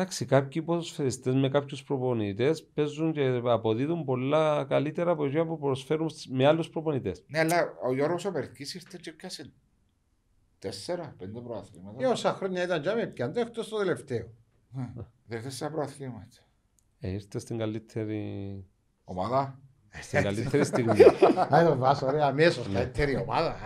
Εντάξει, κάποιοι ποδοσφαιριστές με κάποιους προπονητές παίζουν και αποδίδουν πολλά καλύτερα από εκείνα που προσφέρουν με άλλους προπονητές. Ναι, αλλά ο Γιώργος Απερκής Περκής ήρθε και πιάσε τέσσερα, πέντε προαθλήματα. Ή ε, όσα χρόνια ήταν και με πιάντε, εκτός το τελευταίο. Ε, δεν τέσσερα προαθλήματα. Ε, ήρθε στην καλύτερη... Ομάδα. Στην καλύτερη στιγμή. Αν το βάζω, ρε, αμέσως ναι. καλύτερη ομάδα.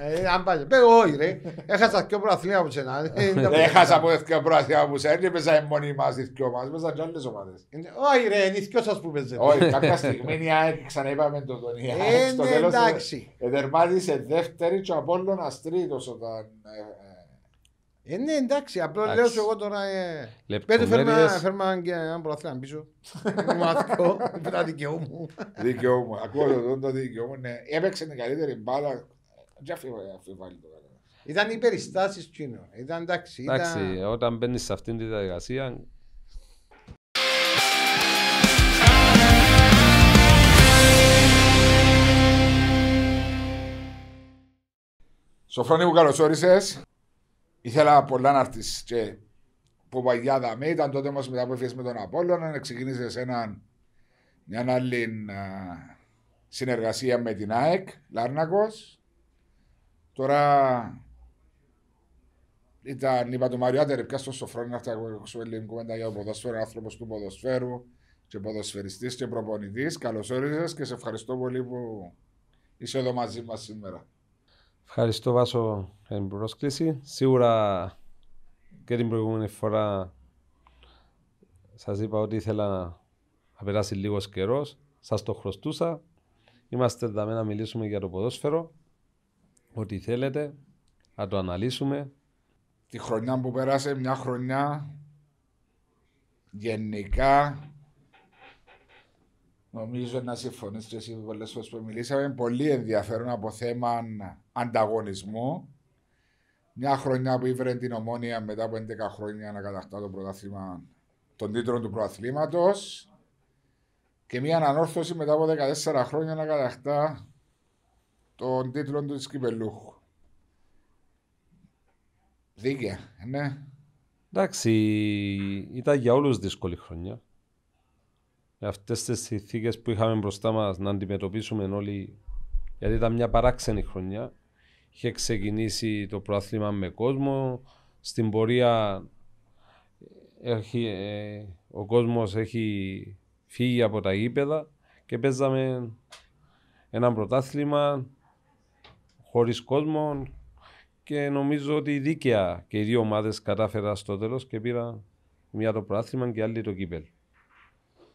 Ναι. Ε, αν πάει, πέ, όχι ρε, έχασα και προαθλία ε, από σένα. Έχασα από και προαθλία από σένα, δεν παίζαμε μόνοι μας, οι δυο μας, παίζαν και άλλες ομάδες. Όχι ρε, είναι οι δυο σας που παίζετε. Όχι, κάποια στιγμή η ΑΕΚ, ξαναείπαμε το τον ΑΕΚ, στο ναι, τέλος ε, εδερμάτισε δεύτερη και ο Απόλλωνας τρίτος όταν ε, ναι, εντάξει, απλώ λέω σου εγώ τώρα. Ε... φέρμα και ένα προαθλάν πίσω. Μου τα δικαιού δικαιούμου Δικαιού μου, ακούω το, το δικαιού μου. Ναι. Έπαιξε την καλύτερη μπάλα. Για αφιβάλλει το καλό. Ήταν οι περιστάσεις του Ήταν εντάξει. Εντάξει, όταν μπαίνεις σε αυτήν την διαδικασία, Σοφρόνι μου καλώς όρισες. Ήθελα πολλά να έρθεις και που παγιά δαμή ήταν τότε όμως μετά που έφυγες με τον Απόλλωνα να ξεκινήσεις ένα, μια άλλη ε, συνεργασία με την ΑΕΚ, Λάρνακος. Τώρα ήταν, είπα το Μάριο στο πια στο σοφρόν να σου έλεγε κουβέντα για τον ποδοσφαίρο, άνθρωπος του ποδοσφαίρου και ποδοσφαιριστής και προπονητής. Καλώς όρισες και σε ευχαριστώ πολύ που είσαι εδώ μαζί μας σήμερα. Ευχαριστώ Βάσο για την πρόσκληση. Σίγουρα και την προηγούμενη φορά σας είπα ότι ήθελα να περάσει λίγος καιρός. Σας το χρωστούσα. Είμαστε εδώ να μιλήσουμε για το ποδόσφαιρο. Ό,τι θέλετε, να το αναλύσουμε. Τη χρονιά που πέρασε, μια χρονιά γενικά Νομίζω να συμφωνείς και εσύ πολλές φορές που μιλήσαμε. Πολύ ενδιαφέρον από θέμα ανταγωνισμού. Μια χρονιά που ήβρε την ομόνια μετά από 11 χρόνια να κατακτά το πρωτάθλημα τον τίτλο του πρωταθλήματος. Και μια ανανόρθωση μετά από 14 χρόνια να κατακτά τον τίτλο του Σκυπελούχου. Δίκαια, ναι. Εντάξει, ήταν για όλους δύσκολη χρονιά αυτές τις συνθήκες που είχαμε μπροστά μας να αντιμετωπίσουμε όλοι. Γιατί ήταν μια παράξενη χρονιά. Είχε ξεκινήσει το πρόθλημα με κόσμο. Στην πορεία ε, έχει, ε, ο κόσμος έχει φύγει από τα γήπεδα και παίζαμε ένα πρωτάθλημα χωρίς κόσμο και νομίζω ότι δίκαια και οι δύο ομάδες κατάφεραν στο τέλος και πήραν μια το πρωτάθλημα και άλλη το κύπελ.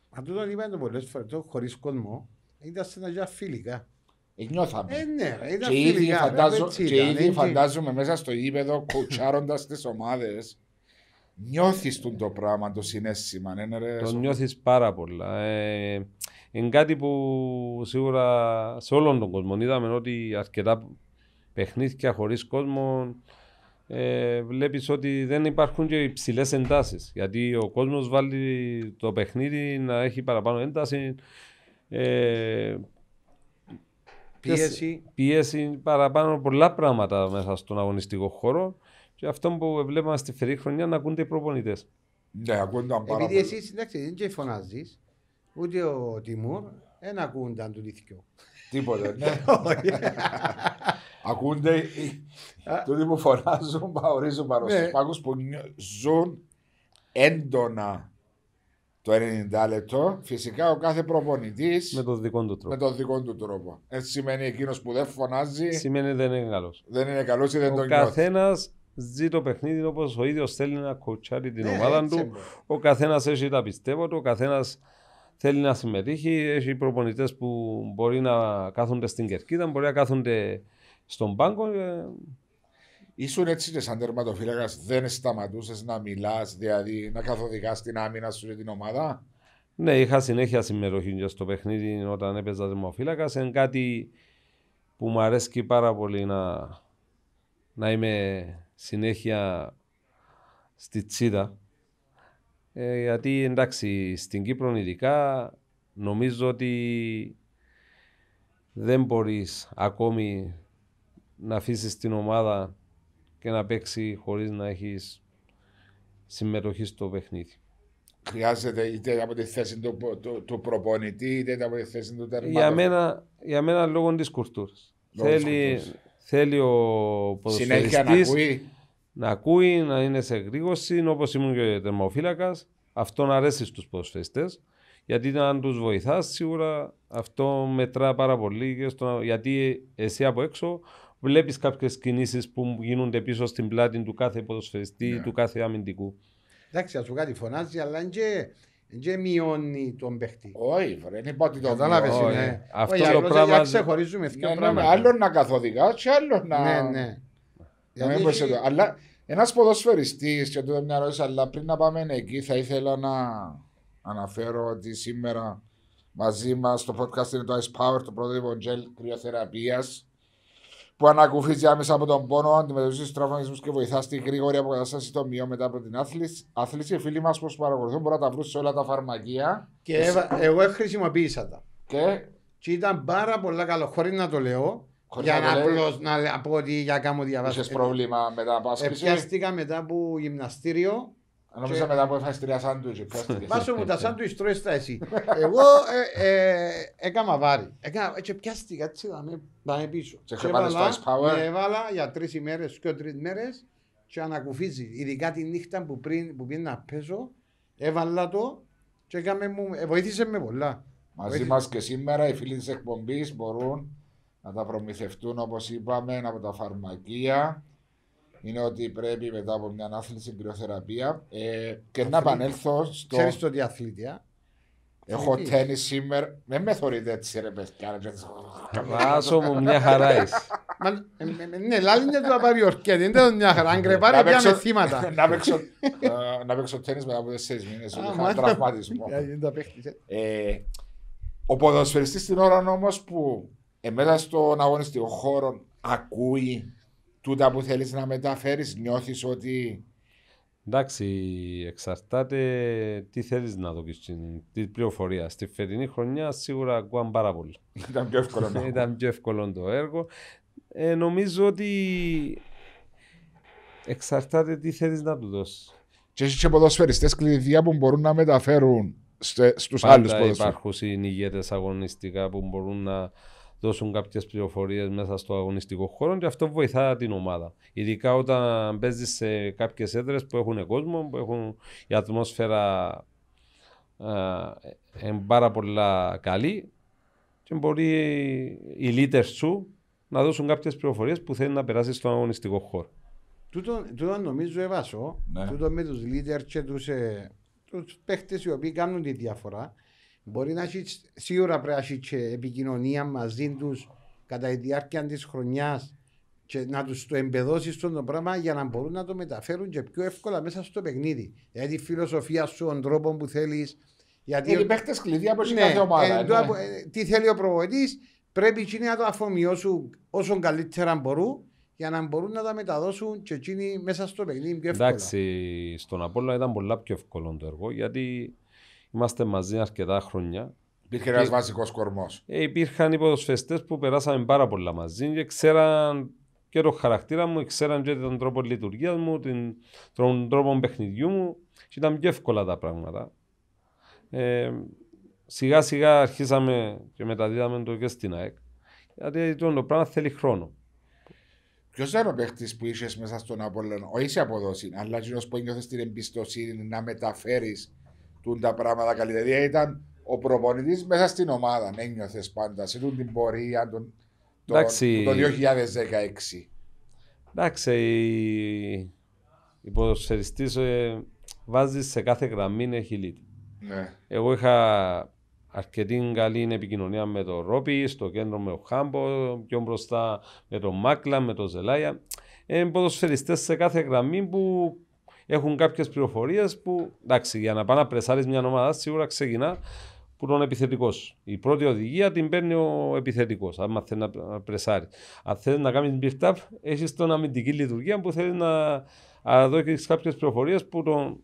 Αν το είπα το πολλές φορές, το χωρίς κόσμο, ήταν σαν να φιλικά. Ε, νιώθαμε. Ε, ναι, ήταν και ήδη, και ήδη φαντάζομαι μέσα στο ύπεδο, κουτσάροντας τις ομάδες, νιώθεις τον το πράγμα, το συνέστημα. Ναι, ναι ρε, το νιώθεις πάρα πολλά. Ε, είναι κάτι που σίγουρα σε όλον τον κόσμο είδαμε ότι αρκετά παιχνίδια χωρίς κόσμο ε, βλέπεις ότι δεν υπάρχουν και υψηλές εντάσεις. Γιατί ο κόσμος βάλει το παιχνίδι να έχει παραπάνω ένταση. Ε, πίεση. πίεση παραπάνω πολλά πράγματα μέσα στον αγωνιστικό χώρο και αυτό που βλέπουμε στη φερή χρονιά να ακούνται οι προπονητές. Ναι, ακούνταν πάρα Επειδή εσύ δεν και φωνάζεις, ούτε ο Τιμούρ δεν ακούνταν του δίθκιο. Τίποτα. Ναι. Ακούνται τι που φωνάζουν, παορίζουν παροσπάκους ναι. που ζουν έντονα το 90 λεπτό. Φυσικά ο κάθε προπονητής. Με τον δικό του τρόπο. Με τον δικό του τρόπο. Έτσι ε, σημαίνει εκείνος που δεν φωνάζει. Σημαίνει δεν είναι καλός. Δεν είναι καλός ή δεν ο τον νιώθει. Ο καθένας ζει το παιχνίδι όπως ο ίδιος θέλει να κοτσάρει την ναι, ομάδα του. Ο καθένας έχει τα πιστεύω του. Ο καθένας θέλει να συμμετείχει. Έχει προπονητές που μπορεί να κάθονται στην κερκίδα, μπορεί να κάθονται στον πάγκο. Ε. Ήσουν έτσι και σαν τερματοφύλακας, δεν σταματούσες να μιλάς, δηλαδή να καθοδηγάς την άμυνα σου και την ομάδα. Ναι, είχα συνέχεια συμμετοχή στο παιχνίδι όταν έπαιζα τερματοφύλακα. Είναι κάτι που μου αρέσει πάρα πολύ να είμαι συνέχεια στη τσίδα ε, γιατί εντάξει, στην Κύπρο ειδικά νομίζω ότι δεν μπορείς ακόμη να αφήσεις την ομάδα και να παίξει χωρίς να έχεις συμμετοχή στο παιχνίδι. Χρειάζεται είτε από τη θέση του, του, του προπονητή είτε από τη θέση του τερμάτου. Για μένα, για μένα λόγω της κουρτούρα. Θέλει, θέλει ο ποδοσφαιριστής να ακούει, να είναι σε γρήγοση, όπως ήμουν και τερμοφύλακα. Αυτό να αρέσει στους ποδοσφαιριστές. Γιατί αν τους βοηθάς, σίγουρα αυτό μετρά πάρα πολύ. Γιατί εσύ από έξω βλέπεις κάποιες κινήσεις που γίνονται πίσω στην πλάτη του κάθε προσφεστή ή ναι. του κάθε αμυντικού. Εντάξει, ας σου κάτι φωνάζει, αλλά και δεν μειώνει τον παίχτη. Όχι, δεν είπα ότι το Αυτό το πράγμα. ξεχωρίζουμε ναι, ναι, Άλλο να καθοδηγάς, άλλο να. Ναι, ναι. Δηλαδή- αλλά ένας ποδοσφαιριστής, και το μια ερώτηση, αλλά πριν να πάμε εκεί, θα ήθελα να αναφέρω ότι σήμερα μαζί μας το podcast είναι το Ice Power, το πρώτο υπογγέλ κρυοθεραπείας που ανακουφίζει άμεσα από τον πόνο, αντιμετωπίζει του τραυματισμού και βοηθά στη γρήγορη αποκατάσταση των μειών μετά από την αθλήση. Οι φίλοι μας που παρακολουθούν μπορούν να τα βρουν σε όλα τα φαρμακεία. Και εγώ χρησιμοποίησα τα. Και... ήταν πάρα πολλά καλό, χωρίς να το λέω. Για να απλώς να πω ότι για κάμω διαβάσεις. Είχες πρόβλημα μετά από άσκηση. Επιάστηκα μετά από γυμναστήριο. Ε, νομίζω μετά από έφαγες τρία σάντουιτς. Πάσο μου τα σάντουιτς τρώεις τα εσύ. Εγώ ε, ε, έκανα βάρη. έτσι πιάστηκα έτσι να πάμε πίσω. Και έβαλα ναι, για τρεις ημέρες, και τρει ημέρε και ανακουφίζει. Ειδικά τη νύχτα που πριν που πήγαινα να παίζω, έβαλα το και βοήθησε με πολλά. Μαζί μας και σήμερα οι φίλοι της εκπομπής μπορούν να τα προμηθευτούν όπως είπαμε από τα φαρμακεία είναι ότι πρέπει μετά από μια άθληση κρυοθεραπεία ε, και να επανέλθω στο... Ξέρεις το αθλήτια. Έχω τέννη σήμερα. Δεν με θωρείτε έτσι ρε παιδιά. Βάσο μου μια χαρά είσαι. Ναι, λάλη είναι το απάρει ορκέτη. Είναι το μια χαρά. Αν κρεπάρει πια με θύματα. Να παίξω ε, τέννις μετά από τέσσερις μήνες. Είχα τραυματισμό. Ε, ε, ο ποδοσφαιριστής την ώρα όμως που μέσα στον αγωνιστικό χώρο ακούει τούτα που θέλεις να μεταφέρεις, νιώθεις ότι... Εντάξει, εξαρτάται τι θέλεις να το πεις, τι πληροφορία. Στη φετινή χρονιά σίγουρα ακούαν πάρα πολύ. Ήταν πιο εύκολο. το... Ήταν πιο εύκολο το έργο. Ε, νομίζω ότι εξαρτάται τι θέλεις να του δώσεις. Και έχει και ποδοσφαιριστές κλειδιά που μπορούν να μεταφέρουν στους Πάντα άλλους ποδοσφαιριστές. Υπάρχουν συνηγέτες αγωνιστικά που μπορούν να δώσουν κάποιες πληροφορίες μέσα στο αγωνιστικό χώρο και αυτό βοηθά την ομάδα. Ειδικά όταν παίζεις σε κάποιες έδρες που έχουν κόσμο, που έχουν η ατμόσφαιρα είναι πάρα πολλά καλή και μπορεί οι leaders σου να δώσουν κάποιες πληροφορίες που θέλει να περάσει στον αγωνιστικό χώρο. Τούτο, νομίζω εβάσω, ναι. τούτο με τους leaders και τους ε, οι οποίοι κάνουν τη διαφορά Μπορεί να έχει σίγουρα πρέπει να έχει και επικοινωνία μαζί τους κατά τη διάρκεια της χρονιάς και να τους το εμπεδώσεις στον το πράγμα για να μπορούν να το μεταφέρουν και πιο εύκολα μέσα στο παιχνίδι. Δηλαδή τη φιλοσοφία σου, τον τρόπος που θέλεις. Γιατί... Είναι παίχτε κλειδί από ναι, την κάθε ομάδα. Ε, ε, ναι. ε, τι θέλει ο προβολή, πρέπει εκείνοι να το αφομοιώσουν όσο καλύτερα μπορούν για να μπορούν να τα μεταδώσουν και εκείνοι μέσα στο παιχνίδι πιο εύκολα. Εντάξει, στον Απόλαιο ήταν πολλά πιο εύκολο το έργο γιατί Είμαστε μαζί αρκετά χρόνια. Υπήρχε ένας ε, βασικός κορμός. Ε, υπήρχαν οι ποδοσφαιστέ που περάσαμε πάρα πολλά μαζί και ξέραν και το χαρακτήρα μου, ξέραν και τον τρόπο λειτουργίας μου, τον τρόπο παιχνιδιού μου. ήταν πιο εύκολα τα πράγματα. Ε, σιγά σιγά αρχίσαμε και μεταδίδαμε το και στην ΑΕΚ. Γιατί το πράγμα θέλει χρόνο. Ποιος ήταν ο παίχτης που είσαι μέσα στον Απόλαιο, όχι σε αποδόση, αλλά εκείνος που ένιωθες την εμπιστοσύνη να μεταφέρεις τούν τα πράγματα καλύτερα. Ήταν ο προπονητής μέσα στην ομάδα, ένιωθες πάντα σε τον την πορεία τον, τον, το 2016. Εντάξει, η ποδοσφαιριστής ε, βάζει σε κάθε γραμμή έχει λύτη. Ναι. Εγώ είχα αρκετή καλή επικοινωνία με τον Ρόπι, στο κέντρο με τον Χάμπο, πιο μπροστά με τον Μάκλα, με τον Ζελάια. Είναι σε κάθε γραμμή που έχουν κάποιες πληροφορίες που εντάξει, για να πάνε να πρεσάρεις μια ομάδα σίγουρα ξεκινά που τον επιθετικός. Η πρώτη οδηγία την παίρνει ο επιθετικός, αν θέλει να πρεσάρει. Αν θέλεις να κανει την build-up, έχεις τον αμυντική λειτουργία που θέλεις να, εδώ δώσει κάποιες πληροφορίες που τον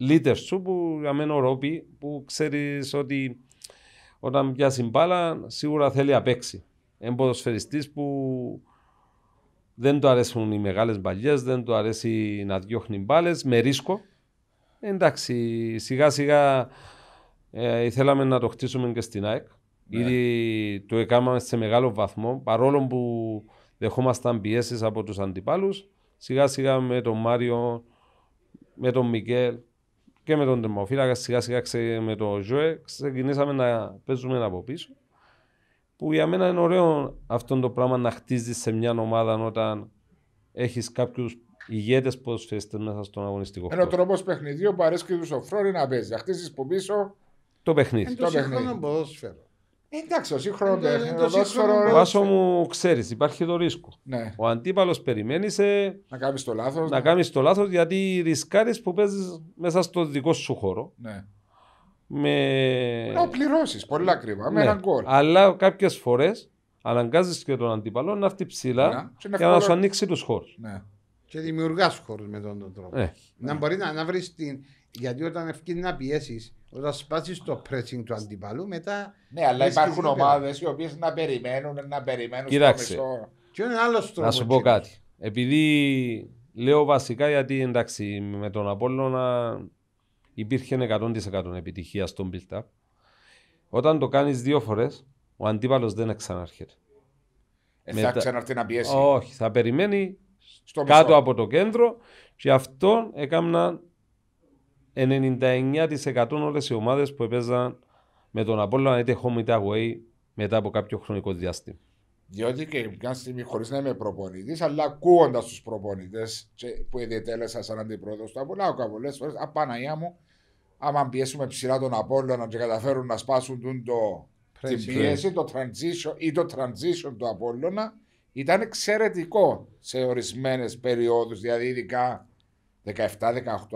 leader σου, που για μένα ο Ρόπι, που ξέρεις ότι όταν πιάσει μπάλα, σίγουρα θέλει απέξι. παίξει. που δεν του αρέσουν οι μεγάλες μπαλιές, δεν του αρέσει να διώχνει μπάλες με ρίσκο. Εντάξει, σιγά σιγά ε, ήθελαμε να το χτίσουμε και στην ΑΕΚ. Ναι. Ήδη το έκαναμε σε μεγάλο βαθμό. Παρόλο που δεχόμασταν πιέσεις από τους αντιπάλους, σιγά σιγά με τον Μάριο, με τον Μικέλ και με τον Τερμοφύλακα, σιγά σιγά με τον Ζωέ, ξεκινήσαμε να παίζουμε από πίσω που για μένα είναι ωραίο αυτό το πράγμα να χτίζεις σε μια ομάδα όταν έχεις κάποιους ηγέτες ποδοσφαιριστές μέσα στον αγωνιστικό χώρο. Ένα τρόπος παιχνιδιού που αρέσει και τους να παίζει. Να χτίζεις που πίσω. Το παιχνίδι. το, το παιχνίδι. ποδόσφαιρο. Ε, εντάξει, ο σύγχρονο ποδόσφαιρο. Βάσο μου, ξέρεις, υπάρχει το ρίσκο. Ναι. Ο αντίπαλος περιμένει σε... να κάνεις το λάθος. Να ναι. κάνεις το λάθος γιατί ρισκάρεις που παίζεις μέσα στο δικό σου χώρο. Ναι με. Να πληρώσεις πολύ ακριβά, ναι. με ναι. έναν κόλ. Αλλά κάποιες φορές αναγκάζεις και τον αντίπαλο να έρθει ψηλά ναι. και να σου ανοίξει τους χώρους. Ναι. Και δημιουργάς χώρους με τον, τρόπο. Ναι. Να μπορεί να, να βρεις την. Γιατί όταν ευκαιρία να πιέσεις, όταν σπάσεις το pressing του αντιπαλού, μετά. Ναι, αλλά υπάρχουν ομάδε οι οποίες να περιμένουν, να περιμένουν. Κοιτάξτε. Και είναι άλλος τρόπο. Να σου πω κάτι. Επειδή λέω βασικά γιατί εντάξει με τον Απόλλωνα υπήρχε 100% επιτυχία στον build-up. Όταν το κάνεις δύο φορές, ο αντίπαλος δεν ξανάρχεται. Ε, θα ξαναρθεί να πιέσει. Όχι, θα περιμένει κάτω από το κέντρο και αυτό έκαναν 99% όλες οι ομάδες που έπαιζαν με τον Απόλλωνα είτε home είτε away μετά από κάποιο χρονικό διάστημα. Διότι και μια στιγμή, χωρίς να είμαι προπονητής, αλλά ακούγοντας τους προπονητές που ιδιαιτέλεσα σαν αντιπρόεδρος του Απολάουκα πολλές φορές, Απαναγία μου, άμα πιέσουμε ψηλά τον Απόλλωνα και καταφέρουν να σπάσουν το, την πίεση, το transition ή το transition του Απόλαιο, ήταν εξαιρετικό σε ορισμένες περιόδους. Δηλαδή, ειδικά 17-18,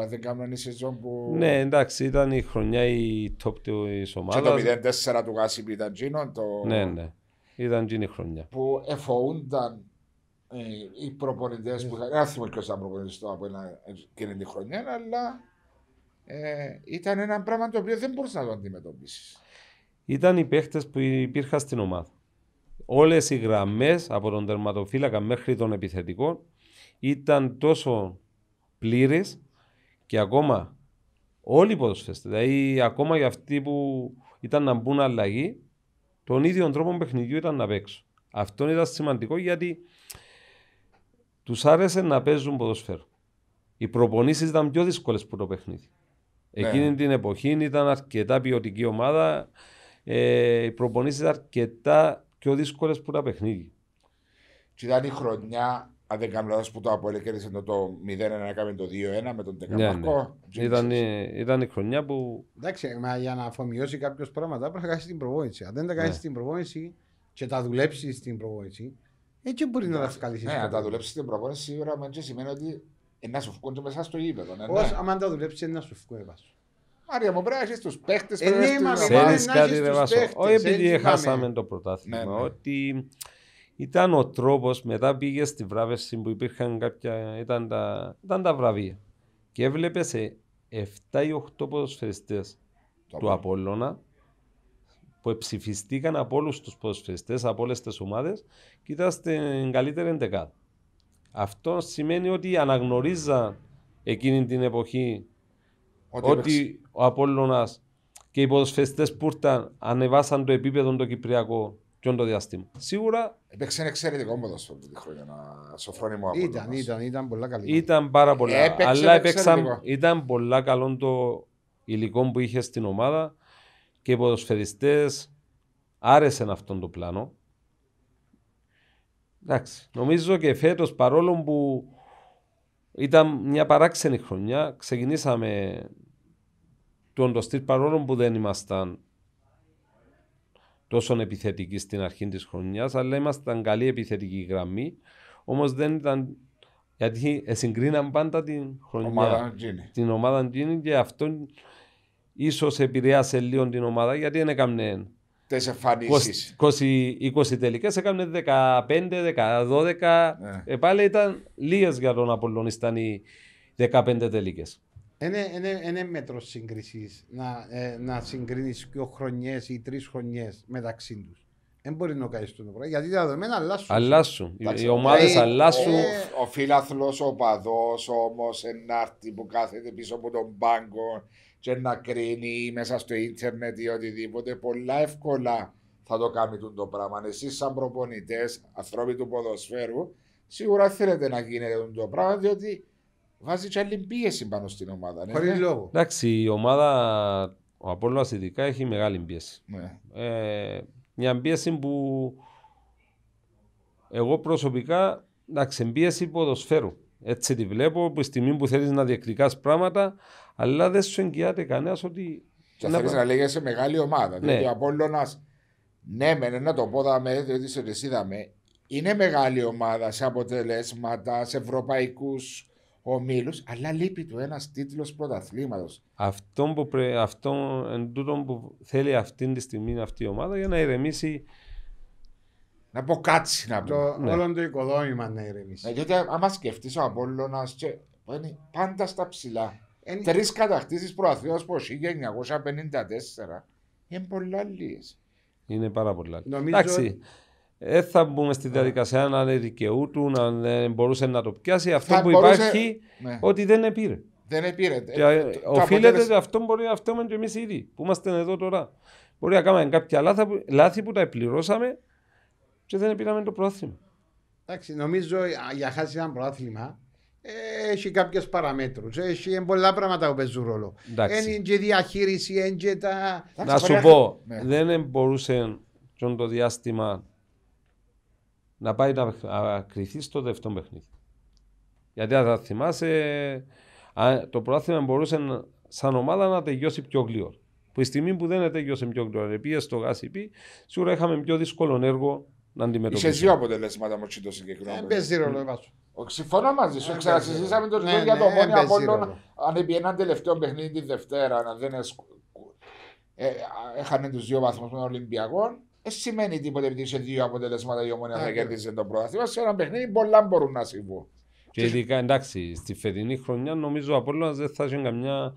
δεν κάνουν η σεζόν που. Ναι, εντάξει, ήταν η χρονιά η top της ομάδα. Και το 0-4 του Γάσιμπ ήταν τζίνο. Το... Ναι, ναι. Ήταν η χρονιά. Που εφοούνταν ε, οι προπονητές που είχαν. Ε. Δεν θυμάμαι ποιος ήταν προπονητής από ένα, εκείνη τη χρονιά, αλλά ε, ήταν ένα πράγμα το οποίο δεν μπορούσε να το αντιμετωπίσεις. Ήταν οι παίχτες που υπήρχαν στην ομάδα. Όλες οι γραμμές από τον τερματοφύλακα μέχρι τον επιθετικό ήταν τόσο πλήρες και ακόμα όλοι οι ποδοσφαιστέ, δηλαδή ακόμα για αυτοί που ήταν να μπουν αλλαγή, τον ίδιο τρόπο παιχνιδιού ήταν να παίξουν. Αυτό ήταν σημαντικό γιατί τους άρεσε να παίζουν ποδοσφαίρο. Οι προπονήσεις ήταν πιο δύσκολες που το παιχνίδι. Ναι. Εκείνη την εποχή ήταν αρκετά ποιοτική ομάδα. Ε, οι προπονήσεις ήταν αρκετά πιο δύσκολες που τα παιχνίδια. Και ήταν η χρονιά αν δεν κάνω λάθος που το απολύτω, κέρδισε το, το 0-1 να κάνει το 2-1 με τον Τεκαμαρκό. Ναι, ναι. Ήταν, ήταν, η χρονιά που. Εντάξει, μα για να αφομοιώσει κάποιος πράγματα πρέπει να κάνει την προβόηση. Αν δεν τα κάνει ναι. την προβόηση και τα δουλέψεις στην προβόηση, έτσι μπορεί να τα βγάλει. Ναι, ναι αν τα δουλέψεις στην προβόηση, σίγουρα μαντζέ σημαίνει ότι ένα σου βγουν μέσα στο γήπεδο. Ναι, ναι. αν τα δουλέψεις, ένα σου βγουν μέσα. Μάρια μου, πρέπει να έχεις τους παίχτες ε, ναι, πρέπει να έχεις τους Όχι επειδή χάσαμε ναι. το πρωτάθλημα, ήταν ο τρόπος. Μετά πήγε στη βράβευση που υπήρχαν κάποια. ήταν τα, ήταν τα βραβεία. Και έβλεπες 7 ε, ή 8 ποδοσφαιριστέ του Απόλλωνα που ψηφιστήκαν από όλους τους ποδοσφαιριστές, από όλες τις ομάδες και ήταν στην καλύτερη εντεκάδα. Αυτό σημαίνει ότι αναγνωρίζα εκείνη την εποχή ότι, ότι ο Απόλλωνας και οι ποδοσφαιριστές που ήρθαν ανεβάσαν το επίπεδο το Κυπριακό και το διάστημα. Σίγουρα. Έπαιξε ένα εξαιρετικό ποδόσφαιρο τη χρονιά. μου από ήταν, ήταν, ήταν πολλά καλή. Ήταν πάρα πολλά. Έπαιξε, αλλά έπαιξαν, ήταν πολλά καλό το υλικό που είχε στην ομάδα και οι ποδοσφαιριστές άρεσαν αυτόν το πλάνο. Εντάξει, νομίζω και φέτος παρόλο που ήταν μια παράξενη χρονιά, ξεκινήσαμε τον το παρόλο που δεν ήμασταν τόσο επιθετικοί στην αρχή της χρονιάς, αλλά ήμασταν καλή επιθετική γραμμή. Όμως δεν ήταν. Γιατί συγκρίναν πάντα την χρονιά. Ομάδα την ομάδα και αυτό ίσως επηρέασε λίγο την ομάδα γιατί δεν έκανε. Τι εμφανίσει. 20, 20 τελικέ έκανε 15, 12. Ναι. Ε, πάλι ήταν λίγες για τον Απολόνι, ήταν οι 15 τελικές. Είναι μέτρος σύγκρισης να, ε, να συγκρίνεις δύο χρονιές ή τρεις χρονιές μεταξύ τους. Δεν μπορεί να κάνει το πράγμα γιατί τα δεδομένα αλλάσουν. Αλλάσουν. Οι ομάδε αλλάσουν. Ε, ο φίλαθλος, ο παδός όμως, ενάρτη που κάθεται πίσω από τον μπάγκο και να κρίνει μέσα στο ίντερνετ ή οτιδήποτε, πολλά εύκολα θα το κάνει το πράγμα. Εσείς, σαν προπονητές, ανθρώποι του ποδοσφαίρου, σίγουρα θέλετε να γίνεται το πράγμα διότι βάζει και άλλη πίεση πάνω στην ομάδα. Ναι. Χωρίς ναι. λόγο. Εντάξει, η ομάδα, ο Απόλλωνας ειδικά, έχει μεγάλη πίεση. Ναι. Ε, μια πίεση που εγώ προσωπικά, εντάξει, πίεση ποδοσφαίρου. Έτσι τη βλέπω, που στιγμή που θέλεις να διεκδικάς πράγματα, αλλά δεν σου εγγυάται κανένας ότι... Και θέλει να λέγεσαι μεγάλη ομάδα. Ναι. ο Απόλλωνας, ναι, να το πω, δαμε, διότι σε είδαμε, είναι μεγάλη ομάδα σε αποτελέσματα, σε ευρωπαϊκούς ο Μίλους, αλλά λείπει του ένας τίτλος πρωταθλήματος. Αυτό που εν που θέλει αυτή τη στιγμή αυτή η ομάδα για να ηρεμήσει. Να πω κάτι να πω. Το, ναι. Όλο το οικοδόμημα να ηρεμήσει. Ναι, γιατί άμα σκεφτείς ο Απόλυτονα, είναι πάντα στα ψηλά. Τρει κατακτήσει προαθλήματο από 1954 είναι πολλά λίγες. Είναι πάρα πολλά. Νομίζω... Εντάξει, δεν θα μπούμε στη διαδικασία ναι. να λέει δικαιούτου, να ε, μπορούσε να το πιάσει. Αυτό που υπάρχει ναι. ότι δεν επήρε. Δεν επήρε. Ε, και ε, οφείλεται αυτό μπορεί να φταίμε και εμείς ήδη που είμαστε εδώ τώρα. Μπορεί να κάνουμε κάποια λάθη, που τα πληρώσαμε και δεν επήραμε το πρόθυμο. Εντάξει, νομίζω για χάσεις ένα πρόθυμα έχει κάποιες παραμέτρους. Έχει πολλά πράγματα που παίζουν ρόλο. Είναι και διαχείριση, είναι και τα. Να σου πω, ναι. δεν μπορούσε το διάστημα να πάει να κρυθεί στο δεύτερο παιχνίδι. Γιατί αν θα θυμάσαι, το πρόθυμα μπορούσε σαν ομάδα να τελειώσει πιο γλυο. Που η στιγμή που δεν τελειώσε πιο αν πήγε στο ΓΑΣΥΠ, σίγουρα είχαμε πιο δύσκολο έργο να αντιμετωπίσουμε. Είσαι δύο αποτελέσματα με το συγκεκριμένο. Δεν παίζει ρόλο, Εβάσου. Συμφωνώ μαζί σου. Ε, Ξανασυζήσαμε το ναι, ρόλο ναι, για το μόνο από όλων. Αν επί έναν τελευταίο παιχνίδι τη Δευτέρα, να δεν ες, έχανε τους δύο βαθμούς των Ολυμπιακών, δεν σημαίνει τίποτα επειδή σε δύο αποτελέσματα η ομονία θα ναι. κερδίσει το πρωτάθλημα. Σε ένα παιχνίδι πολλά μπορούν να συμβούν. Και ειδικά εντάξει, στη φετινή χρονιά νομίζω ο Απόλλωνας δεν θα έχει καμιά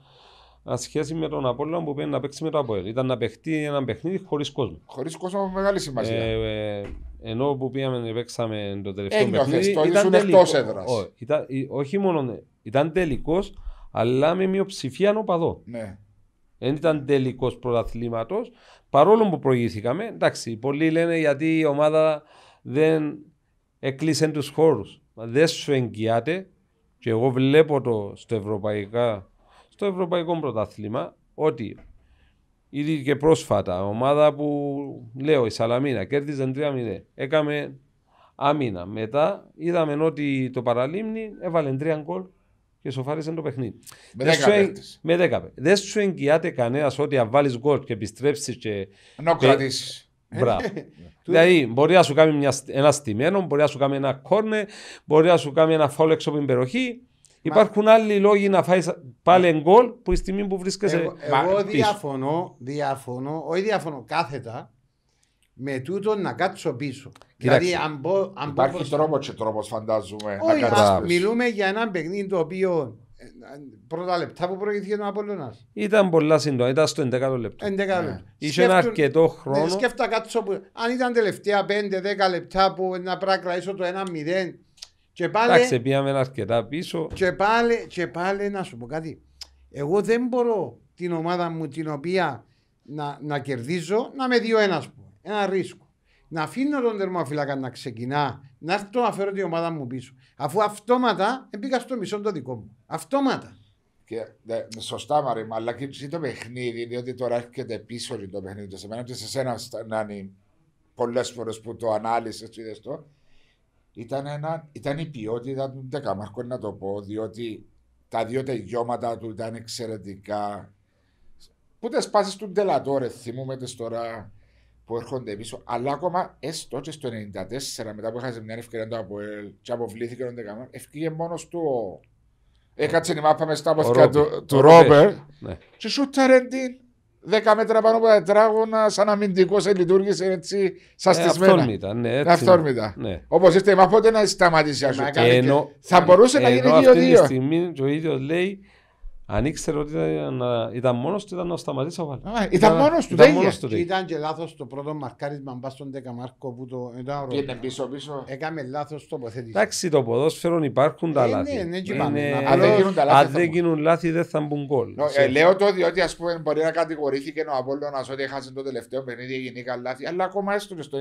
σχέση με τον Απόλλωνα που πήγε να παίξει με το Απόλλωνα. Ήταν να παιχτεί ένα παιχνίδι χωρίς κόσμο. Χωρίς κόσμο με μεγάλη σημασία. Ε, ε, ενώ που πήγαμε να παίξαμε το τελευταίο Ένιωθες, παιχνίδι. Το ήταν τελικό, ό, ε, όχι μόνο ε, ήταν τελικός, αλλά με μειοψηφία νοπαδό. Ναι. Δεν ήταν τελικός πρωταθλήματος, Παρόλο που προηγήθηκαμε, εντάξει, πολλοί λένε γιατί η ομάδα δεν έκλεισε τους χώρους. Δεν σου εγγυάται και εγώ βλέπω το στο, στο ευρωπαϊκό πρωτάθλημα ότι ήδη και πρόσφατα η ομάδα που λέω η σαλαμινα κερδισε κέρδιζαν 3-0. Έκαμε άμυνα. Μετά είδαμε ότι το παραλίμνη έβαλε 3 γκολ και σοφάρισε το παιχνίδι. Με δέκα παίχτες. Με δέκα Δεν σου εγγυάται κανένας ότι αν βάλεις γκολ και επιστρέψεις και. Να κρατήσεις. Μπράβο. δηλαδή μπορεί να σου κάνει μια, ένα στημένο, μπορεί να σου κάνει ένα κόρνε, μπορεί να σου κάνει ένα φόλο έξω από την περιοχή. Υπάρχουν άλλοι λόγοι να φάεις πάλι γκολ που η στιγμή που βρίσκεσαι. Ε, εγώ, εγώ διαφωνώ, διαφωνώ, όχι διαφωνώ κάθετα, με τούτο να κάτσω πίσω. δηλαδή, αν πω αν υπάρχει τρόπο και τρόπο, φαντάζομαι. Όχι, να ας μιλούμε για ένα παιχνίδι το οποίο ε, πρώτα λεπτά που προηγήθηκε ο Απόλλωνας. Ήταν πολλά σύντομα, ήταν στο 11 λεπτό. 11 λεπτό. Ε, είχε ένα αρκετό ναι, χρόνο. Σκέφτα κάτσω που αν ήταν τελευταία 5-10 λεπτά που να πράκλα το 1-0. Και πάλι, Εντάξει, πήγαμε αρκετά πίσω. Και πάλι, και πάλι να σου πω κάτι. Εγώ δεν μπορώ την ομάδα μου την οποία να, να κερδίζω να με δύο ένας ένα ρίσκο. Να αφήνω τον τερμοφύλακα να ξεκινά, να έρθω να φέρω την ομάδα μου πίσω. Αφού αυτόματα ε, μπήκα στο μισό το δικό μου. Αυτόματα. Και, σωστά, Μαρή, αλλά και το παιχνίδι, διότι τώρα έρχεται πίσω το παιχνίδι. Σε μένα και σε σένα να είναι πολλές φορές που το ανάλυσες, είδες το. Ήταν, ένα, ήταν η ποιότητα του Ντεκαμάρκου, να το πω, διότι τα δύο τελειώματα του ήταν εξαιρετικά. Πού τα σπάσει του Ντελατόρε, θυμούμε τώρα που έρχονται πίσω. Αλλά ακόμα έστω και στο 1994, μετά που είχα μια ευκαιρία το Αποέλ, και αποβλήθηκε ο Δεκαμάν, ευκήγε μόνος του. Έκατσε η μάπα μες στα αποθηκά του Ρόμπερ ναι. και σου την 10 μέτρα πάνω από τα τετράγωνα, σαν αμυντικό σε λειτουργήσε έτσι σαστισμένα. Ε, αυθόρμητα, ναι. Έτσι, αυθόρμητα. Ναι. ναι. Όπως είστε, μα πότε να σταματήσει ε, αυτό. Ε, Θα μπορούσε ε, να γίνει δυο δύο-δύο. ίδιο. Αυτή τη στιγμή ο ίδιο λέει αν ήξερε ότι ήταν, ε, ήταν μόνος του, ήταν να σταματήσει ο Βάλ. Ήταν μόνος του, ήταν μόνος του. Ήταν και λάθος το πρώτο μαρκάρισμα μπα στον Δεκαμάρκο που το. Ήταν πίσω πίσω. Έκαμε λάθος τοποθέτηση. Εντάξει, το ποδόσφαιρο υπάρχουν τα ε, λάθη. Ναι, ναι, αν δεν γίνουν λάθη, δεν θα μπουν κόλ. Ε, λέω το διότι ας πούμε μπορεί να κατηγορήθηκε ο Απόλαιο ότι έχασε το τελευταίο παιχνίδι, έγινε λάθη. Αλλά ακόμα έστω στο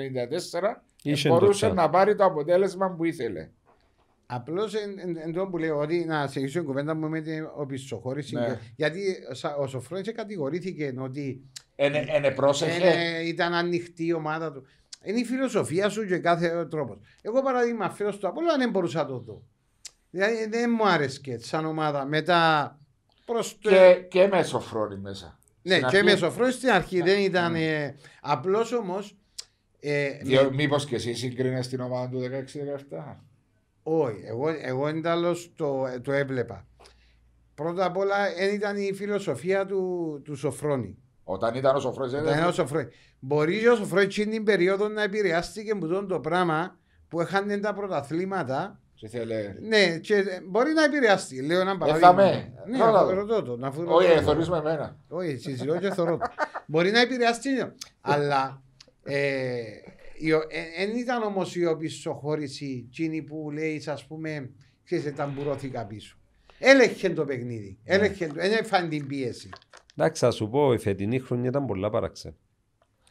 1994 μπορούσε να πάρει το αποτέλεσμα που ήθελε. Απλώς εν τω που λέω ότι να συνεχίσω την κουβέντα μου με την οπισθοχώρηση. Ναι. Γιατί ο Σοφρόνης κατηγορήθηκε ότι. Ενε πρόσεχε. Ε, ήταν ανοιχτή η ομάδα του. Είναι η φιλοσοφία σου και κάθε τρόπος. Εγώ παράδειγμα, στο του Απόλυτο δεν μπορούσα να το δω. Δηλαδή δεν μου άρεσε και σαν ομάδα. Μετά. Προς το... και, με Σοφρόνη μέσα. Ναι, στην και αρχή... με Σοφρόνη στην αρχή ναι. δεν ήταν. Ναι. Ε, Απλώς όμως. Ε, Μήπως και εσύ συγκρίνες την ομάδα του 16-17. Όχι, εγώ, εγώ εντάλλως το, το έβλεπα. Πρώτα απ' όλα ήταν η φιλοσοφία του, του Σοφρόνη. Όταν ήταν ο Σοφρόνης, δεν ήταν. Ο Σοφρόνη. Μπορεί ο Σοφρόνης την περίοδο να επηρεάστηκε με τον το πράγμα που είχαν τα πρωταθλήματα. Και θέλε... Ναι, και μπορεί να επηρεάστηκε. Λέω ένα παράδειγμα. Έχαμε. Ναι, θα ρωτώ το. Να Όχι, ε, θεωρήσουμε εμένα. Όχι, συζητώ και το. μπορεί να επηρεάστηκε, ναι. αλλά ε, δεν ε, ήταν όμως η οπισθοχώρηση εκείνη που λέεις, ας πούμε, ξέρεις, ε, ταμπουρώθηκα πίσω. Έλεγχε το παιχνίδι. Ναι. Έλεγχε το. Δεν έφανε την πίεση. Εντάξει, θα σου πω, η φετινή χρονιά ήταν πολλά παραξέ.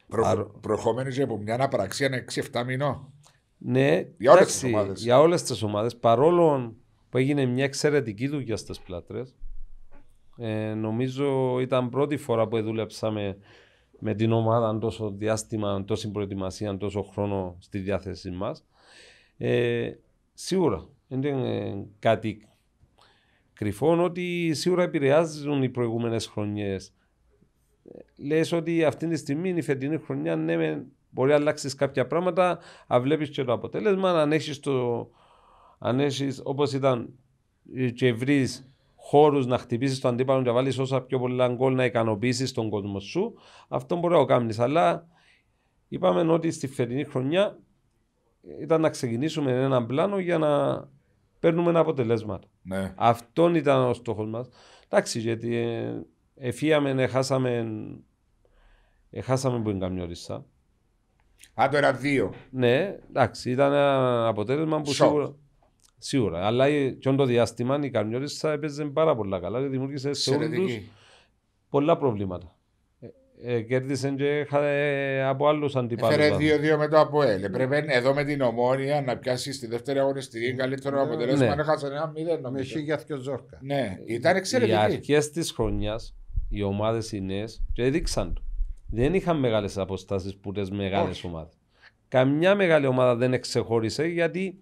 Προ, Άρα... Προχωμένης από μια αναπραξία 6 6-7 μηνών. Ναι, για όλες τις ομάδες. Για όλες τις ομάδες. Παρόλο που έγινε μια εξαιρετική δουλειά στις πλάτρες, ε, νομίζω ήταν πρώτη φορά που δούλεψαμε με την ομάδα τόσο διάστημα, τόση προετοιμασία, τόσο χρόνο στη διάθεσή μας. Ε, σίγουρα είναι ε, κάτι κρυφό ότι σίγουρα επηρεάζουν οι προηγούμενες χρονιές. Λες ότι αυτή τη στιγμή η φετινή χρονιά ναι, μπορεί να αλλάξεις κάποια πράγματα, αν βλέπεις και το αποτέλεσμα, αν έχει το. Αν έχεις, όπως ήταν ε, και βρεις χώρους να χτυπήσεις τον αντίπαλο και να βάλεις όσα πιο πολλά γκολ να ικανοποιήσεις τον κόσμο σου. Αυτό μπορεί να το κάνεις. Αλλά είπαμε ότι στη φετινή χρονιά ήταν να ξεκινήσουμε έναν πλάνο για να παίρνουμε ένα αποτελέσμα. Ναι. Αυτό ήταν ο στόχος μας. Εντάξει, γιατί ε, εφίαμε, εχάσαμε. Ναι, εχάσαμε που είναι ορίστα. Α, το δύο. Ναι, εντάξει, ήταν ένα αποτέλεσμα που σίγουρα. Σίγουρα. Αλλά και το διάστημα η θα έπαιζε πάρα πολλά καλά και δημιούργησε σε όλους πολλά προβλήματα. Ε, ε κέρδισε και ε, ε, από άλλους αντιπάλους. Έφερε δύο-δύο μετά από ΑΠΟΕΛ. Πρέπει εδώ με την ομόνια να πιάσει τη δεύτερη αγωνιστική καλύτερο αποτελέσμα. Ναι. Έχασε ένα μηδέν. νομίζω. Έχει για δυο ζόρκα. Ναι, ήταν εξαιρετική. Οι αρχές της χρονιάς, οι ομάδες οι νέες, και έδειξαν το. Δεν είχαν μεγάλες αποστάσεις που τις μεγάλες ομάδες. Καμιά μεγάλη ομάδα δεν ξεχώρισε γιατί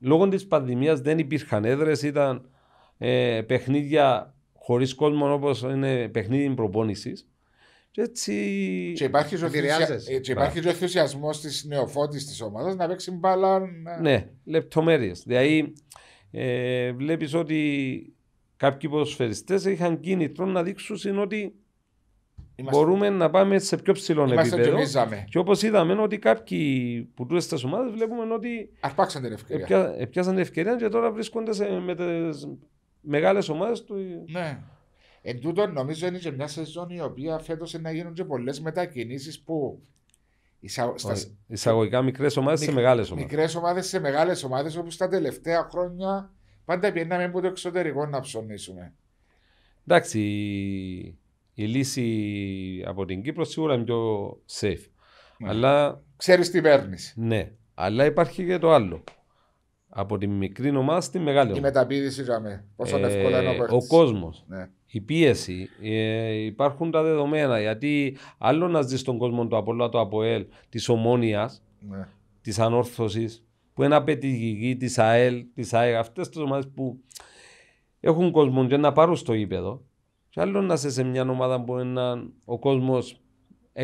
Λόγω της πανδημίας δεν υπήρχαν έδρες, ήταν ε, παιχνίδια χωρίς κόσμο όπως είναι παιχνίδι προπόνησης. Και, έτσι... και υπάρχει ο ενθουσιασμός της νεοφώτης της ομάδας να παίξει μπάλα. Ε. Ναι, λεπτομέρειες. Δηλαδή, ε, βλέπεις ότι κάποιοι ποδοσφαιριστές είχαν κίνητρο να δείξουν ότι Είμαστε... μπορούμε να πάμε σε πιο ψηλό επίπεδο. Και, και όπως είδαμε, ότι κάποιοι που τούτες στι ομάδες βλέπουμε ότι. Αρπάξαν την ευκαιρία. επιάσαν την ευκαιρία και τώρα βρίσκονται σε, με τις μεγάλες ομάδες του. Ναι. Εν τούτο, νομίζω είναι και μια σεζόν η οποία φέτος να γίνουν και πολλές μετακινήσεις που. Στα... Εισαγωγικά μικρές ομάδες Μικ... σε μεγάλες ομάδες. Μικρές ομάδες σε μεγάλες ομάδες όπω τα τελευταία χρόνια πάντα πιέναμε από το εξωτερικό να ψωνίσουμε. Εντάξει, η λύση από την Κύπρο σίγουρα είναι πιο safe. Ναι. Αλλά... Ξέρεις τι παίρνεις. Ναι, αλλά υπάρχει και το άλλο. Από τη μικρή ομάδα στη μεγάλη ομάδα. Η μεταπίδηση, μένα. Πόσο ε, εύκολα είναι ο ε, Ο κόσμος. Ναι. Η πίεση. Ε, υπάρχουν τα δεδομένα. Γιατί άλλο να ζεις στον κόσμο του απολά το Αποέλ, της ομόνοιας, ναι. της Ανόρθωσης, που είναι απαιτητική, της ΑΕΛ, της ΑΕΓ, αυτές τις ομάδες που έχουν κόσμο και να πάρουν στο ύπεδο, και άλλο να είσαι σε μια ομάδα που είναι ο κόσμος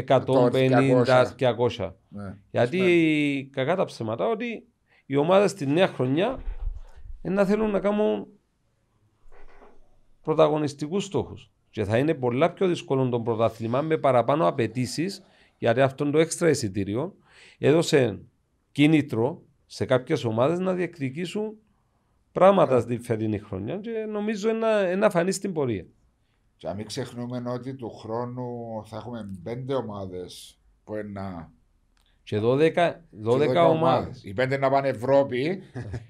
150 και 200. Ναι, γιατί ναι. κακά τα ψέματα ότι οι ομάδες τη νέα χρονιά είναι να θέλουν να κάνουν πρωταγωνιστικούς στόχους. Και θα είναι πολλά πιο δύσκολο το πρωτάθλημα με παραπάνω απαιτήσεις γιατί αυτό το έξτρα εισιτήριο έδωσε κίνητρο σε κάποιες ομάδες να διεκδικήσουν πράγματα yeah. Ναι. στη φετινή χρονιά και νομίζω να, να φανεί στην πορεία. Και να μην ξεχνούμε ότι του χρόνου θα έχουμε πέντε ομάδες που να... Και δώδεκα δώδεκα ομάδε. Οι πέντε να πάνε Ευρώπη.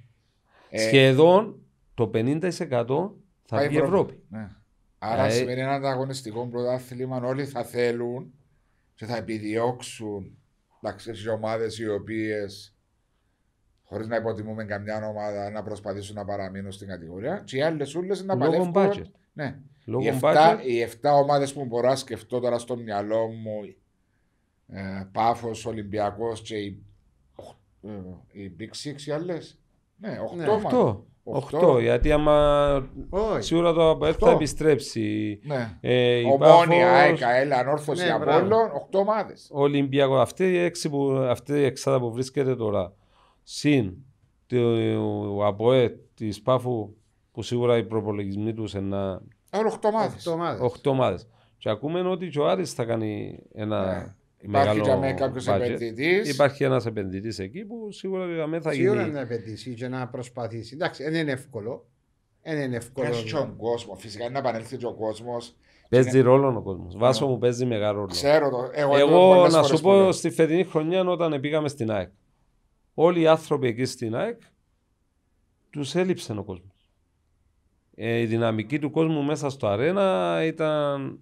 Σχεδόν το 50% θα πάει Ευρώπη. Ευρώπη. Ναι. Άρα ε, ε. σημαίνει ένα ανταγωνιστικό πρωτάθλημα. Όλοι θα θέλουν και θα επιδιώξουν εντάξει, οι ομάδες οι οποίες χωρίς να υποτιμούμε καμιά ομάδα να προσπαθήσουν να παραμείνουν στην κατηγορία. Και οι άλλες ούλες να παλεύουν. Ναι. Λόγω οι, 7, οι 7 ομάδες που μπορώ να σκεφτώ τώρα στο μυαλό μου, ε, Πάφος, Ολυμπιακός και οι, ε, οι Big Six, οι άλλες. Ναι, 8 ναι, 8. 8. 8, γιατί άμα Όχι. σίγουρα το ΑΠΕ θα επιστρέψει. Ναι. Ε, Ομόνια, ΑΕΚΑ, ΕΛΑ, Ανόρθωση, ναι, Απόλλων, 8 ομάδες. Ολυμπιακό, αυτή η, έξι που, αυτή η εξάδα που βρίσκεται τώρα, συν το ΑΠΟΕ της Πάφου, που σίγουρα οι προπολογισμοί τους είναι 8 Και ακούμε ότι ο Άρης θα κάνει ένα yeah. Ναι. μεγάλο Υπάρχει κάποιος επενδυτής. Υπάρχει ένας επενδυτής εκεί που σίγουρα θα γίνει. Σίγουρα να επενδύσει και να προσπαθήσει. Εντάξει, δεν είναι εύκολο. Δεν είναι εύκολο. Έχει και κόσμος. Φυσικά είναι να επανέλθει ο κόσμος. Παίζει ρόλο ο κόσμος. Ναι. Βάσο μου παίζει μεγάλο ρόλο. Ξέρω το. Εγώ, εγώ να σου πω στη φετινή χρονιά όταν πήγαμε στην ΑΕΚ. Όλοι οι άνθρωποι εκεί στην ΑΕΚ τους έλειψε ο κόσμος. Ε, η δυναμική του κόσμου μέσα στο αρένα ήταν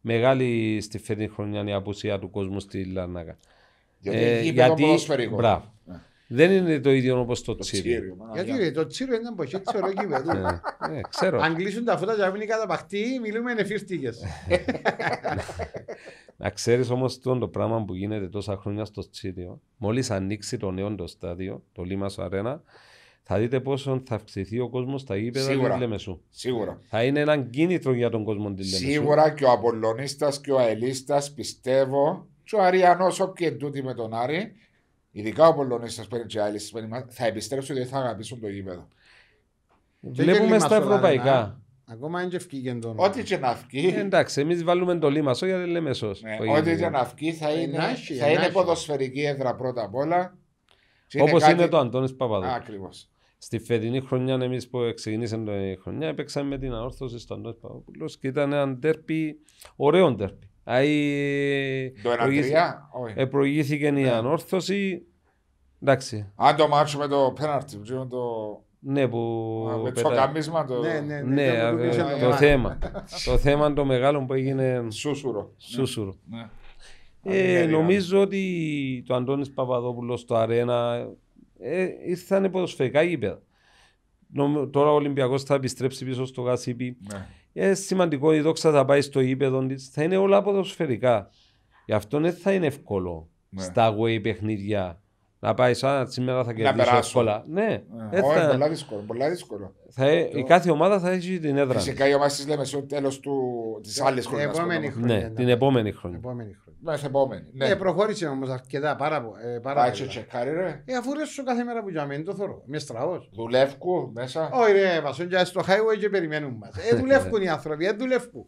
μεγάλη στη φετινή χρονιά η απουσία του κόσμου στη Λαρνάκα. Γιατί ε, γιατί, ναι. Δεν είναι το ίδιο όπως το, το τσίριο. γιατί ναι. το τσίριο είναι από ωραίο ε, ε, ξέρω. Αν κλείσουν τα φώτα για να μην καταπαχτή, μιλούμε ενεφίρτηκε. να ξέρεις όμως το πράγμα που γίνεται τόσα χρόνια στο τσίριο. Μόλις ανοίξει το νέο το στάδιο, το Λίμα Αρένα, θα δείτε πόσο θα αυξηθεί ο κόσμος στα γήπεδα τη Λεμεσού. Σίγουρα. Θα είναι ένα κίνητρο για τον κόσμο τη Λεμεσού. Σίγουρα και ο Απολωνίστα και ο Αελίστας πιστεύω. Και ο Αριανός, και τούτη με τον Άρη, ειδικά ο Απολωνίστα παίρνει και ο Αελίστα, θα επιστρέψουν και θα αγαπήσουν το γήπεδο. Βλέπουμε στα ευρωπαϊκά. Ακόμα είναι και τον. Ε, ναι, ό,τι και να βγει. Εντάξει, εμείς βάλουμε το όχι γιατί λέμε σω. ό,τι και να θα είναι, θα είναι ποδοσφαιρική έδρα πρώτα απ' όλα. Όπως είναι το Αντώνης πάπαδο. Ακριβώς. Στη φετινή χρονιά, εμείς που ξεκινήσαμε την χρονιά, παίξαμε με την ανόρθωση στον Αντώνη Παπαδό και ήταν ένα τέρπι, ωραίο τέρπι. Άι, το ε, προηγήθηκε, η ναι. ανόρθωση. Εντάξει. Αν το μάτσο το πέναρτι, με το... Ναι, που... με το... Ναι, ναι, ναι θέμα. το θέμα το μεγάλο που έγινε... Σούσουρο. Ε, νομίζω ότι το Αντώνης Παπαδόπουλος στο Αρένα ε, ήρθαν ποδοσφαιρικά γήπεδα. Τώρα ο Ολυμπιακός θα επιστρέψει πίσω στο Γασίπι. Ναι. Ε, σημαντικό η δόξα θα πάει στο γήπεδο Θα είναι όλα ποδοσφαιρικά. Γι' αυτό δεν θα είναι εύκολο ναι. στα γουέι παιχνίδια να πάει σαν σήμερα θα κερδίσει εύκολα. Ναι, ναι. πολλά δύσκολο. Πολλά δύσκολο θα, το... Ε, η κάθε ομάδα θα έχει την έδρα. Φυσικά η ομάδα της λέμε στο τέλος της άλλης χρονιάς. επόμενη χρονιά. Ναι, ναι, την επόμενη χρονιά. Επόμενη χρονιά. Ναι, επόμενη. Ναι. Ε, προχώρησε όμως αρκετά πάρα πολύ. Ε, πάρα έτσι τσεκάρι, ρε. Ε, αφού ρε σου κάθε μέρα που για γιαμένει το θωρώ. Με στραβός. Δουλεύκου μέσα. Όχι, ρε, βασόν για στο highway και περιμένουν μας. Ε, δουλεύκουν οι άνθρωποι, ε,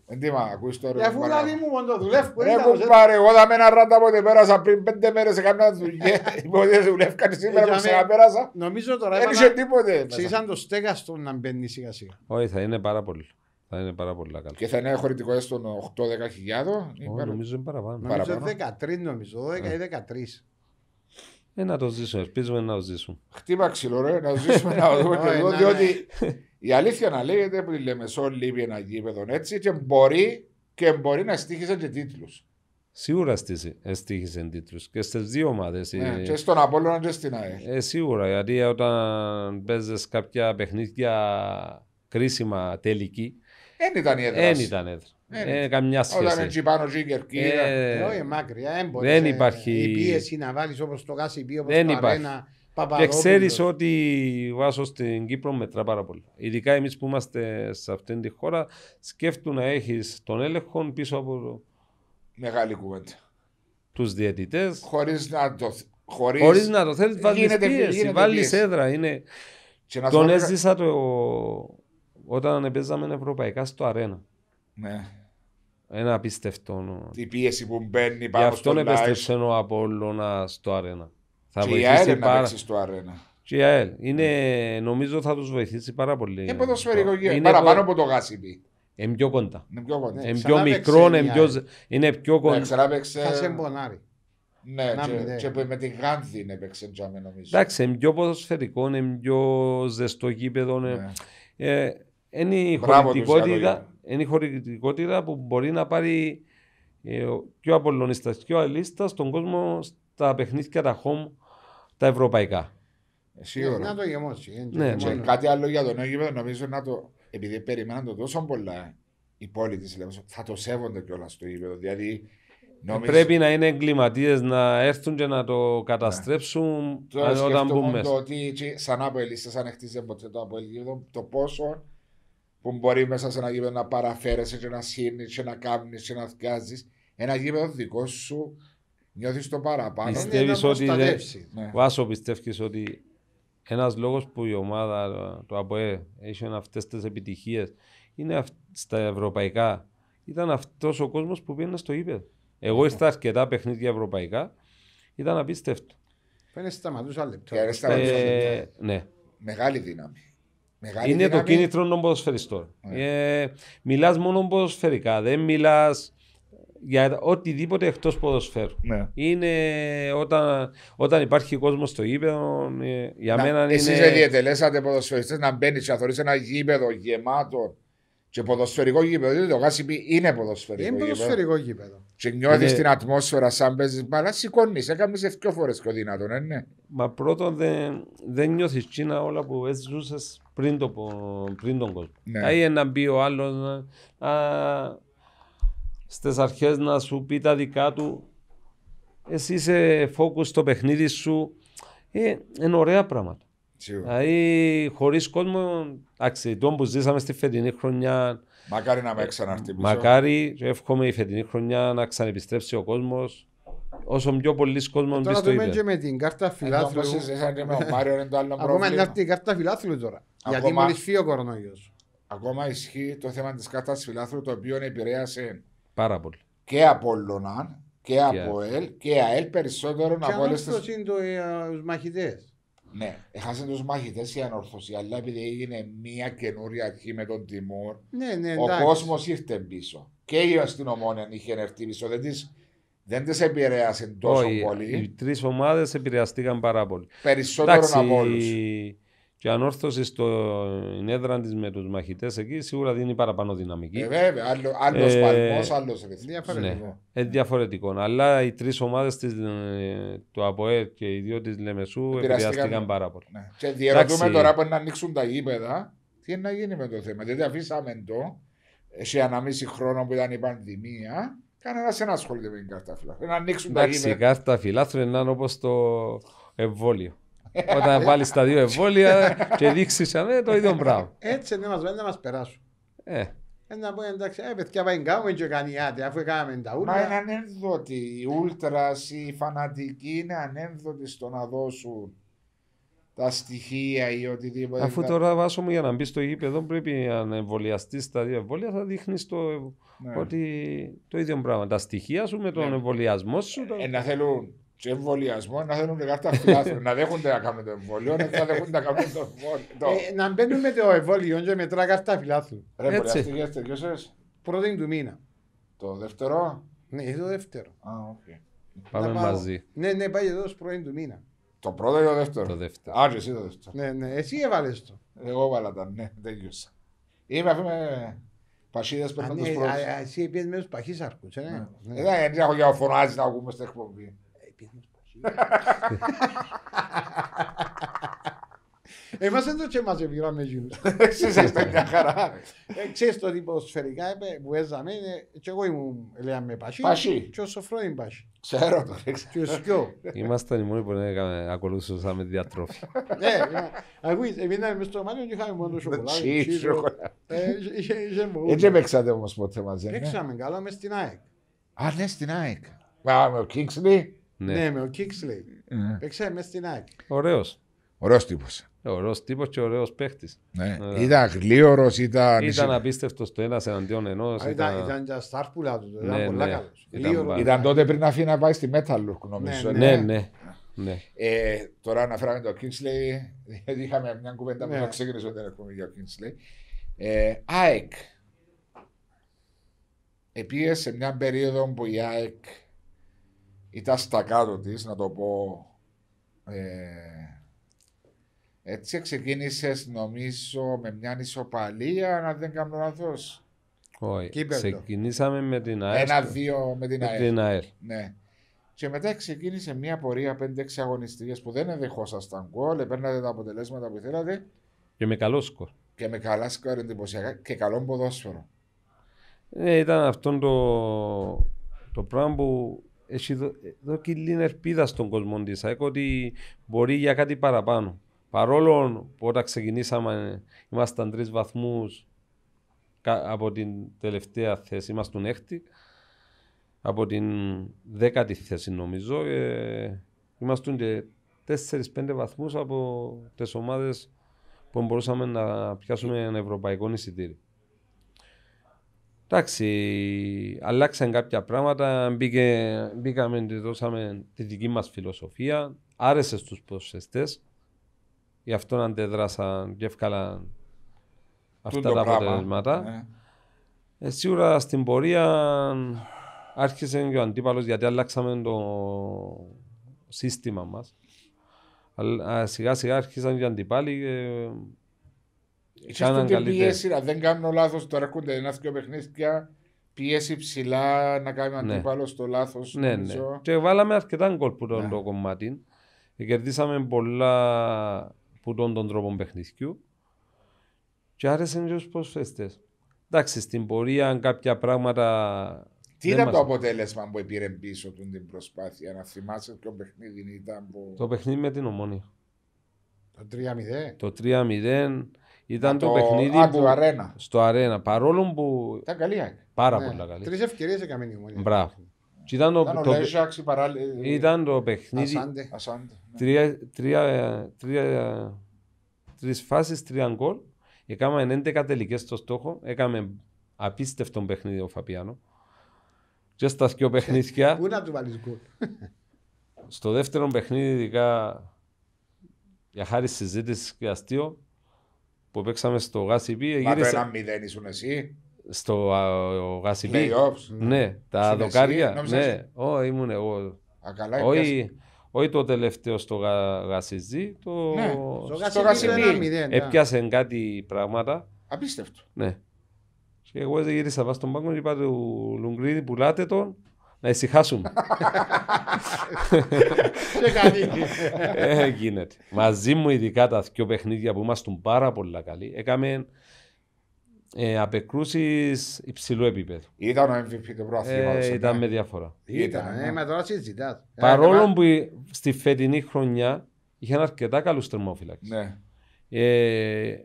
ε τι μα ακούεις τώρα. Ε, αφού δηλαδή μου μόνο Ε, Ρε, κουμπάρε, εγώ θα με ένα ράντα πότε πέρασα πριν πέντε μέρες σε καμιά δουλειά. Υπότιτλοι δουλεύκαν σήμερα που σε πέρασα. Νομίζω τώρα. Δεν είχε τίποτε. Ξήσαν το στέγαστο να μπαίνει σιγά σιγά. Όχι, θα είναι πάρα πολύ. Θα είναι πάρα πολύ καλό. Και θα είναι χωρητικό έστω 8-10 χιλιάδων. Oh, νομίζω είναι παραπάνω. Νομίζω 13, νομίζω, 12 ή 13. Ε. ε, να το ζήσουμε, ελπίζουμε να το ζήσουμε. Χτύπα ξύλο, ρε, να το ζήσουμε, να δούμε και εδώ, ε, ναι. διότι η αλήθεια να λέγεται που η Λεμεσό λείπει ένα γήπεδο έτσι και μπορεί, και μπορεί να στήχησε και τίτλους. Σίγουρα ε, στήχησε τίτλους και στις δύο ομάδες. Ναι, ε, και στον Απόλλωνα και στην ΑΕΛ. Ε, σίγουρα, γιατί όταν παίζει κάποια παιχνίδια κρίσιμα τελική. Δεν ήταν η έδρας. Δεν ήταν έδρα. Ε, καμιά σχέση. Όταν έτσι πάνω και η Ε, ε μακριά, δεν υπάρχει. Η πίεση να βάλεις όπως το γάσι πει, όπω το αρένα. Και ξέρεις ότι βάζω στην Κύπρο μετρά πάρα πολύ. Ειδικά εμείς που είμαστε σε αυτήν τη χώρα, σκέφτομαι να έχεις τον έλεγχο πίσω από Μεγάλη κουβέντα. Τους διαιτητές. Χωρίς να το Χωρίς... Χωρίς να το θέλεις βάλεις πίεση, Βάλει έδρα. Είναι... Και να Τον έζησα το... όταν παίζαμε ευρωπαϊκά στο αρένα. Ναι. Ένα απίστευτο. Η πίεση που μπαίνει πάνω στο Γι' αυτό επέστρεψε ο Απόλλωνα στο αρένα. Θα και η ΑΕΛ πάρα... να παίξει στο αρένα. Και η ΑΕΛ. Νομίζω θα τους βοηθήσει πάρα πολύ. Είναι ποδοσφαιρικό. παραπάνω από το γάσιμπι. Είναι πιο κοντά. Είναι πιο μικρό, είναι πιο κοντά. Θα σε εμπονάρει. Ναι, και, με τη Γάνδη είναι παίξε τζάμε νομίζω. Εντάξει, είναι πιο ποδοσφαιρικό, είναι πιο ζεστό ε, ναι. ε, γήπεδο. είναι, η χωρητικότητα, είναι η χωρητικότητα που μπορεί να πάρει ε, και ο Απολλωνιστάς και ο Αλίστας στον κόσμο στα παιχνίδια τα home τα ευρωπαϊκά. Ε, σίγουρα. Να το γεμώσει. Ναι, ναι. κάτι άλλο για τον Αίγυπτο νομίζω να το επειδή περιμέναν το τόσο πολλά οι πόλοι της θα το σέβονται κιόλας στο ήλιο. Δηλαδή, νόμιζ... Πρέπει να είναι εγκληματίες να έρθουν και να το καταστρέψουν ναι. όταν μπουν μέσα. Το ότι σαν αποελίστε, σαν χτίζε το αποελίστε, το πόσο που μπορεί μέσα σε ένα γήπεδο να παραφέρεσαι και να σύρνεις και να κάνει και να θυκάζει. Ένα γήπεδο δικό σου νιώθεις το παραπάνω. Πιστεύεις ότι. Ναι. Βάσο, πιστεύεις ότι ένας λόγος που η ομάδα, του ΑΠΟΕ, έχει αυτές τις επιτυχίες είναι στα ευρωπαϊκά. Ήταν αυτός ο κόσμος που πήγαινε στο ύπεδο. Εγώ ναι. ήρθα αρκετά παιχνίδια ευρωπαϊκά. Ήταν απίστευτο. Φαίνεται ε, σταματούσα λεπτό. ναι. Μεγάλη δύναμη. είναι το κίνητρο των ποδοσφαιριστών. Yeah. Ναι. Ε, μιλάς μόνο ποδοσφαιρικά. Δεν μιλάς για οτιδήποτε εκτός ποδοσφαίρου. Ναι. Είναι όταν, όταν υπάρχει κόσμος στο γήπεδο, ε, για να, μένα είναι. Εσεί δεν διατελέσατε, ποδοσφαιριστές να μπαίνει και να θεωρείς ένα γήπεδο γεμάτο και ποδοσφαιρικό γήπεδο. Δηλαδή το Γάσιμπι είναι ποδοσφαιρικό είναι γήπεδο. Είναι ποδοσφαιρικό γήπεδο. Και νιώθεις είναι... την ατμόσφαιρα σαν παίζεις μπαλά, σηκώνεις. Έκανε σε δύο φορές πιο δυνατόν, ε, ναι, Μα πρώτον δεν, δεν νιώθεις Κίνα όλα που ζούσες πριν, το, πριν τον κόσμο. Ναι. Θα να μπει ο άλλος να, στις αρχές να σου πει τα δικά του. Εσύ είσαι φόκου στο παιχνίδι σου. Ε, είναι ωραία πράγματα. Δηλαδή, χωρίς κόσμο, αξιωτών που ζήσαμε στη φετινή χρονιά. Μακάρι να με ξαναρτήσει. Μακάρι, εύχομαι η φετινή χρονιά να ξανεπιστρέψει ο κόσμος. Όσο πιο πολλοί κόσμοι μπεις στο ίδιο. Τώρα με την κάρτα φιλάθλου. Ακόμα είναι κάρτα φιλάθλου τώρα. Γιατί μόλις φύγει ο κορονοϊός. Ακόμα ισχύει το θέμα της κάρτας φιλάθλου το οποίο επηρέασε Πάρα πολύ. Και από Λονάν και από ΕΛ και ΑΕΛ περισσότερο από όλες τις. Αυτό είναι τους μαχητές. Ναι, έχασαν τους μαχητές η ανορθωσία, αλλά επειδή έγινε μια καινούρια αρχή με τον Τιμούρ, ναι, ναι, ο κόσμος ήρθε πίσω. Και η αστυνομία είχε έρθει πίσω. Δεν τη δεν τις επηρέασε τόσο Όχι, πολύ. Οι τρεις ομάδες επηρεαστήκαν πάρα πολύ. Περισσότερο Εντάξει, από όλους και αν όρθωσες στην έδρα της με τους μαχητές εκεί, σίγουρα δίνει παραπάνω δυναμική. Ε, βέβαια, άλλο άλλος ε, άλλο Διαφορετικό. Ναι, ε, διαφορετικό. Αλλά οι τρεις ομάδες ε, του ΑΠΟΕ και οι δύο της Λεμεσού επηρεάστηκαν πάρα πολύ. Ναι. Και διαρωτούμε τώρα που να ανοίξουν τα γήπεδα, τι είναι να γίνει με το θέμα. Δηλαδή, αφήσαμε το σε μισή χρόνο που ήταν η πανδημία. Κανένας δεν ασχολείται με την κάρτα φυλάθρων. Να ανοίξουν τα γήπεδα. Εντάξει, η κάρτα είναι όπως το εμβόλιο. Όταν ε, βάλεις τα δύο εμβόλια και δείξεις ε, το ίδιο πράγμα. Έτσι δεν ναι, μας βγαίνει να μας περάσουν. Ε. ε να πω εντάξει, ε, παιδιά πάει κάνουμε και άντε, αφού έκαναμε τα ούλα. Μα είναι ανένδοτη. Οι ούλτρα, οι φανατικοί είναι ανένδοτοι στο να δώσουν τα στοιχεία ή οτιδήποτε. Αφού τώρα βάσο μου για να μπεις στο γήπεδο πρέπει να εμβολιαστείς τα δύο εμβόλια, θα δείχνεις το... Ναι. ότι το ίδιο πράγμα. Τα στοιχεία σου με τον ναι. εμβολιασμό σου. Το... Ε, να θέλουν και εμβολιασμό να θέλουν και κάρτα φιλάθρου. να δέχονται να κάνουν το εμβόλιο, να δέχονται να κάνουν το εμβόλιο. ε, να μπαίνουν με το εμβόλιο και μετρά κάρτα φιλάθρου. Ρε, πολύ αυτοί τελειώσες. Πρώτη του μήνα. Το δεύτερο. Ναι, το δεύτερο. Α, okay. Πάμε να μαζί. Ναι, ναι, πάει εδώ πρώτη του μήνα. Το πρώτο ή το δεύτερο. Το δεύτερο. Άρα, εσύ το δεύτερο. Ναι, ναι, εσύ έβαλες το. Εγώ έβαλα τα, ναι, τελειώσα. Είμαι αυτή με πασίδες που έχουν ναι, Εσύ επειδή με του παχύσαρκους. Ε, ναι. ναι. ε, δεν έχω για φωνάζεις να ακούμε στην εκπομπή. Εμάς δεν το και μας επιγράμε γίνους. Εσείς είστε μια χαρά. Ε, ξέρεις το τύπο σφαιρικά ε, που έζαμε, ε, και εγώ ήμουν, λέμε, πασί. Πασί. Και ο Σοφρό είναι πασί. Ξέρω το, δεν ξέρω. Είμαστε οι μόνοι που ακολουθούσαμε τη διατροφή. Ναι, ακούεις, εμείναμε μες στο μάτι και είχαμε μόνο σοκολάδι. Τσι, σοκολάδι. Έτσι παίξατε όμως ποτέ μαζί. Παίξαμε καλά μες στην ΑΕΚ. Α, ναι, στην ΑΕΚ. Με ο Κίξλι. Ναι. ναι, με ο Κίξλεϊ. Ε, ναι. Παίξε μες στην ΑΕΚ. Ωραίος. Ωραίος τύπος. Ε, ωραίος τύπος και ωραίος παίχτης. Ναι. Ε. Ήταν γλίωρο, ήταν... Ήταν απίστευτος το ένας εναντίον ενός. Ήταν, ήταν και αστάρπουλα του, ήταν ναι, πολλά καλός. Ήταν, τότε πριν να αφήνει να πάει στη Μέταλλουρκ, νομίζω. Ναι, ναι. τώρα αναφέραμε το Κίξλεϊ. γιατί είχαμε μια κουβέντα που να ξεκινήσω όταν έχουμε για Κίξλεϊ. Ε, ΑΕΚ. Επίες σε μια περίοδο που η ΑΕΚ ήταν στα κάτω της, να το πω. Ε, έτσι ξεκίνησες, νομίζω, με μια ισοπαλία, αν δεν κάνω λάθος. Όχι. Ξεκινήσαμε με την ΑΕΛ. Ένα-δύο με την ΑΕΛ. Ναι. Και μετά ξεκίνησε μια πορεία 5-6 αγωνιστικές που δεν ενδεχόσασταν γκολ, Παίρνατε τα αποτελέσματα που θέλατε. Και με καλό σκορ. Και με καλά σκορ εντυπωσιακά και καλό ποδόσφαιρο. Ναι, ήταν αυτό το, το πράγμα που έχει εδώ και λίγη ελπίδα στον κόσμο της ΑΕΚ ότι μπορεί για κάτι παραπάνω. Παρόλο που όταν ξεκινήσαμε ήμασταν τρεις βαθμούς από την τελευταία θέση, ήμασταν έκτη, από την δέκατη θέση νομίζω, ε, ήμασταν και τέσσερις-πέντε βαθμούς από τις ομάδες που μπορούσαμε να πιάσουμε ένα ευρωπαϊκό εισιτήριο. Εντάξει, αλλάξαν κάποια πράγματα, μπήκε, μπήκαμε και δώσαμε τη δική μας φιλοσοφία, άρεσε στους προσεστές, γι' αυτόν αντέδρασαν και εύκαλαν αυτά τα αποτελέσματα. Ναι. Ε, σίγουρα στην πορεία άρχισε και ο αντίπαλος γιατί αλλάξαμε το σύστημα μας. σιγά σιγά άρχισαν και οι αντιπάλοι ε, ήταν πίεση, δεν κάνω λάθος, τώρα έρχονται ένα και παιχνίδια. Πίεση ψηλά να κάνει ναι. αντίπαλος στο λάθος. Ναι, ναι. Και βάλαμε αρκετά γκολ που ήταν ναι. το κομμάτι. Κερδίσαμε πολλά που ήταν τον τρόπο παιχνιδιού. Και άρεσε και του προσφέστε. Εντάξει, στην πορεία αν κάποια πράγματα. Τι ήταν το αποτέλεσμα που πήρε πίσω του την προσπάθεια, να θυμάσαι ποιο παιχνίδι ήταν. Που... Το παιχνίδι με την ομόνια. Το 3-0. Το 3-0. Ήταν το, το παιχνίδι α, που... αρένα. στο αρένα. Παρόλο που. Ήταν καλή. Πάρα ναι. πολύ καλή. Τρεις ευκαιρίες έκαμε η Μολύνη. Μπράβο. Και Ήταν ήταν, το... το, Λέζαξ, παρά... ήταν το παιχνίδι. Ασάντε. Ασάντε. Ναι. Τρία, τρία, τρία, τρεις φάσεις, τρία γκολ. Έκαμε 11 τελικές στο στόχο. Έκαμε απίστευτο παιχνίδι ο Φαπιάνο. Και στα δυο παιχνίδια. Πού να του βάλεις γκολ. στο δεύτερο παιχνίδι, ειδικά για χάρη συζήτηση και αστείο, που παίξαμε στο Γάσιπι. Γύρισα... Μα το ένα μηδέν ήσουν εσύ. Στο Γάσιπι. Ναι. ναι, τα δοκάρια. Ναι, όχι ήμουν εγώ. Όχι το τελευταίο στο Γασιζί, το... Ναι, στο Γασιμπί. Ναι. Έπιασε κάτι πράγματα. Απίστευτο. Ναι. Και εγώ γύρισα πάνω στον πάγκο και είπα του Λουγκρίνη πουλάτε τον να ησυχάσουμε. Γίνεται. Μαζί μου ειδικά τα δυο παιχνίδια που ήμασταν πάρα πολύ καλοί, έκαμε ε, απεκρούσεις υψηλού επίπεδου. Ήταν ο MVP του ε, ήταν ναι. με διαφορά. Ήταν, ναι. ε, με τώρα συζητάς. Ε, Παρόλο που στη φετινή χρονιά είχαν αρκετά καλούς τερμόφυλακτε. Ναι. Ε,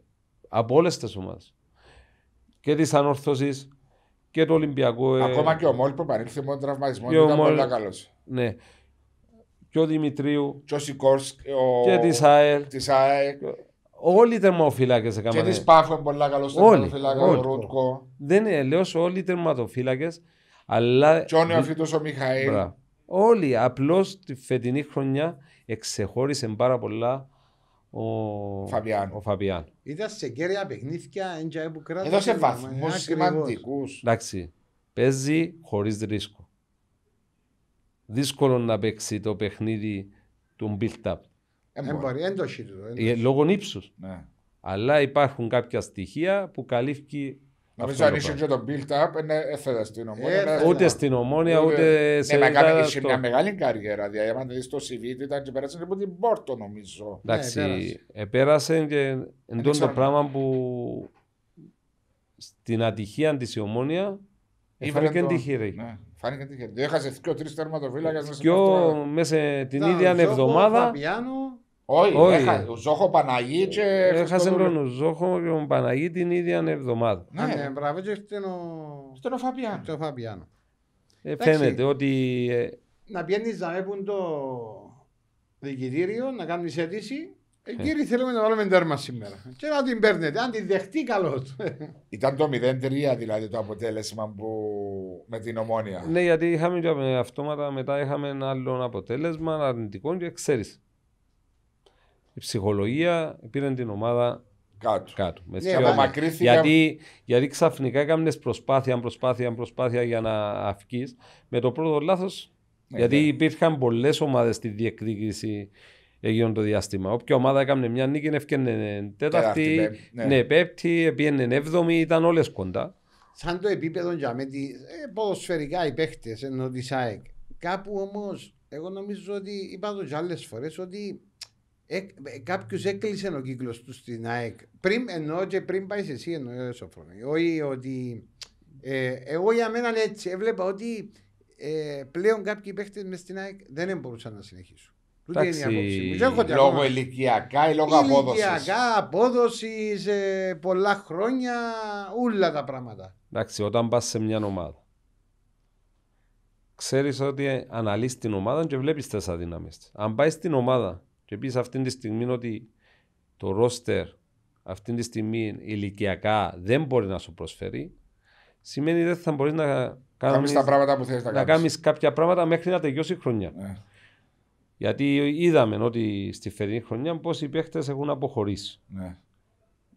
από όλες τις ομάδες. Και της ανορθώσεις και το Ολυμπιακό. Ε... Ακόμα και ο Μόλ που παρήχθη μόνο τον τραυματισμό ήταν Μόλ... πολύ καλός. Ναι. Και ο Δημητρίου. Και ο Σικόρσκ. Ο... Και της ΑΕΛ. ΑΕΚ. Όλοι οι τερμοφύλακε έκαναν. Και ε. της Πάφου είναι πολύ καλός Όλοι. ο Ρούτκο. Δεν είναι, λέω σε όλοι οι τερματοφύλακες. Αλλά... Και ο Νεοφύτος ο Μιχαήλ. Όλοι. Απλώς τη φετινή χρονιά εξεχώρισε πάρα πολλά ο, Φαβιάν, ο Φαπιάν. Είδα σε κέρια παιχνίδια, έντια που κράτησε. σε βαθμού σημαντικούς. Εντάξει. Παίζει χωρίς ρίσκο. Δύσκολο να παίξει το παιχνίδι του μπιλτάπ. up Έντοχη του. Ε, λόγω ύψου. Ναι. Αλλά υπάρχουν κάποια στοιχεία που καλύφθηκε Νομίζω αν είσαι και το build-up, έφερε ναι, ε, ε, στην ομόνια. Ούτε στην ομόνια, ούτε σε. Ναι, είχε μια μεγάλη καριέρα. Δηλαδή, αν δεις το CV, ήταν και πέρασε από την Πόρτο, νομίζω. Εντάξει, ναι, επέρασε και εντό το πράγμα που στην ατυχία της ομόνια. Ε, ναι, φάνηκε τυχερή. Φάνηκε τυχερή. ο δύο-τρει τερματοφύλακε μέσα. Και μέσα την ίδια εβδομάδα. Όχι, ο Ζόχο Παναγί και... Έχασε τον Ζόχο και τον Παναγί την ίδια εβδομάδα. Ναι, ναι μπράβο και στον Φαπιάνο. Ε, φαίνεται ότι... Ε, να πιένει να έπουν το διοικητήριο, να κάνει αίτηση. Ε, ε, κύριε, θέλουμε να βάλουμε τέρμα σήμερα. Και να την παίρνετε, αν την δεχτεί καλώς. Ήταν το 0-3 δηλαδή το αποτέλεσμα που... με την ομόνια. Ναι, γιατί είχαμε και αυτόματα μετά είχαμε ένα άλλο αποτέλεσμα αρνητικό και ξέρεις η ψυχολογία πήρε την ομάδα κάτω. κάτω. Με ναι, γιατί, γιατί ξαφνικά έκανες προσπάθεια, προσπάθεια, προσπάθεια για να αυκείς. Με το πρώτο λάθος, ναι, γιατί ναι. υπήρχαν πολλές ομάδες στη διεκδίκηση εκείνο το διάστημα. Όποια ομάδα έκανε μια νίκη, έφτιανε τέταρτη, ναι. ναι, πέπτη, έβδομη, ήταν όλες κοντά. Σαν το επίπεδο για με τη, ε, ποδοσφαιρικά οι παίχτε ενώ της ΑΕΚ. Κάπου όμως, εγώ νομίζω ότι είπα το και άλλες φορές ότι ε, Κάποιος έκλεισε ο κύκλος του στην ΑΕΚ. Πριν, εννοώ και πριν πάει σε εσύ, εννοώ ε, σοφρόνη. Όχι ότι. Ε, εγώ για μένα έτσι. Έβλεπα ότι πλέον κάποιοι παίχτες μες στην ΑΕΚ δεν μπορούσαν να συνεχίσουν. Εντάξει, λόγω ηλικιακά ή λόγω απόδοση. Ηλικιακά, απόδοσης, ε, πολλά χρόνια, όλα τα πράγματα. Εντάξει, όταν πας σε μια ομάδα, ξέρεις ότι αναλύεις την ομάδα και βλέπεις τις αδυναμίες. Αν πάει στην ομάδα και επίση αυτή τη στιγμή ότι το ρόστερ αυτή τη στιγμή ηλικιακά δεν μπορεί να σου προσφέρει, σημαίνει ότι δεν θα μπορείς να κάνεις πράγματα να, κάποια πράγματα μέχρι να τελειώσει η χρονιά. Ναι. Γιατί είδαμε ότι στη φετινή χρονιά οι παίχτες έχουν αποχωρήσει. Ναι.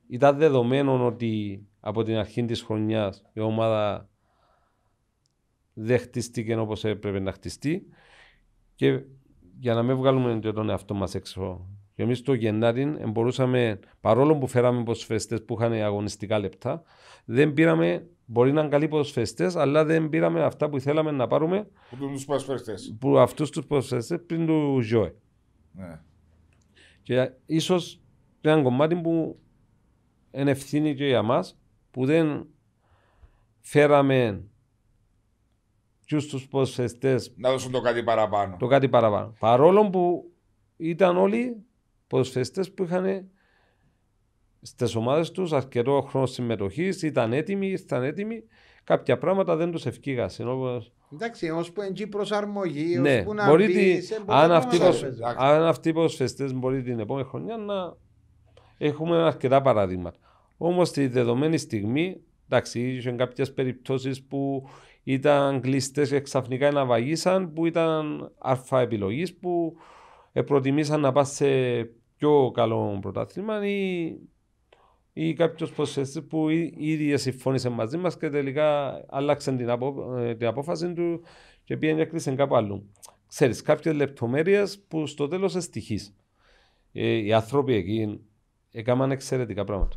Ήταν δεδομένο ότι από την αρχή της χρονιάς η ομάδα δεν χτίστηκε όπως έπρεπε να χτιστεί. Και για να μην βγάλουμε τον εαυτό μας έξω. Και εμείς το Γενάρη μπορούσαμε, παρόλο που φέραμε προσφεστέ που είχαν αγωνιστικά λεπτά, δεν πήραμε, μπορεί να είναι καλοί προσφεστέ, αλλά δεν πήραμε αυτά που θέλαμε να πάρουμε. Που αυτούς τους προσφεστέ πριν του Ζωέ. Ναι. Και ίσως ένα κομμάτι που είναι ευθύνη και για μας, που δεν φέραμε ποιου του Να δώσουν το κάτι παραπάνω. Το κάτι παραπάνω. Παρόλο που ήταν όλοι ποσοστές που είχαν στις ομάδες τους αρκετό χρόνο συμμετοχής, ήταν έτοιμοι, ήταν έτοιμοι. Κάποια πράγματα δεν τους ευκήγασαν. Εντάξει, ως που εντζή προσαρμογή, ναι, που να μπορεί τη... αν, αυτοί αν αυτοί οι προσφεστέ μπορεί την επόμενη χρονιά να έχουμε αρκετά παραδείγματα. Όμως τη δεδομένη στιγμή, εντάξει, είχε κάποιες περιπτώσεις που ήταν κλειστές και ξαφνικά εναβαγήσαν που ήταν αρφα επιλογής που προτιμήσαν να πας σε πιο καλό πρωτάθλημα ή, ή κάποιος που ήδη συμφώνησε μαζί μας και τελικά άλλαξαν την, απο, ε, την απόφαση του και πήγαν και κλείσαν κάπου αλλού. Ξέρεις κάποιες λεπτομέρειες που στο τέλος εστυχεί. Ε, οι άνθρωποι εκεί έκαναν εξαιρετικά πράγματα.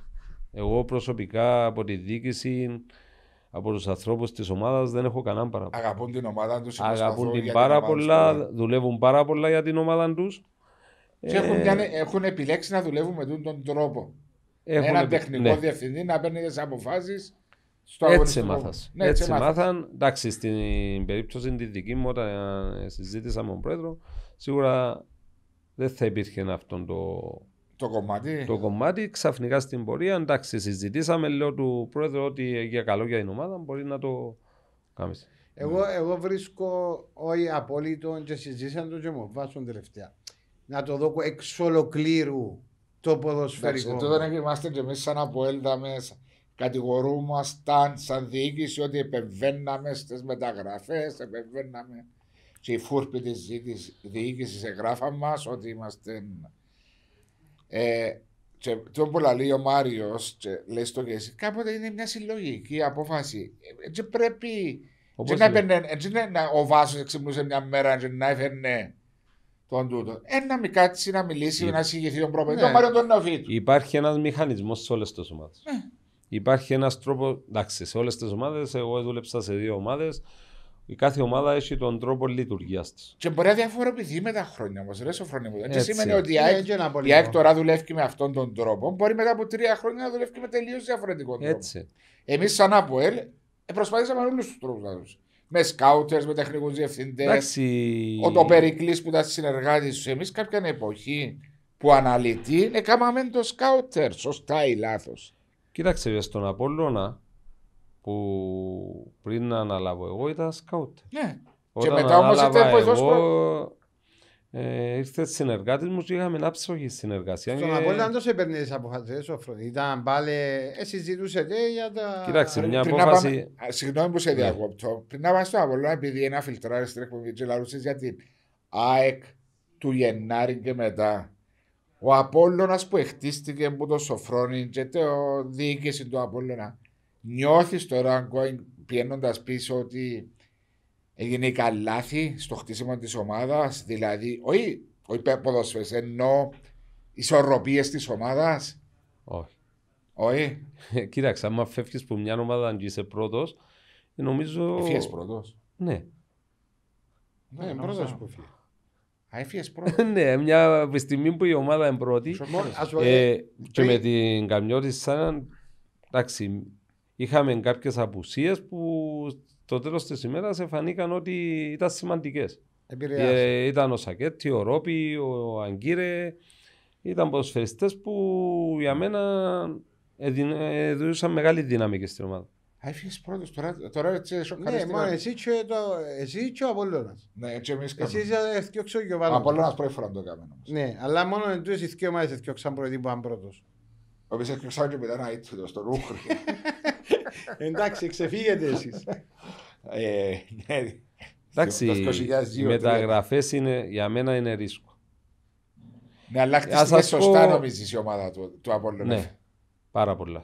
Εγώ προσωπικά από τη διοίκηση από τους ανθρώπους της ομάδας δεν έχω κανένα παράπονο. Αγαπούν την ομάδα τους, αγαπούν την πάρα πολλά, ναι. δουλεύουν πάρα πολλά για την ομάδα τους. Και έχουν, ε, έχουν επιλέξει να δουλεύουν με τον τρόπο. Έχουν Ένα τεχνικό ναι. διευθυντή να παίρνει τις αποφάσεις. Στο έτσι μάθας. Ναι, έτσι, μάθαν. Εντάξει, στην περίπτωση τη δική μου, όταν ε, συζήτησα με τον πρόεδρο, σίγουρα δεν θα υπήρχε αυτό το το κομμάτι. Το κομμάτι ξαφνικά στην πορεία, εντάξει, συζητήσαμε, λέω του πρόεδρου ότι για καλό για την ομάδα μπορεί να το κάνεις. Εγώ, ναι. εγώ βρίσκω όχι απόλυτο και συζήτησαν το και μου βάζουν τελευταία. Να το δω εξ ολοκλήρου το ποδοσφαιρικό. Εντάξει, τότε είμαστε και εμείς σαν αποέλτα μέσα. Κατηγορούμασταν σαν διοίκηση ότι επεμβαίναμε στις μεταγραφές, επεμβαίναμε. Και οι φούρποι της διοίκησης εγγράφαν μας ότι είμαστε ε, και το που λέει ο Μάριος, λες το και εσύ, κάποτε είναι μια συλλογική απόφαση. έτσι ε, πρέπει. Έτσι να έπαιρνε, έτσι ε, να ο Βάσος ξυπνούσε μια μέρα και να έφερνε τον τούτο. Ένα ε, μη κάτσει να μιλήσει, Υ... να συγχυθεί τον πρόεδρο. Ναι. Το Μάριο τον Ναβίτ. Υπάρχει ένας μηχανισμός σε όλες τις ομάδες. Ναι. Υπάρχει ένας τρόπος. Εντάξει, σε όλες τις ομάδες, εγώ δούλεψα σε δύο ομάδες η κάθε ομάδα έχει τον τρόπο λειτουργίας της. Και μπορεί να διαφοροποιηθεί με τα χρόνια όμως. Δεν Και σημαίνει ότι η ναι, ΑΕΚ, τώρα δουλεύει με αυτόν τον τρόπο. Μπορεί μετά από τρία χρόνια να δουλεύει με τελείως διαφορετικό τρόπο. Εμείς, σαν ΑΠΟΕΛ, ε, προσπαθήσαμε όλους τους τρόπους να Με σκάουτερ, με τεχνικούς διευθυντές. Ο το Περικλής που ήταν συνεργάτης τους. Εμείς κάποια εποχή που αναλυτεί, έκαναμε το σκάουτερ. Σωστά ή λάθος. Κοίταξε στον Απόλλωνα που πριν να αναλάβω εγώ ήταν σκάουτ. Ναι. Όταν και μετά όμως ήρθε εγώ, εγώ ε, ήρθες συνεργάτης μου και είχαμε ένα ψωχή συνεργασία. Στον και... Ε, δεν τόσο έπαιρνε αποφάσεις, ο όφρο. Ήταν πάλι, εσύ ζητούσε για τα... Κοιτάξτε, μια πριν απόφαση... Πάμε... Συγγνώμη που σε ναι. διακόπτω. Πριν να πάμε στον Απόλλωνα, επειδή ένα φιλτράρι τρέχει με και λαρούσες για ΑΕΚ του Γενάρη και μετά. Ο Απόλλωνας που εκτίστηκε από το Σοφρόνι και το διοίκηση του Απόλλωνα Νιώθεις τώρα, πιένοντας πίσω, ότι έγινε καλά στο χτίσιμο της ομάδας, δηλαδή, όχι, όχι ποδοσφαίρε, ενώ ισορροπίες της ομάδας. Όχι. Όχι. Κοίταξε, άμα φεύγεις που μια ομάδα αν είσαι πρώτος, νομίζω. Φύγε πρώτος. Ναι. Ναι, πρώτος που φύγει. Ναι, μια στιγμή που η ομάδα είναι πρώτη ε, ε, και με την καμιότη σαν εντάξει, είχαμε κάποιες απουσίες που το τέλος της ημέρας εφανήκαν ότι ήταν σημαντικές. Ε, ήταν ο Σακέτη, ο Ρόπι, ο Αγκύρε. Ήταν ποδοσφαιριστές που για μένα έδωσαν μεγάλη δύναμη και στην ομάδα. Έφυγες πρώτος, τώρα, τώρα έτσι Ναι, μόνο εσύ και, το, εσύ και ο Απολλώνας. Ναι, έτσι εμείς κάνουμε. Εσύ είσαι και ο Απολλώνας πρώτη φορά το κάνουμε. Ναι, αλλά μόνο εντό οι δύο ομάδες έφτιαξαν πρώτοι που ήταν πρώτος. Όπως έκλειψαν και μετά να στο ρούχο. Εντάξει, ξεφύγετε εσείς. Ε, ναι. Εντάξει, οι μεταγραφές για μένα είναι ρίσκο. Ναι, αλλά χτίστηκε σωστά νομίζεις η ομάδα του, του Απόλλωνα. Ναι, πάρα πολλά.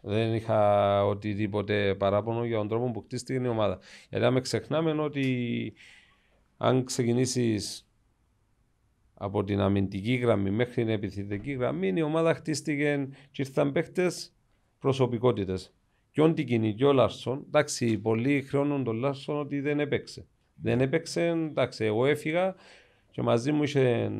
Δεν είχα οτιδήποτε παράπονο για τον τρόπο που χτίστηκε η ομάδα. Γιατί αν ξεχνάμε ότι αν ξεκινήσεις από την αμυντική γραμμή μέχρι την επιθετική γραμμή η ομάδα χτίστηκε και ήρθαν παίχτε προσωπικότητες. Και όντι κινητή ο Λάρσον, εντάξει, πολλοί χρόνων τον Λάρσον ότι δεν έπαιξε. Δεν έπαιξε, εντάξει, εγώ έφυγα και μαζί μου είχε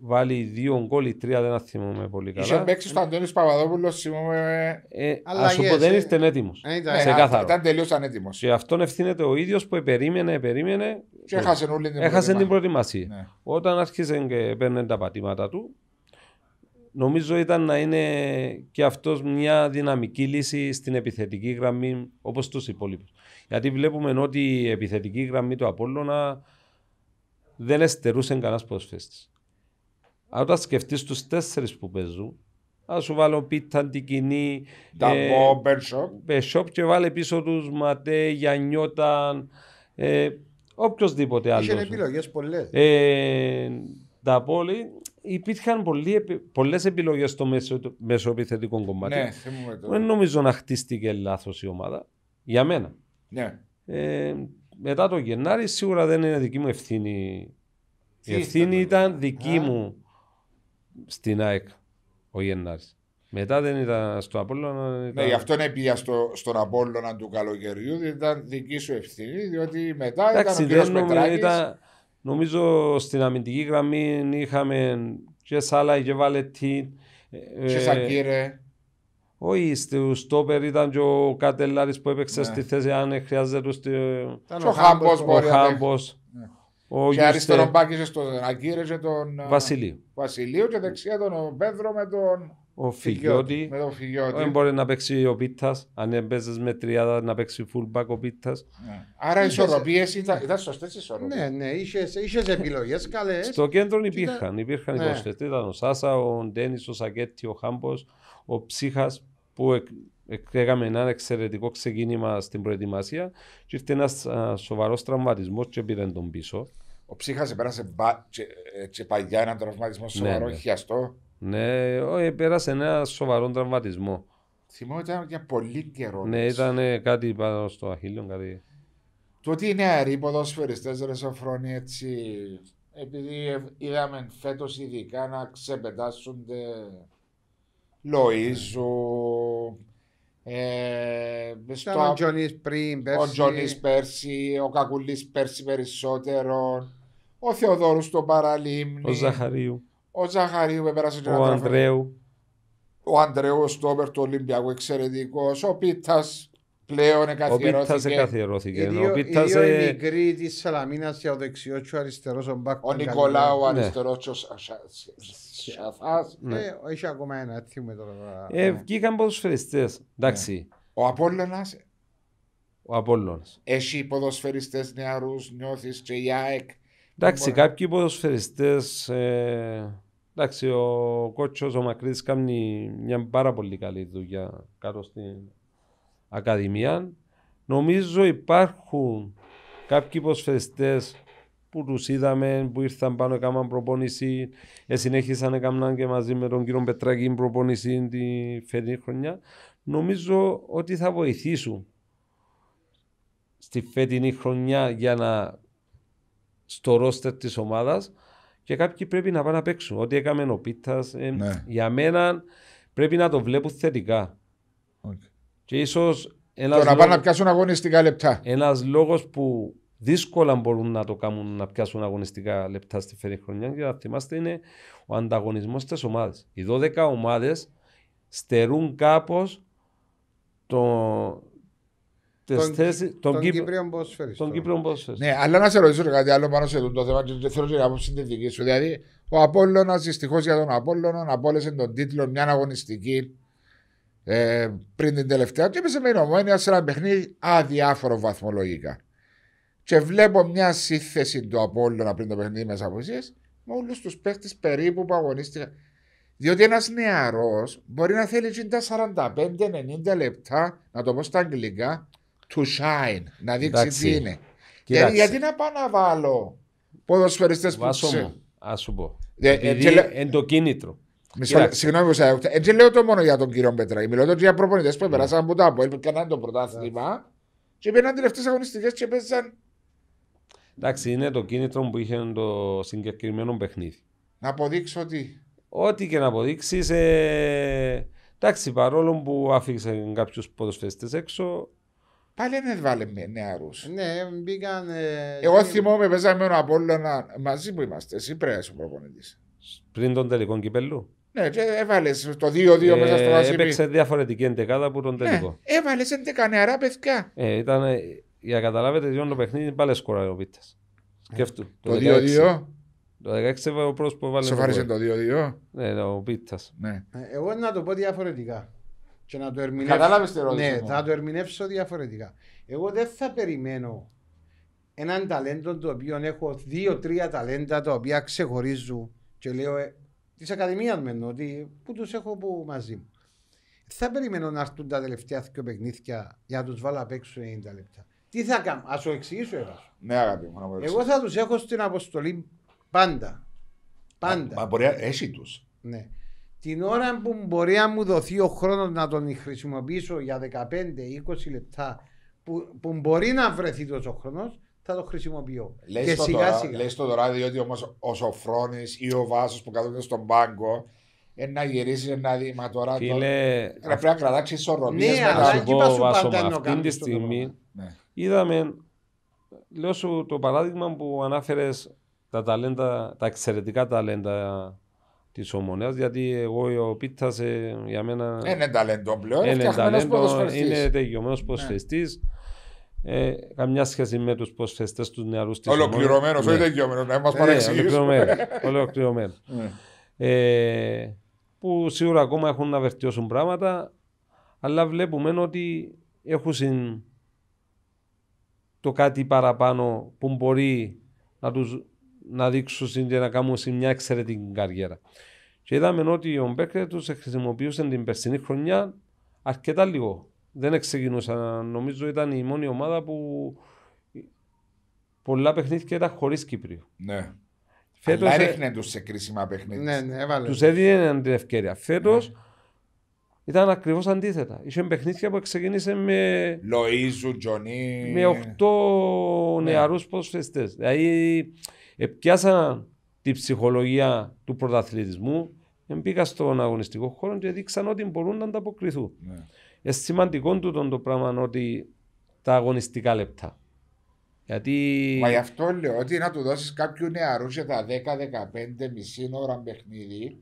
βάλει δύο γκολ ή τρία, δεν θυμούμε πολύ καλά. Είχε παίξει στον Αντώνης Παπαδόπουλος, θυμούμε. Ε, αλλά ας πω ε. δεν ήρθε έτοιμος, ε, ήταν, τελείω Ήταν τελείως ανέτοιμος. Και αυτόν ευθύνεται ο ίδιος που περίμενε, περίμενε... Και έχασε όλη την έχασε την προετοιμασία. Ναι. Όταν άρχισε και παίρνε τα πατήματα του, νομίζω ήταν να είναι και αυτός μια δυναμική λύση στην επιθετική γραμμή όπως τους υπόλοιπους. Γιατί βλέπουμε ότι η επιθετική γραμμή του Απόλλωνα δεν εστερούσε κανένας ποδοσφαίστης. Αν όταν σκεφτείς τους τέσσερις που παίζουν, Α σου βάλω πίτα την κοινή. Τα ε, Μπερσόπ. Ε, και βάλε πίσω τους Ματέ, Γιαννιώταν. Ε, Οποιοδήποτε άλλο. Είχε επιλογές πολλές. Ε, τα πόλη. Υπήρχαν πολλές επιλογές στο μέσο, επιθετικό κομμάτι. Ναι, Δεν νομίζω να χτίστηκε λάθος η ομάδα. Για μένα. Ναι. Ε, μετά το Γενάρη σίγουρα δεν είναι δική μου ευθύνη. η ευθύνη ήταν, δική μου στην ΑΕΚ ο Γενάρη. Μετά δεν ήταν στο Απόλλωνα. Ήταν... Ναι, γι' αυτό πια στο, στον Απόλλωνα του καλοκαιριού, Δεν ήταν δική σου ευθύνη, διότι μετά Εντάξει, ήταν ο κύριος Πετράκης. νομίζω στην αμυντική γραμμή είχαμε και Σάλα και Βαλετίν. Ε, και Σακύρε. Όχι, στο στόπερ ήταν και ο Κατελάρης που έπαιξε ναι. στη θέση αν χρειάζεται. Ήταν Ο Χάμπος. Ο ο και αριστερό μπάκι στον Αγκύρε και τον Βασιλείο. Βασιλείο και δεξιά τον Πέδρο με τον. Ο Φιγιώτη. Με τον Φιγιώτη. Δεν μπορεί να παίξει ο Πίτας. Αν έμπαιζες με τριάδα να παίξει fullback ο Πίτας. Ναι. Άρα οι ισορροπίες ήταν, ήταν σωστές ισορροπίες. Ναι, ναι, είχες επιλογές καλές. Στο κέντρο υπήρχαν. Υπήρχαν ναι. Ήταν ο Σάσα, ο Ντένις, ο Σακέτη, ο Χάμπος, ο Ψύχας που έκαναμε ένα εξαιρετικό ξεκίνημα στην προετοιμασία και ήρθε ένας σοβαρός τραυματισμός και πήρε τον πίσω. Ο ψύχας πέρασε ε, και, παγιά έναν τραυματισμό ναι, σοβαρό, ναι, χιαστό. Ναι, όχι, πέρασε ένα σοβαρό τραυματισμό. Θυμώ ήταν για πολύ καιρό. Ναι, ήταν ε, κάτι πάνω στο αχίλιο, κάτι. Το ότι είναι αεροί ποδοσφαιριστές, ρε Σοφρόνη, έτσι. Επειδή ε, είδαμε φέτος ειδικά να ξεπετάσσονται Λοίζου, ε, στο... Ο Τζονής πριν, πέρσι. Ο Τζονής πέρσι, ο Κακουλής πέρσι περισσότερο. Ο Θεοδόρους στο Παραλίμνη. Ο Ζαχαρίου. Ο Ζαχαρίου πέρασε τον Ο Ανδρέου. Ο Ανδρέου στο Όπερ του Ολυμπιακού εξαιρετικός. Ο Πίτας πλέον εκαθιερώθηκε. Ο Πίτας εκαθιερώθηκε. Ναι. Ο Πίτας... ο και ο αριστερός ο Μπακ. Ο Νικολάου ναι. ο αριστερός ναι. ο Σαφάς. Έχει ε, ακόμα ένα έθιμο τώρα. Ε, βγήκαν ποδοσφαιριστές. Εντάξει. Ο Απόλλωνας. Ο Απόλλωνας. Έχει ποδοσφαιριστές νεαρούς, νιώθεις και η ΑΕΚ. Εντάξει, κάποιοι ποδοσφαιριστές... Ε, εντάξει, ο κότσος ο Μακρύς κάνει μια πάρα πολύ καλή δουλειά κάτω στην Ακαδημία. Νομίζω υπάρχουν κάποιοι υποσφαιριστές που τους είδαμε, που ήρθαν πάνω, έκαναν προπόνηση, συνέχισαν έκαναν και μαζί με τον κύριο Πετράκη προπόνηση τη φετινή χρονιά. Νομίζω ότι θα βοηθήσουν στη φετινή χρονιά για να στο ρόστερ της ομάδας και κάποιοι πρέπει να πάνε να παίξουν. Ό,τι έκαμε ο Πίτας, ε, ναι. για μένα πρέπει να το βλέπουν θετικά. Και ίσως, ένας το να πάνε να πιάσουν αγωνιστικά λεπτά. Ένας λόγος που δύσκολα μπορούν να το κάνουν να πιάσουν αγωνιστικά λεπτά στη φετινή χρονιά, για να θυμάστε, είναι ο ανταγωνισμός της ομάδας. Οι 12 ομάδες στερούν κάπως το... Τον, Κύπριο τον, Ναι, αλλά να σε ρωτήσω κάτι άλλο πάνω σε το θέμα και θέλω να πω στην δική σου. Δηλαδή, ο Απόλλωνας δυστυχώς για τον Απόλλωνα απόλυσε τον τίτλο μια αγωνιστική ε, πριν την τελευταία του είπε με Ηνωμένια σε ένα παιχνίδι αδιάφορο βαθμολογικά. Και βλέπω μια σύνθεση του Απόλλωνα πριν το παιχνίδι μέσα από εσείς με όλους τους παίχτες περίπου που αγωνίστηκαν. Διότι ένας νεαρός μπορεί να θέλει τα 45-90 λεπτά, να το πω στα αγγλικά, to shine, να δείξει Εντάξει. τι είναι. γιατί να πάω να βάλω ποδοσφαιριστές που ξέρουν Ας σου πω. Ε, ε, Συγγνώμη που σα Έτσι ε, λέω το μόνο για τον κύριο Πέτρα. Μιλώ για προπονητές που ναι. περάσαν από τα Αποέλ, που έκαναν το πρωτάθλημα ναι. και πήγαν τελευταίες αγωνιστικές και παίζαν. Εντάξει, είναι το κίνητρο που είχε το συγκεκριμένο παιχνίδι. Να αποδείξω ότι. Ό,τι και να αποδείξεις. Ε, εντάξει, παρόλο που άφηξε κάποιους ποδοσφαιριστές έξω, Πάλι δεν βάλε με νεαρούς. Ναι, μπήκαν. Ε, Εγώ θυμόμαι, παίζαμε ένα όλα μαζί που είμαστε. Εσύ πρέπει να είσαι προπονητής. Πριν τον τελικό κυπέλου. Ναι, έβαλες το 2-2 ε, μέσα στο Άσιμι. Έπαιξε διαφορετική εντεκάδα που τον ναι, τελικό. Ναι, έβαλες εντεκά νεαρά παιδιά. Ε, ήταν, για καταλάβετε, τελειώνει το παιχνίδι, πάλι σκορά ο Βίτα. Ε, το 2-2. Το 16 ο πρώτο που έβαλε. Σοφάρισε το 2-2. Ναι, ναι, ο ναι. Εγώ να το πω διαφορετικά. Και να το ερμηνεύσω. Κατάλαβες Ναι, θα το ερμηνεύσω διαφορετικά. Εγώ δεν θα περιμένω έναν ταλέντο το οποίο έχω δύο-τρία ταλέντα τα οποία ξεχωρίζουν της Ακαδημίας με ότι που τους έχω που μαζί μου. Θα περιμένω να έρθουν τα τελευταία δύο παιχνίδια για να τους βάλω απ' έξω 90 λεπτά. Τι θα κάνω, ας το εξηγήσω εγώ. Ναι, αγάπη μου, Εγώ θα τους έχω στην αποστολή πάντα. Πάντα. Μα μπορεί έσυ τους. Ναι. Την ώρα που μπορεί να μου δοθεί ο χρόνος να τον χρησιμοποιήσω για 15-20 λεπτά, που, που μπορεί να βρεθεί τόσο χρόνος, θα το χρησιμοποιώ. Λες και το σιγά τώρα, σιγά. Λες το τώρα, διότι όμως ο Σοφρόνης ή ο Βάσος που κάθονται στον πάγκο να γυρίσει ένα δήμα τώρα Φίλε... το... πρέπει να κρατάξεις ισορροπίες. Ναι, αλλά αν είπα σου πάντα να Αυτή τη στιγμή ναι. είδαμε, λέω σου το παράδειγμα που ανάφερες τα, ταλέντα, τα εξαιρετικά ταλέντα της ομονία. Γιατί εγώ ο Πίτας ε, για μένα. Είναι ταλέντο πλέον. Είναι ταλέντο, είναι τελειωμένο ναι. προσφεστή ε, καμιά σχέση με τους προσφεστές τους νεαρούς της Ολοκληρωμένο, ναι. όχι να μας ε, ναι, Ολοκληρωμένο. Ε, που σίγουρα ακόμα έχουν να βελτιώσουν πράγματα, αλλά βλέπουμε ότι έχουν το κάτι παραπάνω που μπορεί να τους να δείξουν και να κάνουν μια εξαιρετική καριέρα. Και είδαμε ότι ο Μπέκερ τους χρησιμοποιούσε την περσινή χρονιά αρκετά λίγο δεν ξεκινούσαν. Νομίζω ήταν η μόνη ομάδα που πολλά παιχνίδια ήταν χωρίς Κύπριο. Ναι. Φέτος Αλλά ε- έριχνε τους σε κρίσιμα παιχνίδια. Ναι, ναι, τους έδινε την ευκαιρία. Φέτος ναι. ήταν ακριβώς αντίθετα. Είχε παιχνίδια που ξεκίνησε με. Λοίζου, Τζονί. Με 8 ναι. νεαρούς προσφεστέ. Δηλαδή, πιάσαν τη ψυχολογία του πρωταθλητισμού, πήγα στον αγωνιστικό χώρο και δείξαν ότι μπορούν να ανταποκριθούν. Ναι. Ε, είναι σημαντικό τούτο το πράγμα ότι τα αγωνιστικά λεπτά. Γιατί... Μα γι' αυτό λέω ότι να του δώσεις κάποιου νεαρού για τα 10-15 μισή ώρα παιχνίδι,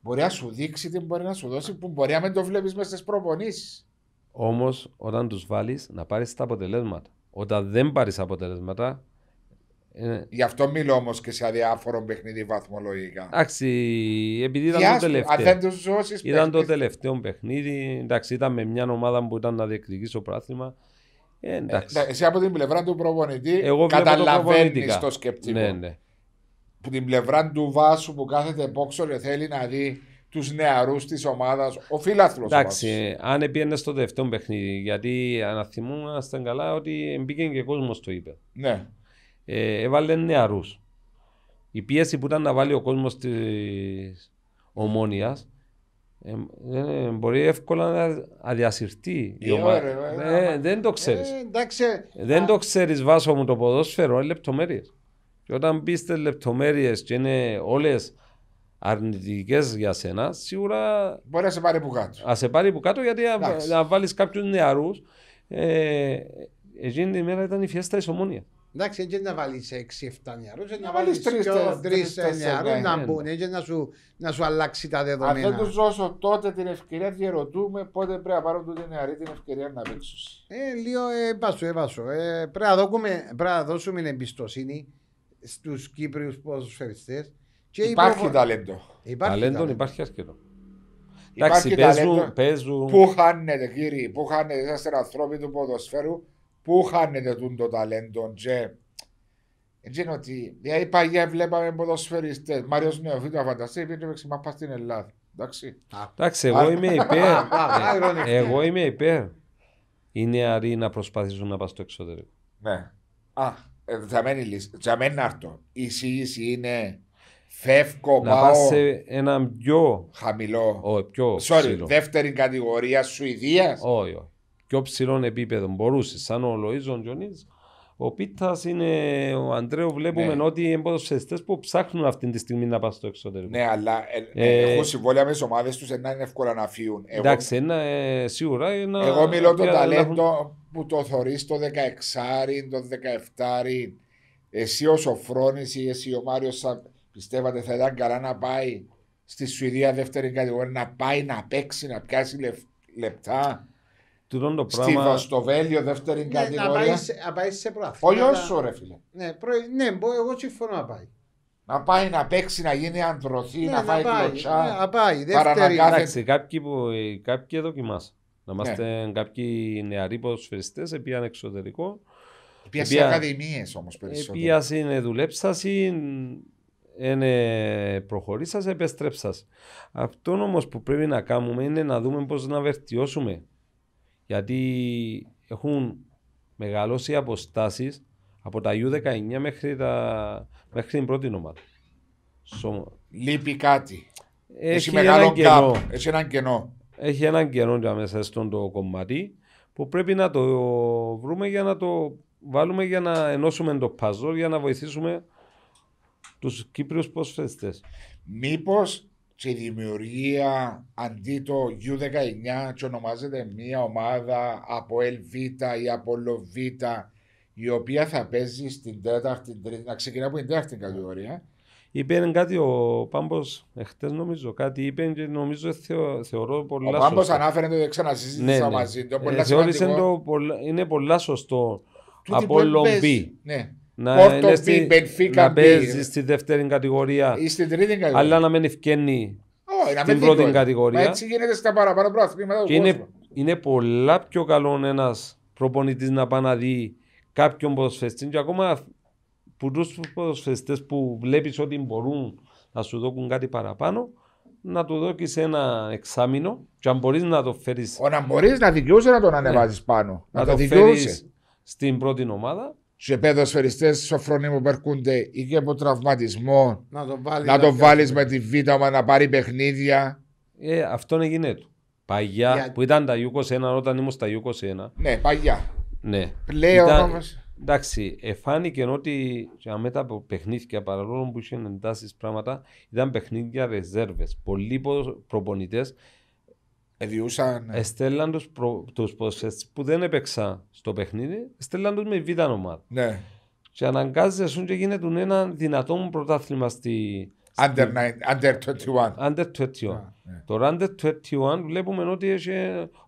μπορεί να σου δείξει τι μπορεί να σου δώσει που μπορεί να μην το βλέπεις μέσα στις προπονήσεις. Όμως, όταν τους βάλεις, να πάρεις τα αποτελέσματα. Όταν δεν πάρεις αποτελέσματα, ε, Γι' αυτό μιλώ όμως και σε αδιάφορο παιχνίδι βαθμολογικά. Εντάξει, επειδή ήταν το τελευταίο. Ήταν παιχνίδι. το τελευταίο παιχνίδι. Εντάξει, ήταν με μια ομάδα που ήταν να διεκδικήσει το πράθυμα. Ε, ε, εντάξει. εσύ από την πλευρά του προπονητή καταλαβαίνει το, το σκεπτικό. Ναι, ναι. την πλευρά του βάσου που κάθεται πόξο και θέλει να δει τους νεαρούς της ομάδας, ο φιλάθλο. Εντάξει, αν πήγαινε στο τελευταίο παιχνίδι, γιατί αναθυμούμαστε καλά ότι μπήκε και κόσμος το είπε. Ναι. Ε, έβαλε νεαρούς. Η πίεση που ήταν να βάλει ο κόσμος της ομόνοιας ε, ε, μπορεί εύκολα να αδιασυρθεί η ομάδα. δεν το ξέρει. δεν το ξέρεις βάσο μου το ποδόσφαιρο, είναι λεπτομέρειες. Και όταν μπει στι λεπτομέρειες και είναι όλες αρνητικές για σένα, σίγουρα. Μπορεί να σε πάρει που κάτω. Α σε πάρει που κάτω γιατί να βάλεις κάποιους νεαρούς. Ε, εκείνη τη μέρα ήταν η φιέστα ισομόνια Εντάξει, έτσι να βάλει 6-7 νεαρού, να βάλει 3 νεαρού να μπουν, ναι. έτσι να σου, να σου αλλάξει τα δεδομένα. Αν δεν τους δώσω τότε την ευκαιρία, ερωτούμε πότε πρέπει να πάρουν τότε νεαρή την ευκαιρία να παίξουν. Ε, λίγο ε, ε, ε, πρέπει να δώσουμε εμπιστοσύνη στους Κύπριους ποδοσφαιριστές. Υπάρχει ταλέντο. Υπάρχει ταλέντο, υπάρχει ασκητό. Εντάξει, παίζουν, παίζουν. Πού χάνετε, κύριοι, πού χάνετε, είσαστε άνθρωποι του ποδοσφαίρου Πού χάνεται το ταλέντο και έτσι ότι, δηλαδή παλιά βλέπαμε ποδοσφαιριστές, Μάριος Νεοφύτα αφανταστεί πήγε παίξει μάπα στην Ελλάδα. Εντάξει. Εντάξει, εγώ είμαι υπέρ. εγώ είμαι υπέρ. Οι νεαροί να προσπαθήσουν να πας στο εξωτερικό. Ναι. Α, ε, θα μένει λύση. Θα μένει αυτό. Η εισήγηση είναι φεύγω, να πάω. Να σε έναν πιο χαμηλό. πιο δεύτερη κατηγορία Σουηδίας. Όχι, όχι πιο ψηλών επίπεδο Μπορούσες, σαν ο Λοίζον Τζονί. Ο Πίτα είναι ο Αντρέο. Βλέπουμε ναι. ότι οι εμποδοσφαιριστέ που ψάχνουν αυτή τη στιγμή να πάνε στο εξωτερικό. Ναι, αλλά ε, ε, ε έχω συμβόλαια μες τι ομάδες τους δεν είναι εύκολα να φύγουν. Εγώ, εντάξει, ένα, ε, σίγουρα. Ένα, εγώ μιλώ το ταλέντο έχουν... που το θεωρεί το 16, το 17. Εσύ ο Σοφρόνης ή εσύ ο Μάριος Πιστεύατε θα ήταν καλά να πάει στη Σουηδία δεύτερη κατηγορία, να πάει να παίξει, να πιάσει λεφ, λεπτά τούτο το πράγμα. Στη Βαστοβέλιο, δεύτερη ναι, κατηγορία. Να πάεις σε πράγμα. Όχι όσο ρε φίλε. Ναι, ναι εγώ συμφωνώ να πάει. Να πάει να παίξει, να γίνει ανδροθή, ναι, να φάει κλωτσά. Ναι, να πάει, δεύτερη. κατηγορία. κάποιοι, που, κάποιοι δοκιμάσαν. Να ναι. είμαστε κάποιοι νεαροί ποδοσφαιριστές, πήγαν εξωτερικό. Πήγαν σε ακαδημίες όμως περισσότερο. Πήγαν, δουλέψασαν, είναι προχωρήσα, επέστρέψα. Αυτό όμως που πρέπει να κάνουμε είναι να δούμε πώς να βελτιώσουμε γιατί έχουν μεγαλώσει οι αποστάσεις από τα U19 μέχρι, τα... μέχρι την πρώτη ομάδα. Λείπει κάτι. Έχει, έχει μεγάλο ένα κενό. Έχει έναν κενό. Έχει έναν κενό για μέσα στον το κομμάτι που πρέπει να το βρούμε για να το βάλουμε για να ενώσουμε το παζό για να βοηθήσουμε τους Κύπριους προσφέστες. Μήπως και δημιουργία αντί το U19 και ονομάζεται μια ομάδα από LV ή από λοβιτα η οποία θα παίζει στην τέταρτη, να ξεκινά από την τέταρτη κατηγορία. Είπε κάτι ο Πάμπος εχθές, νομίζω. Κάτι είπε και νομίζω θεω, θεωρώ πολύ σωστό. Ο Πάμπος ανάφερε το ξανασυζήτησα ναι, ναι. μαζί του. Ε, θεώρησε το, είναι πολλά σωστό. Από Λομπί. Ναι να, παίζεις στη δεύτερη κατηγορία. Ή στην τρίτη κατηγορία. Αλλά να μην ευκαινεί στην πρώτη κατηγορία. έτσι γίνεται στα παραπάνω προαθλήματα είναι, είναι πολλά πιο καλό ένας προπονητής να πάει να δει κάποιον ποδοσφαιστή και ακόμα που τους ποδοσφαιστέ που βλέπεις ότι μπορούν να σου δώσουν κάτι παραπάνω να του δώσει ένα εξάμεινο και αν μπορείς να το φέρεις. Να μπορείς να δικαιούσε να τον ανεβάζει ναι. πάνω. Να, να το, το φέρεις στην πρώτη ομάδα σε παιδοσφαιριστέ σοφρονί μου περκούνται ή και από τραυματισμό. Να το βάλει, με τη βίτα μα να πάρει παιχνίδια. Ε, αυτό είναι γυναίκα Παγιά Για... που ήταν τα u 1 όταν ήμουν στα u Ναι, παγιά. Ναι. Πλέον ήταν... όμως. Εντάξει, εφάνηκε ότι μετά από παιχνίδια παρόλο που είχε εντάσεις πράγματα ήταν παιχνίδια ρεζέρβες. Πολλοί προπονητές Εδιούσαν... Ε. Εστέλαν τους, προ... τους προσθέσεις που δεν έπαιξαν στο παιχνίδι, εστέλαν τους με β' ομάδα. Ναι. Και αναγκάζεσαι και γίνεται ένα δυνατό μου πρωτάθλημα στη... Under, nine, under 21. Under 21. Yeah, yeah. Τώρα under 21 βλέπουμε ότι έχει,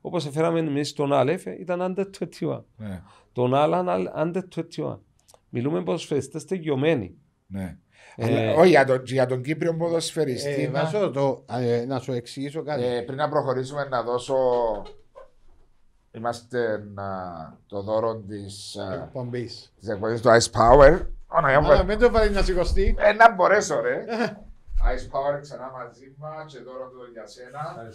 όπως έφεραμε εμείς τον Άλεφ ήταν under 21. Yeah. Ναι. Τον άλλαν under 21. Μιλούμε πως φεστές τεγιωμένοι. Ναι. Ε, όχι, για τον Κύπριο ποδοσφαιριστή. Ε, ε, να σου εξηγήσω κάτι. Πριν να προχωρήσουμε, να δώσω. Είμαστε το δώρο της εκπομπή του Ice Power. Μην το βάλεις να σηκωστεί. Να μπορέσω, ρε. Ice Power ξανά μαζί μας και δώρο του για σένα.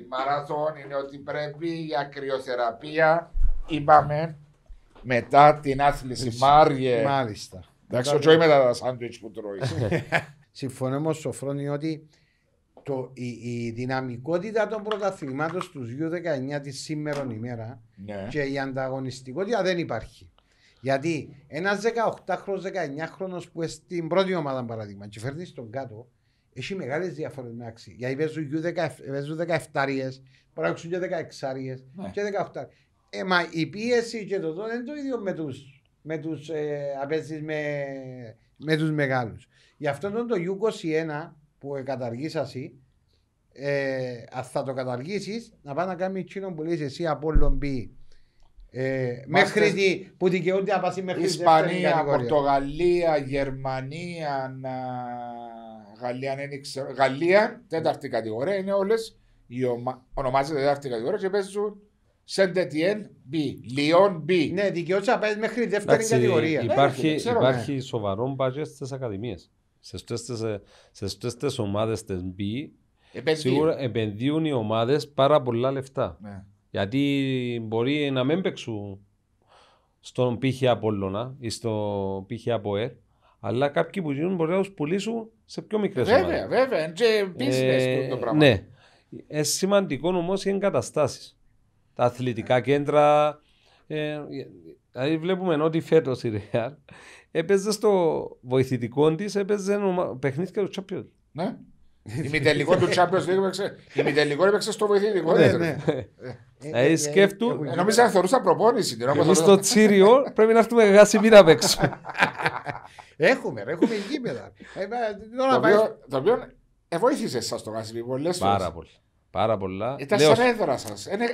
Η μαραθών είναι ότι πρέπει για κρυοθεραπεία. Είπαμε μετά την άθληση Μάριε. Μάλιστα. Εντάξει, ο Τζόι μετά τα σάντουιτς που τρώει. Συμφωνώ με ο Φρόνι ότι το, η, η, δυναμικότητα των πρωταθλημάτων στους 19 τη σήμερα ημέρα ναι. και η ανταγωνιστικότητα δεν υπάρχει. Γιατί ένας 18χρονο, 19χρονο που είναι στην πρώτη ομάδα παράδειγμα και φέρνει στον κάτω, έχει μεγάλες διαφορές μεταξύ. Γιατί παίζουν 17 αριε μπορεί και 16 αριέ ναι. και 18. Ε, μα η πίεση και το δόν είναι το ίδιο με τους με τους ε, με, με Γι' αυτό το U21 που καταργήσασαι, ε, θα το καταργήσεις, να πάει να κάνεις εκείνο που λέει εσύ από όλον ε, μέχρι τη, που δικαιούνται να πάει μέχρι Ισπανία, Πορτογαλία, Γερμανία, Γαλλία, ναι, Γαλλία, τέταρτη κατηγορία είναι όλες. Ομα... Ονομάζεται τέταρτη κατηγορία και παίζουν Σεντετιέν B. Λιόν B. Ναι, δικαιώτησα να πάει μέχρι δεύτερη κατηγορία. Υπάρχει, υπάρχει ναι. σοβαρό μπάτζε στις ακαδημίες. Σε αυτές τις ε, ομάδες της B Σίγουρα επενδύουν οι ομάδες πάρα πολλά λεφτά. Ναι. Γιατί μπορεί να μην παίξουν στον πύχη Απόλλωνα ή στο πύχη από Αποέρ, αλλά κάποιοι που γίνουν μπορεί να τους πουλήσουν σε πιο μικρές ομάδες. Βέβαια, βέβαια. Είναι business ε, το πράγμα. Ναι. Ε, σημαντικό όμως είναι εγκαταστάσεις τα αθλητικά ναι. κέντρα. Ε, δηλαδή βλέπουμε ότι φέτος η Ρεάλ έπαιζε στο βοηθητικό της, έπαιζε παιχνίδια ναι. του Τσάπιον. Ναι. Ημιτελικό του τσάπιο League έπαιξε. Ημιτελικό έπαιξε στο βοηθητικό. Ναι, ναι. Δηλαδή σκέφτου. Νομίζω να θεωρούσα προπόνηση. Εμείς στο Τσίριο πρέπει να έρθουμε γάση μήνα απ' έξω. Έχουμε, έχουμε γήπεδα. Το οποίο βοήθησε εσά το γάση πολλές φορές. Πάρα πολύ. Πάρα πολλά. Ήταν Λέω... σαν έδρα σα. Ένα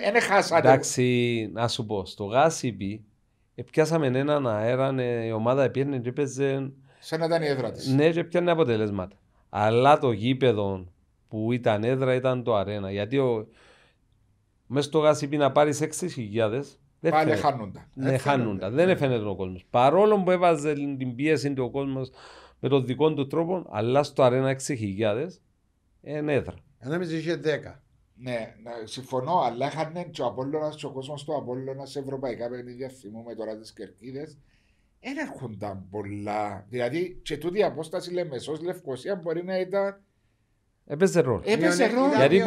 Εντάξει, να σου πω. Στο Γάσιμπι, πιάσαμε έναν αέρα, ε, η ομάδα επήρνε και έπαιζε. Σαν να ήταν η έδρα της. Ναι, και πιάνε αποτελέσματα. Αλλά το γήπεδο που ήταν έδρα ήταν το αρένα. Γιατί ο... μέσα στο Γάσιμπι να πάρεις 6.000. Πάλι χάνουν τα. Ναι, δεν έφερε ναι. ο κόσμος. Παρόλο που έβαζε την πίεση του ο κόσμος με τον δικό του τρόπο, αλλά στο αρένα 6.000 είναι έδρα. Ενώ είχε 10. Ναι, συμφωνώ, αλλά είχαν και ο Απόλλωνας και ο κόσμος του Απόλλωνας σε ευρωπαϊκά παιχνίδια, θυμούμε τώρα τις κερκίδες, δεν έρχονταν πολλά. Δηλαδή, και τούτη η απόσταση λέμε, ω Λευκοσία μπορεί να ήταν Έπαιζε ρόλο. Έπαιζε ρόλο. Γιατί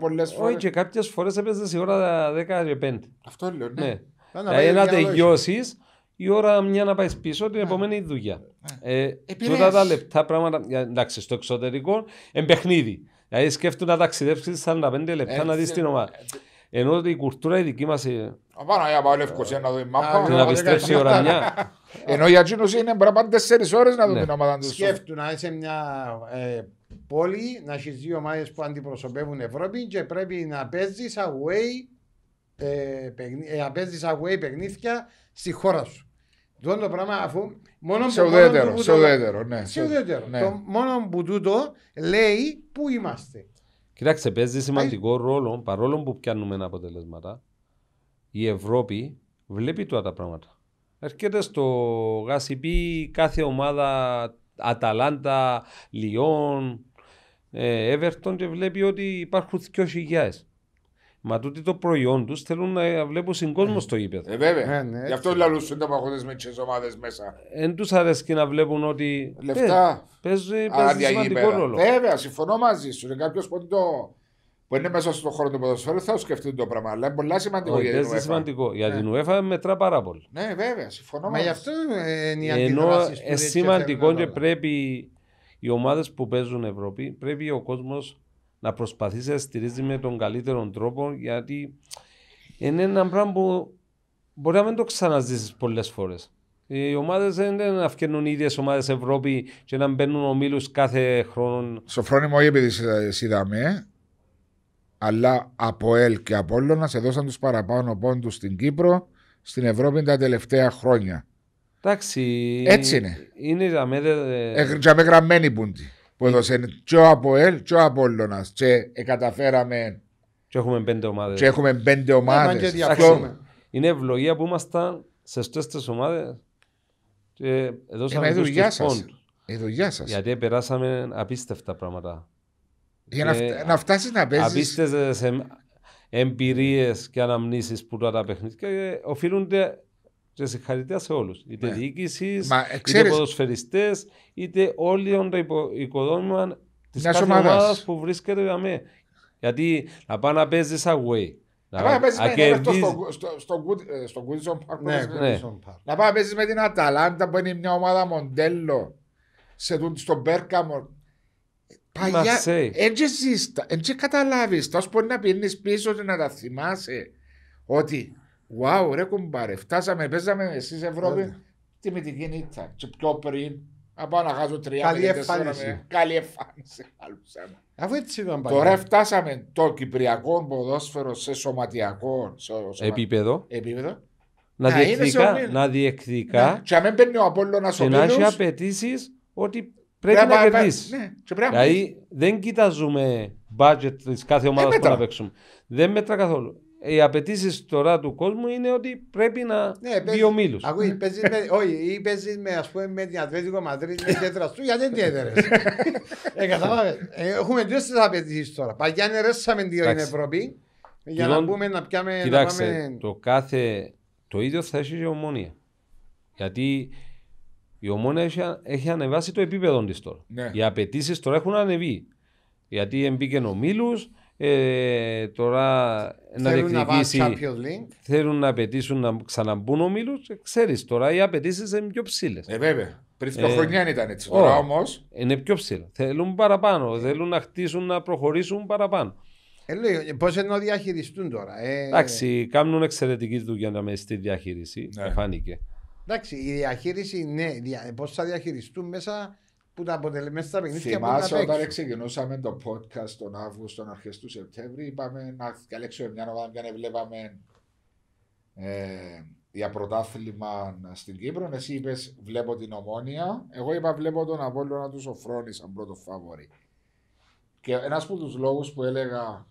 πολλέ φορέ. Όχι, και κάποιες φορές έπαιζε η ώρα 15. Αυτό λέω, ναι. ναι. να τελειώσει, η ώρα μια να πάεις πίσω, την επόμενη δουλειά. Ε, τα λεπτά πράγματα, εντάξει, στο εξωτερικό, εμπαιχνίδι. Δηλαδή σκέφτομαι να ταξιδεύσεις 45 λεπτά να δεις ναι. την ομάδα. Ενώ η κουρτούρα η δική μας. Απάνω για πάω Λευκοσία να δω η μάπα. Να πιστρέψει η ώρα Ενώ για τσίνος είναι πρέπει να πάνε 4 ώρες να δουν την ομάδα τους. να είσαι μια ε, πόλη, να έχεις δύο ομάδες που αντιπροσωπεύουν Ευρώπη και πρέπει να παίζεις away, ε, ε παιχνίδια στη χώρα σου. Τον το πράγμα αφού. Μόνο σε ουδέτερο, σε ουδέτερο, ναι, Σε ουδέτερο. Ναι. Το μόνο που τούτο λέει πού είμαστε. Κοιτάξτε, παίζει σημαντικό ρόλο, παρόλο που πιάνουμε αποτελέσματα, η Ευρώπη βλέπει τώρα τα πράγματα. Έρχεται στο γασιπί κάθε ομάδα Αταλάντα, Λιόν, ε, Εύερτον και βλέπει ότι υπάρχουν δυο χιλιάδες. Μα τούτοι το προϊόν τους θέλουν να βλέπουν συγκόσμος στο ε. γήπεδο. Ε, βέβαια. Ε, ναι, Γι' αυτό λαλούσουν τα παγωτές με τις ομάδες μέσα. Δεν του αρέσει και να βλέπουν ότι. Λεφτά. Ε, παίζει σημαντικό ρόλο. Βέβαια, συμφωνώ μαζί σου. Είναι κάποιος που το που είναι μέσα στον χώρο του ποδοσφαίρου θα σκεφτεί το πράγμα. Αλλά είναι πολύ σημαντικό Όχι, για την UEFA. σημαντικό. Για ε. την UEFA μετρά πάρα πολύ. Ναι, βέβαια, συμφωνώ. Μα γι' αυτό είναι η Ενώ είναι σημαντικό και πρέπει οι ομάδες που παίζουν Ευρώπη, πρέπει ο κόσμος να προσπαθήσει να στηρίζεις με τον καλύτερο τρόπο, γιατί είναι ένα πράγμα που μπορεί να μην το ξαναζήσεις πολλές φορές. Οι ομάδες δεν είναι να φτιάχνουν οι ίδιες ομάδες Ευρώπη και να μπαίνουν ομίλους κάθε χρόνο. μου, όχι επειδή είδαμε, αλλά από ΕΛ και από όλο να σε δώσαν τους παραπάνω πόντους στην Κύπρο στην Ευρώπη τα τελευταία χρόνια. Εντάξει. Έτσι είναι. Είναι για μένα. Ε, ε, Γραμμένη πούντι που έδωσε και ο Αποέλ και ο Απόλλωνας και καταφέραμε και έχουμε πέντε ομάδες. Και έχουμε πέντε ναι, ομάδες. Είναι ευλογία που ήμασταν σε τις ομάδες και δώσαμε τους τους Η δουλειά σας. Γιατί περάσαμε απίστευτα πράγματα. Για να, να φτάσεις να παίζεις. Απίστευτες εμπειρίες και αναμνήσεις που τώρα τα παιχνίδια οφείλονται και συγχαρητήρια σε όλους. Είτε ναι. διοίκησης, είτε ποδοσφαιριστές, είτε όλοι οι οικοδόμημα τη ομάδα που βρίσκεται για μένα. Γιατί να πάει να παίζεις away. Να πάει να παίζεις ε, στο Goodison Park. Ναι, ναι. Να πάει να παίζεις με την Αταλάντα που είναι μια ομάδα μοντέλο στον τον Παγιά, έτσι ζεις, έτσι καταλάβεις, τόσο μπορεί να πίνεις πίσω και να τα θυμάσαι ότι Wow, ρε κουμπάρε, φτάσαμε, παίζαμε εσείς Ευρώπη. Τι με την κινήτα, και πιο πριν, να πάω να χάσω τρία Καλή εμφάνιση. Καλή εμφάνιση. Αφού έτσι Τώρα φτάσαμε το κυπριακό ποδόσφαιρο σε σωματιακό σε σωμα... επίπεδο. επίπεδο. Να, να διεκδικά. Να διεκδικά. Ναι. Και παίρνει ο Και να έχει απαιτήσεις ότι πρέπει να κερδίσει. Ναι, δηλαδή δεν κοιτάζουμε budget της κάθε ε, ομάδας που να παίξουμε. Δεν μέτρα καθόλου. Ε, οι απαιτήσεις τώρα του κόσμου είναι ότι πρέπει να ναι, βγει μπει ο Μίλου. Ακούει, ναι. όχι, ή παίζεις με, ας πούμε, με την Αθλητικό Μαδρίτη, με τέτρα του, γιατί δεν τέτερε. Ε, ε, Έχουμε δύο τις απαιτήσεις τώρα. Παγιά νερέσαμε δύο στην Ευρώπη. Για να λοιπόν, πούμε να πιάμε. Κοιτάξτε, το κάθε. Το ίδιο θα έχει η ομόνια. Γιατί η ομόνια έχει, έχει ανεβάσει το επίπεδο της τώρα. Ναι. Οι απαιτήσεις τώρα έχουν ανεβεί. Γιατί μπήκε ο Μίλου, ε, τώρα να διεκδικήσει. θέλουν να απαιτήσουν να ξαναμπούν ομίλου. Ε, Ξέρεις τώρα οι απαιτήσεις είναι πιο ψηλές. Ε, βέβαια. Πριν ε, δύο ε, χρόνια ήταν έτσι. Τώρα όμως. Είναι πιο ψηλά. Θέλουν παραπάνω. Θέλουν να χτίσουν, να προχωρήσουν παραπάνω. Ε, πώ να διαχειριστούν τώρα. Ε... Εντάξει, κάνουν εξαιρετική δουλειά να μες στη διαχείριση. Ναι. Φάνηκε. Εντάξει, η διαχείριση, ναι, πώς θα διαχειριστούν μέσα που τα αποτελεί μέσα στα παιχνίδια. Θυμάσαι όταν ξεκινούσαμε το podcast τον Αύγουστο, τον αρχές του Σεπτέμβρη, είπαμε να καλέξουμε μια ομάδα και να βλέπαμε ε, για πρωτάθλημα στην Κύπρο. Εσύ είπες βλέπω την Ομόνια. Εγώ είπα βλέπω τον Απόλλωνα του Σοφρόνη σαν πρώτο φαβορή. Και ένας από τους λόγους που έλεγα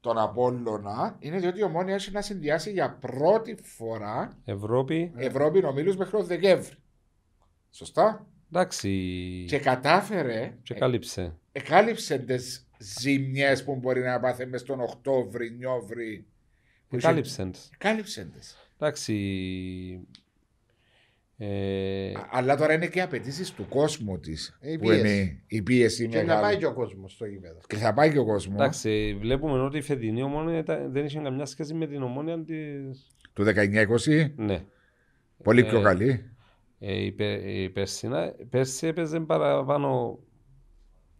τον Απόλλωνα είναι διότι η Ομόνια έχει να συνδυάσει για πρώτη φορά Ευρώπη, Ευρώπη μέχρι τον Σωστά. Εντάξει. Και κατάφερε. Και κάλυψε. Εκάλυψε τις ζημιές που μπορεί να πάθει μες στον Οκτώβρη, Νιόβρη. Εκάλυψε. Εκάλυψε. Εντάξει. Ε... Αλλά τώρα είναι και απαιτήσεις του κόσμου της. Ε, που είναι η πίεση και Και θα πάει και ο κόσμος στο γήπεδο. Και θα πάει και ο κόσμος. Εντάξει, βλέπουμε ότι η φετινή ομόνια δεν είχε καμιά σχέση με την ομόνια της. του 19-20. Ναι. Πολύ ε... πιο καλή. Ε, η, Πέρσι έπαιζε παραπάνω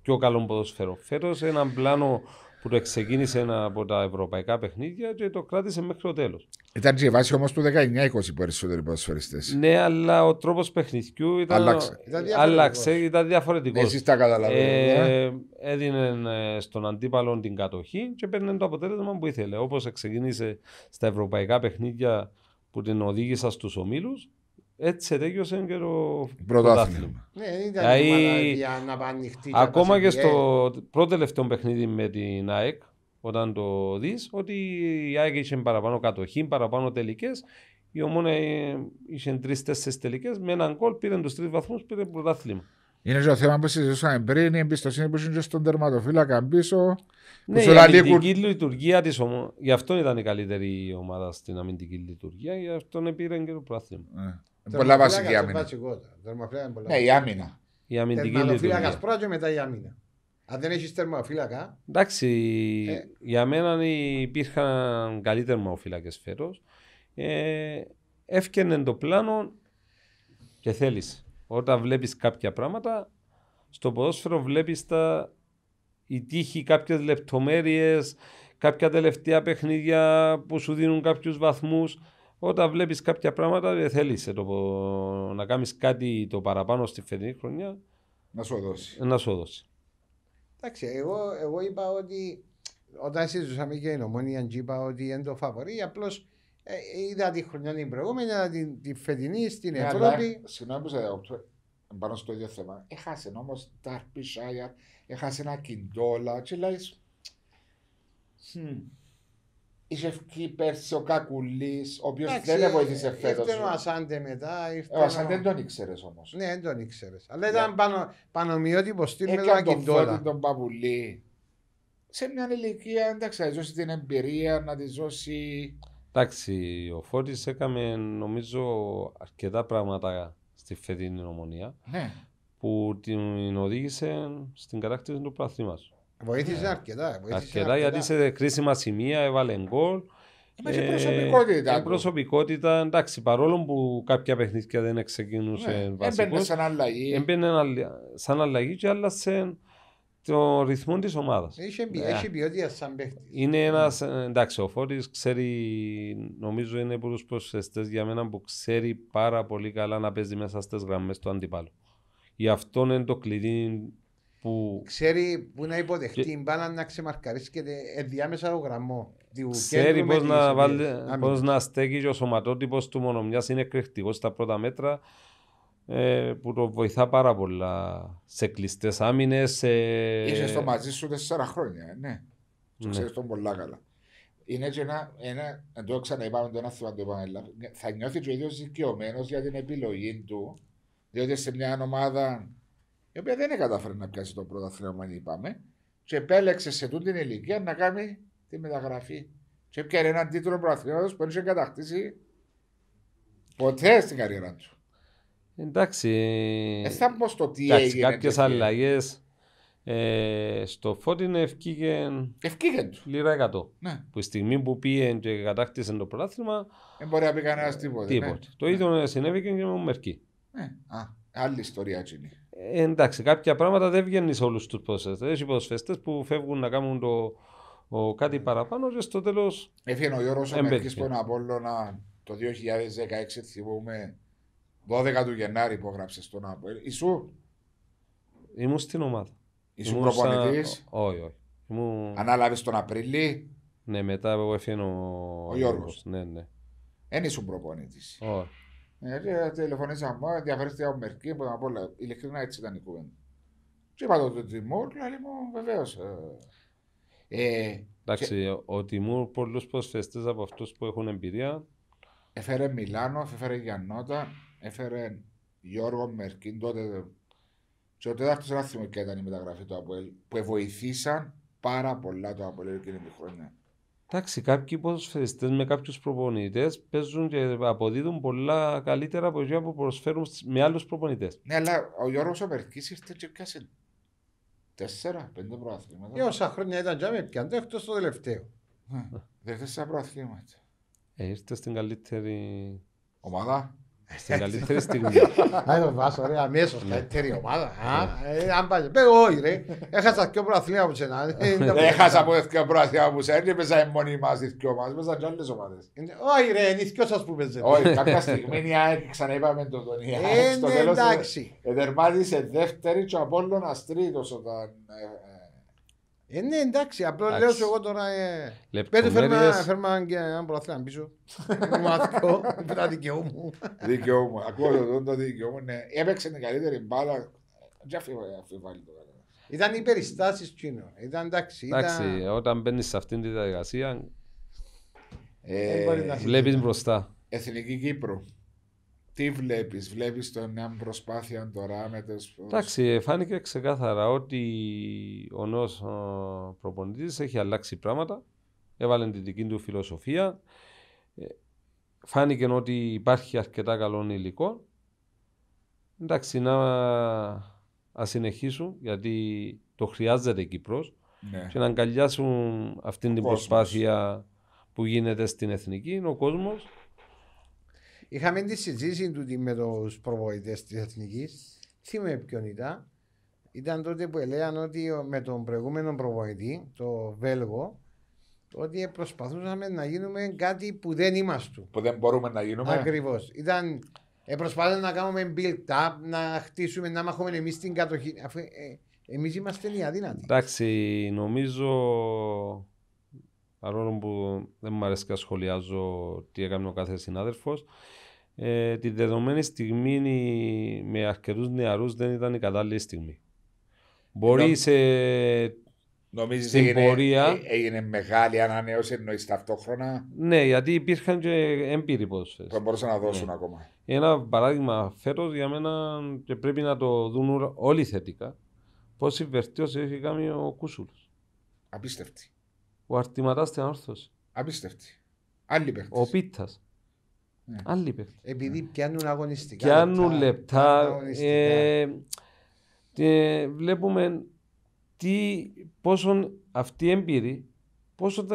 πιο καλό ποδοσφαίρο. Φέτος έναν πλάνο που το ξεκίνησε από τα ευρωπαϊκά παιχνίδια και το κράτησε μέχρι το τέλος. Ήταν και βάση όμως του 19-20 περισσότεροι ποδοσφαιριστές. Ναι, αλλά ο τρόπος παιχνιδιού ήταν. Άλλαξε. Ήταν διαφορετικός. Εσύ τα καταλαβαίνετε. Ε, ε? έδινε στον αντίπαλο την κατοχή και παίρνει το αποτέλεσμα που ήθελε. Όπως ξεκίνησε στα ευρωπαϊκά παιχνίδια που την οδήγησα στους ομίλους, έτσι είναι και το πρωτάθλημα. Ναι, ήταν δηλαδή, για να πανηχτεί. Ακόμα και, στο πρώτο τελευταίο παιχνίδι με την ΑΕΚ, όταν το δεις, ότι η ΑΕΚ είχε παραπάνω κατοχή, παραπάνω τελικές. Η Ομόνα ε, είχε τρει-τέσσερι τελικές. Με έναν κόλ πήρε τους τρεις βαθμούς, πήρε πρωτάθλημα. Είναι το θέμα που συζητούσαμε πριν, η εμπιστοσύνη που είναι στον τερματοφύλακα πίσω. Ναι, η αμυντική λειτουργία της Γι' αυτό ήταν η καλύτερη ομάδα στην αμυντική λειτουργία, γι' αυτό πήρε και το πρωτάθλημα. Ναι. Πολλά βασική άμυνα. Ναι, η άμυνα. Η αμυντική λειτουργία. πρώτα μετά η άμυνα. Αν δεν έχεις θερμοφύλακα. Εντάξει, ε... για μένα υπήρχαν καλοί θερμοφύλακε φέτος. Ε, το πλάνο και θέλεις. Όταν βλέπεις κάποια πράγματα, στο ποδόσφαιρο βλέπεις τα. Η τύχη, κάποιες λεπτομέρειες, κάποια τελευταία παιχνίδια που σου δίνουν κάποιους βαθμούς. Όταν βλέπεις κάποια πράγματα, δεν θέλεις ε, να κάνεις κάτι το παραπάνω στη φετινή χρονιά. Να σου δώσει. Να σου δώσει. Εντάξει, εγώ, εγώ είπα ότι όταν συζητούσαμε και η ομόνια, είπα ότι είναι το φαβορή. Απλώς ε, είδα τη χρονιά την προηγούμενη, την, τη φετινή στην ναι, Ευρώπη. Συγγνώμη που σε διακόπτω, πάνω στο ίδιο θέμα. Έχασε όμως τα αρπισάγια, έχασε ένα Κιντόλα. Τι λέει. Είχε βγει πέρσι ο Κακουλής, ο οποίος δεν βοήθησε φέτος. Ήρθε ο Ασάντε μετά. Ήρθε ε, ο Ασάντε δεν τον ήξερες όμως. Ναι, δεν τον ήξερες. Αλλά ναι. ήταν πανο, πανομοιότυπο ε, στυλ με τον Κιντόλα. τον Παπουλή. Σε μια ηλικία, εντάξει, να ζώσει την εμπειρία, να τη ζώσει. Εντάξει, ο Φώτη έκανε νομίζω αρκετά πράγματα στη φετινή νομονία. Ναι. Που την οδήγησε στην κατάκτηση του πραθύματο. Ναι. Βοήθησε αρκετά. Βοήθησε αρκετά, γιατί σε κρίσιμα σημεία έβαλε γκολ. Είχε προσωπικότητα. Ε, προσωπικότητα, εντάξει, παρόλο που κάποια παιχνίδια δεν ξεκινούσε ναι, Έμπαινε σαν αλλαγή. Έμπαινε σαν αλλαγή και άλλασε το ρυθμό της ομάδας. Έχει, ναι. έχει ποιότητα σαν παίχτη. Είναι ένας. Εντάξει, ο Φόρης ξέρει, νομίζω είναι από τους προσεστέ για μένα που ξέρει πάρα πολύ καλά να παίζει μέσα στις γραμμές του αντιπάλου. Γι' αυτό είναι το κλειδί που... Ξέρει που να υποδεχτεί και... μπάλα να ξεμαρκαρίσκεται ενδιάμεσα το γραμμό. Ξέρει πώς να, βάλει, πώς να στέκει και ο σωματότυπος του μονομιάς είναι εκρηκτικός στα πρώτα μέτρα ε, που το βοηθά πάρα πολλά σε κλειστές άμυνες. Σε... Είσαι στο μαζί σου 4 χρόνια, ε, ναι. ναι. Ξέρεις τον πολλά καλά. Είναι και ένα, ένα το ξαναείπαμε το ένα θέμα το είπαμε, θα νιώθει και ο ίδιος δικαιωμένος για την επιλογή του, διότι σε μια ομάδα η οποία δεν κατάφερε να πιάσει το πρωταθλήμα, αν είπαμε, και επέλεξε σε τούτη την ηλικία να κάνει τη μεταγραφή. Και έπιανε έναν τίτλο πρωταθλήματος που δεν είχε κατακτήσει ποτέ στην καριέρα του. Εντάξει. Δεν πω στο τι έγινε. Κάποιες αλλαγές. Ε, στο Φώτιν ευκήγεν του. Λίρα 100. Ναι. Που η στιγμή που πήγε και κατάκτησε το πρωτάθλημα. Δεν μπορεί να πει κανένας τίποτα. Ναι. Το ναι. ίδιο ναι. συνέβη και με τον Μερκή. Ναι. Α, άλλη ιστορία έτσι είναι. Ε, εντάξει, κάποια πράγματα δεν βγαίνεις σε όλους τους ποδοσφαιριστέ. Έχει ποδοσφαιριστέ που φεύγουν να κάνουν το, ο, κάτι ναι. παραπάνω και στο τέλος. Έφυγε ο Γιώργο Αμερική που το 2016, θυμούμε. 12 του Γενάρη υπόγραψε τον Απόλλωνα. Ε, Ισού. Ήμουν στην ομάδα. Ήσουν προπονητής. Όχι, όχι. Ανάλαβες τον Απρίλη. Ναι, μετά εγώ έφυγε ο, Γιώργος. Ναι, ναι. Δεν ήσουν προπονητής. Όχι. Ναι, τηλεφωνήσαμε, ενδιαφέρεστε από μερικοί, από όλα. Ειλικρινά έτσι ήταν η κουβέντα. Και είπα το Τιμούρ, λέει μου, βεβαίως. Ε». Ε, Εντάξει, ο Τιμούρ, πολλούς προσφεστέ από αυτούς που έχουν εμπειρία. Έφερε Μιλάνο, έφερε Γιαννότα, έφερε Γιώργο Μερκίν τότε. Και ο τέταρτος ράθμο και ήταν η μεταγραφή του Αποέλ, που βοηθήσαν ε, πάρα πολλά το Αποέλ εκείνη την χρόνια. Εντάξει, κάποιοι ποδοσφαιριστές με κάποιους προπονητές παίζουν και αποδίδουν πολλά καλύτερα από εκείνα που προσφέρουν με άλλους προπονητές. Ναι, αλλά ο Γιώργος Απερκή ήρθε και πιάσε τέσσερα, πέντε προαθλήματα. Και ε, όσα χρόνια ήταν για με πιάντε, εκτό το τελευταίο. Ναι, δεν τέσσερα προαθλήματα. Ε, ήρθες στην καλύτερη ομάδα. Στην καλύτερη στιγμή. Άρα βάζω, ωραία, αμέσως, ναι. καλύτερη ομάδα. Ναι. Ε, αν πάει, πέ, όχι ρε, έχασα και προαθλία από σένα. Ε, έχασα από και προαθλία από σένα, δεν παίζαμε μόνοι μας, οι δυο μας, παίζαν και άλλες ομάδες. Όχι ρε, είναι οι σας που παίζετε. Όχι, κάποια στιγμή η ΑΕΚ, ξαναείπαμε τον ε, Τονία. Ε, εντάξει. Εδερμάτισε δεύτερη και ο Απόλλωνας τρίτος όταν ε, ναι, εντάξει, απλώ λέω σου εγώ τώρα. Ε... φέρμα, και έναν πρωταθλήμα πίσω. Μαθηκό, δικαιού μου. μου, ακούω το, το δικαιού μου. Ναι. Έπαιξε την καλύτερη μπάλα. Δεν αφιβάλλει το καλύτερο, Ήταν οι περιστάσεις του Ήταν εντάξει. Εντάξει, όταν μπαίνεις σε αυτήν την διαδικασία. Ε, Βλέπει μπροστά. Εθνική Κύπρο. Τι βλέπεις, βλέπεις το μια προσπάθεια τώρα με Εντάξει, φάνηκε ξεκάθαρα ότι ο νέος έχει αλλάξει πράγματα. Έβαλε την δική του φιλοσοφία. Ε, φάνηκε ότι υπάρχει αρκετά καλό υλικό. Εντάξει, να συνεχίσουν γιατί το χρειάζεται η Κύπρος ναι. και να αγκαλιάσουν αυτή την προσπάθεια που γίνεται στην εθνική. Είναι ο κόσμος Είχαμε τη συζήτηση του με τους προβοητέ της Εθνικής. Θυμάμαι ποιον ήταν. Ήταν τότε που έλεγαν ότι με τον προηγούμενο προβοητή, το Βέλγο, ότι προσπαθούσαμε να γίνουμε κάτι που δεν είμαστε. Που δεν μπορούμε να γίνουμε. Ακριβώς. Ήταν. Ε, προσπαθούμε να κάνουμε build-up, να χτίσουμε, να μάχουμε εμείς την κατοχή. Αφού, ε, εμείς είμαστε οι αδύνατοι. Εντάξει, νομίζω παρόλο που δεν μου αρέσει να σχολιάζω τι έκανε ο κάθε συνάδελφος, ε, τη δεδομένη στιγμή με αρκετούς νεαρούς δεν ήταν η κατάλληλη στιγμή. Μπορεί σε. Νομίζεις στην έγινε, πορεία. Ε, έγινε μεγάλη ανανέωση εννοείς ταυτόχρονα. Ναι, γιατί υπήρχαν και έμπειροι ποδοσφαίρε. Δεν μπορούσαν να δώσουν ναι. ακόμα. Ένα παράδειγμα φέτος για μένα και πρέπει να το δουν όλοι θετικά. Πόση βελτίωση έχει κάνει ο Κούσουλος. Απίστευτη. Ο Αρτηματάς στην όρθωση. Απίστευτη. Άλλη παίχτη. Ο Πίτας. Ναι. Άλλοι Επειδή ναι. πιάνουν αγωνιστικά. Πιάνουν λεπτά. Ε, βλέπουμε τι, πόσο αυτοί οι έμπειροι πόσο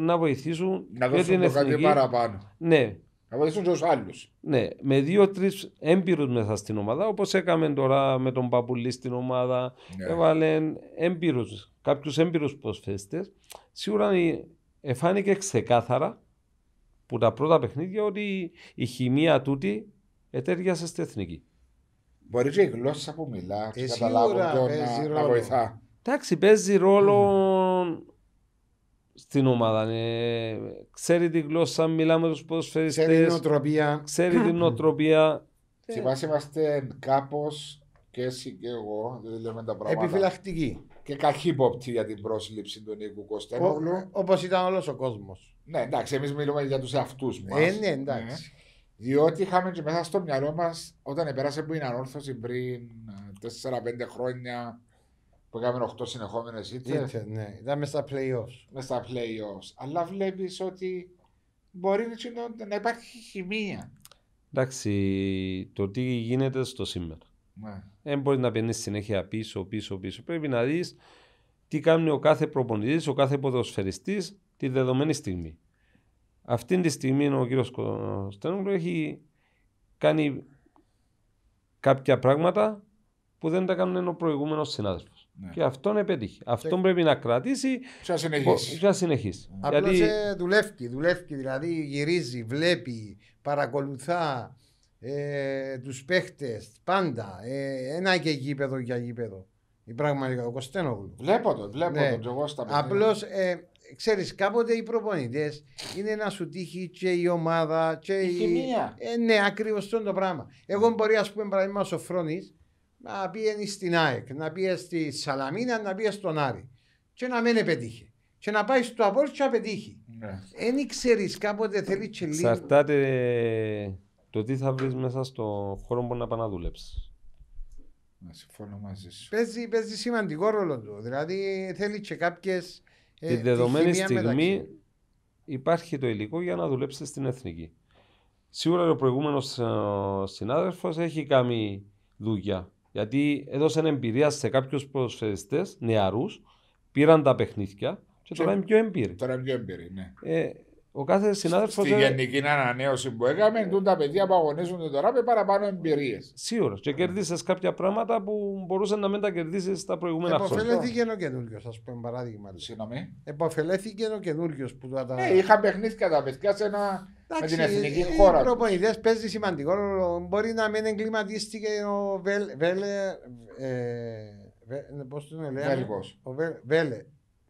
να βοηθήσουν να δώσουν κάτι παραπάνω. Ναι. Να βοηθήσουν και άλλου. άλλους. Ναι. Με δύο-τρει έμπειρους μέσα στην ομάδα, Όπως έκαμε τώρα με τον Παπουλή στην ομάδα, ναι. έβαλε έμπειρους, κάποιους έμπειρους προσφέστες. Σίγουρα εφάνηκε ξεκάθαρα που τα πρώτα παιχνίδια ότι η χημεία τούτη ετέριασε στην εθνική. Μπορεί και η γλώσσα που μιλάς, ε, να, να βοηθά. Εντάξει, παίζει ρόλο mm. στην ομάδα. Ε, ξέρει τη γλώσσα, μιλάμε με τους ποδοσφαιριστές. Ξέρει την νοοτροπία. Ξέρει την νοοτροπία. Θυμάσαι είμαστε κάπως και εσύ και εγώ, δεν λέμε τα πράγματα. Επιφυλακτικοί και καχύποπτη για την πρόσληψη του Νίκου Κωνσταντινού. Όπως ήταν όλος ο κόσμος. Ναι, εντάξει, εμείς μιλούμε για τους εαυτούς μας. Ε, ναι, εντάξει. Ναι. Διότι είχαμε και μέσα στο μυαλό μας όταν πέρασε που είναι ανόρθωση πριν 4-5 ε, χρόνια που έκαναν 8 συνεχόμενες ήττες. Ναι, ήταν μέσα στα playoffs. Μέσα στα Αλλά βλέπεις ότι μπορεί να υπάρχει χημεία. Εντάξει, το τι γίνεται στο σήμερα. Ναι. Δεν μπορείς να παίρνει συνέχεια πίσω, πίσω, πίσω. Πρέπει να δεις τι κάνει ο κάθε προπονητής, ο κάθε ποδοσφαιριστής τη δεδομένη στιγμή. Αυτή τη στιγμή ο κύριος Κωνσταντίνο έχει κάνει κάποια πράγματα που δεν τα κάνουν ο προηγούμενος συνάδελφος. Ναι. Και αυτόν επέτυχε. Αυτόν και... πρέπει να κρατήσει και να συνεχίσει. Ναι. Ε, δουλεύει, δουλεύει, δηλαδή γυρίζει, βλέπει, παρακολουθά ε, τους παίχτες, πάντα. Ε, ένα και γήπεδο για γήπεδο. Η πραγματικά, ο Κωστένογλου. Βλέπω το, βλέπω ναι. το. Εγώ στα Απλώς, ε, ξέρεις, κάποτε οι προπονητές είναι να σου τύχει και η ομάδα και η. η... Ε, ναι, ακριβώς αυτό το πράγμα. Εγώ μπορεί, ας πούμε, παραδείγμα, ο Φρόνη να πιένει στην ΑΕΚ, να πιένει στη Σαλαμίνα, να πιένει στον Άρη. Και να μην επετύχει Και να πάει στο Απόλυτο και να πετύχει. Δεν ναι. ξέρει, κάποτε θέλει και λίγο. Το τι θα βρεις μέσα στον χώρο που να πάει να δουλέψεις. Να συμφωνώ μαζί σου. Παίζει, παίζει σημαντικό ρόλο του. Δηλαδή θέλει και κάποιες. Ε, δεδομένη στιγμή μεταξύ. υπάρχει το υλικό για να δουλέψεις στην εθνική. Σίγουρα ο προηγούμενος ε, συνάδελφος έχει κάνει δουλειά. Γιατί έδωσε εμπειρία σε κάποιους προσφερειστέ νεαρούς, πήραν τα παιχνίδια και τώρα είναι πιο έμπειροι. Τώρα είναι πιο έμπειροι, ναι. Ε, ο κάθε συνάδελφος. Στη γενική ανανέωση που έκαμε, τα παιδιά που αγωνίζονται τώρα με παραπάνω εμπειρίες. Σίγουρα. Και κερδίσε κάποια πράγματα που μπορούσαν να μην τα κερδίσεις τα προηγούμενα χρόνια. Εποφελέθηκε ο καινούριο, ας πούμε, παράδειγμα. Συγγνώμη. Εποφελέθηκε ο καινούριο που τα. Ε, είχα παιχνίσει τα παιδιά σε ένα. με την εθνική χώρα. παίζει σημαντικό ρόλο. Μπορεί να μην εγκληματίστηκε ο Βέλε. Ε, Πώς τον Βέλε.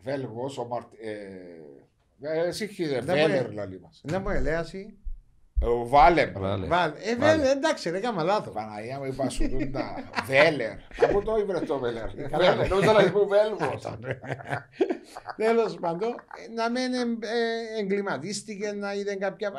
Βέλγος, ο Μαρτ. Ε, ε, εσύ χειρε, Βέλερ λαλί μας. Δεν μου ελέαση. Βάλε, βάλε. Ε, εντάξει, δεν έκανα λάθος. Παναγία μου, είπα σου Βέλερ. Από το ήβρε το Βέλερ. Ε, Νομίζω ναι. να είπω ναι. Τέλος πάντων, να μην εγκληματίστηκε, να είδε κάποια.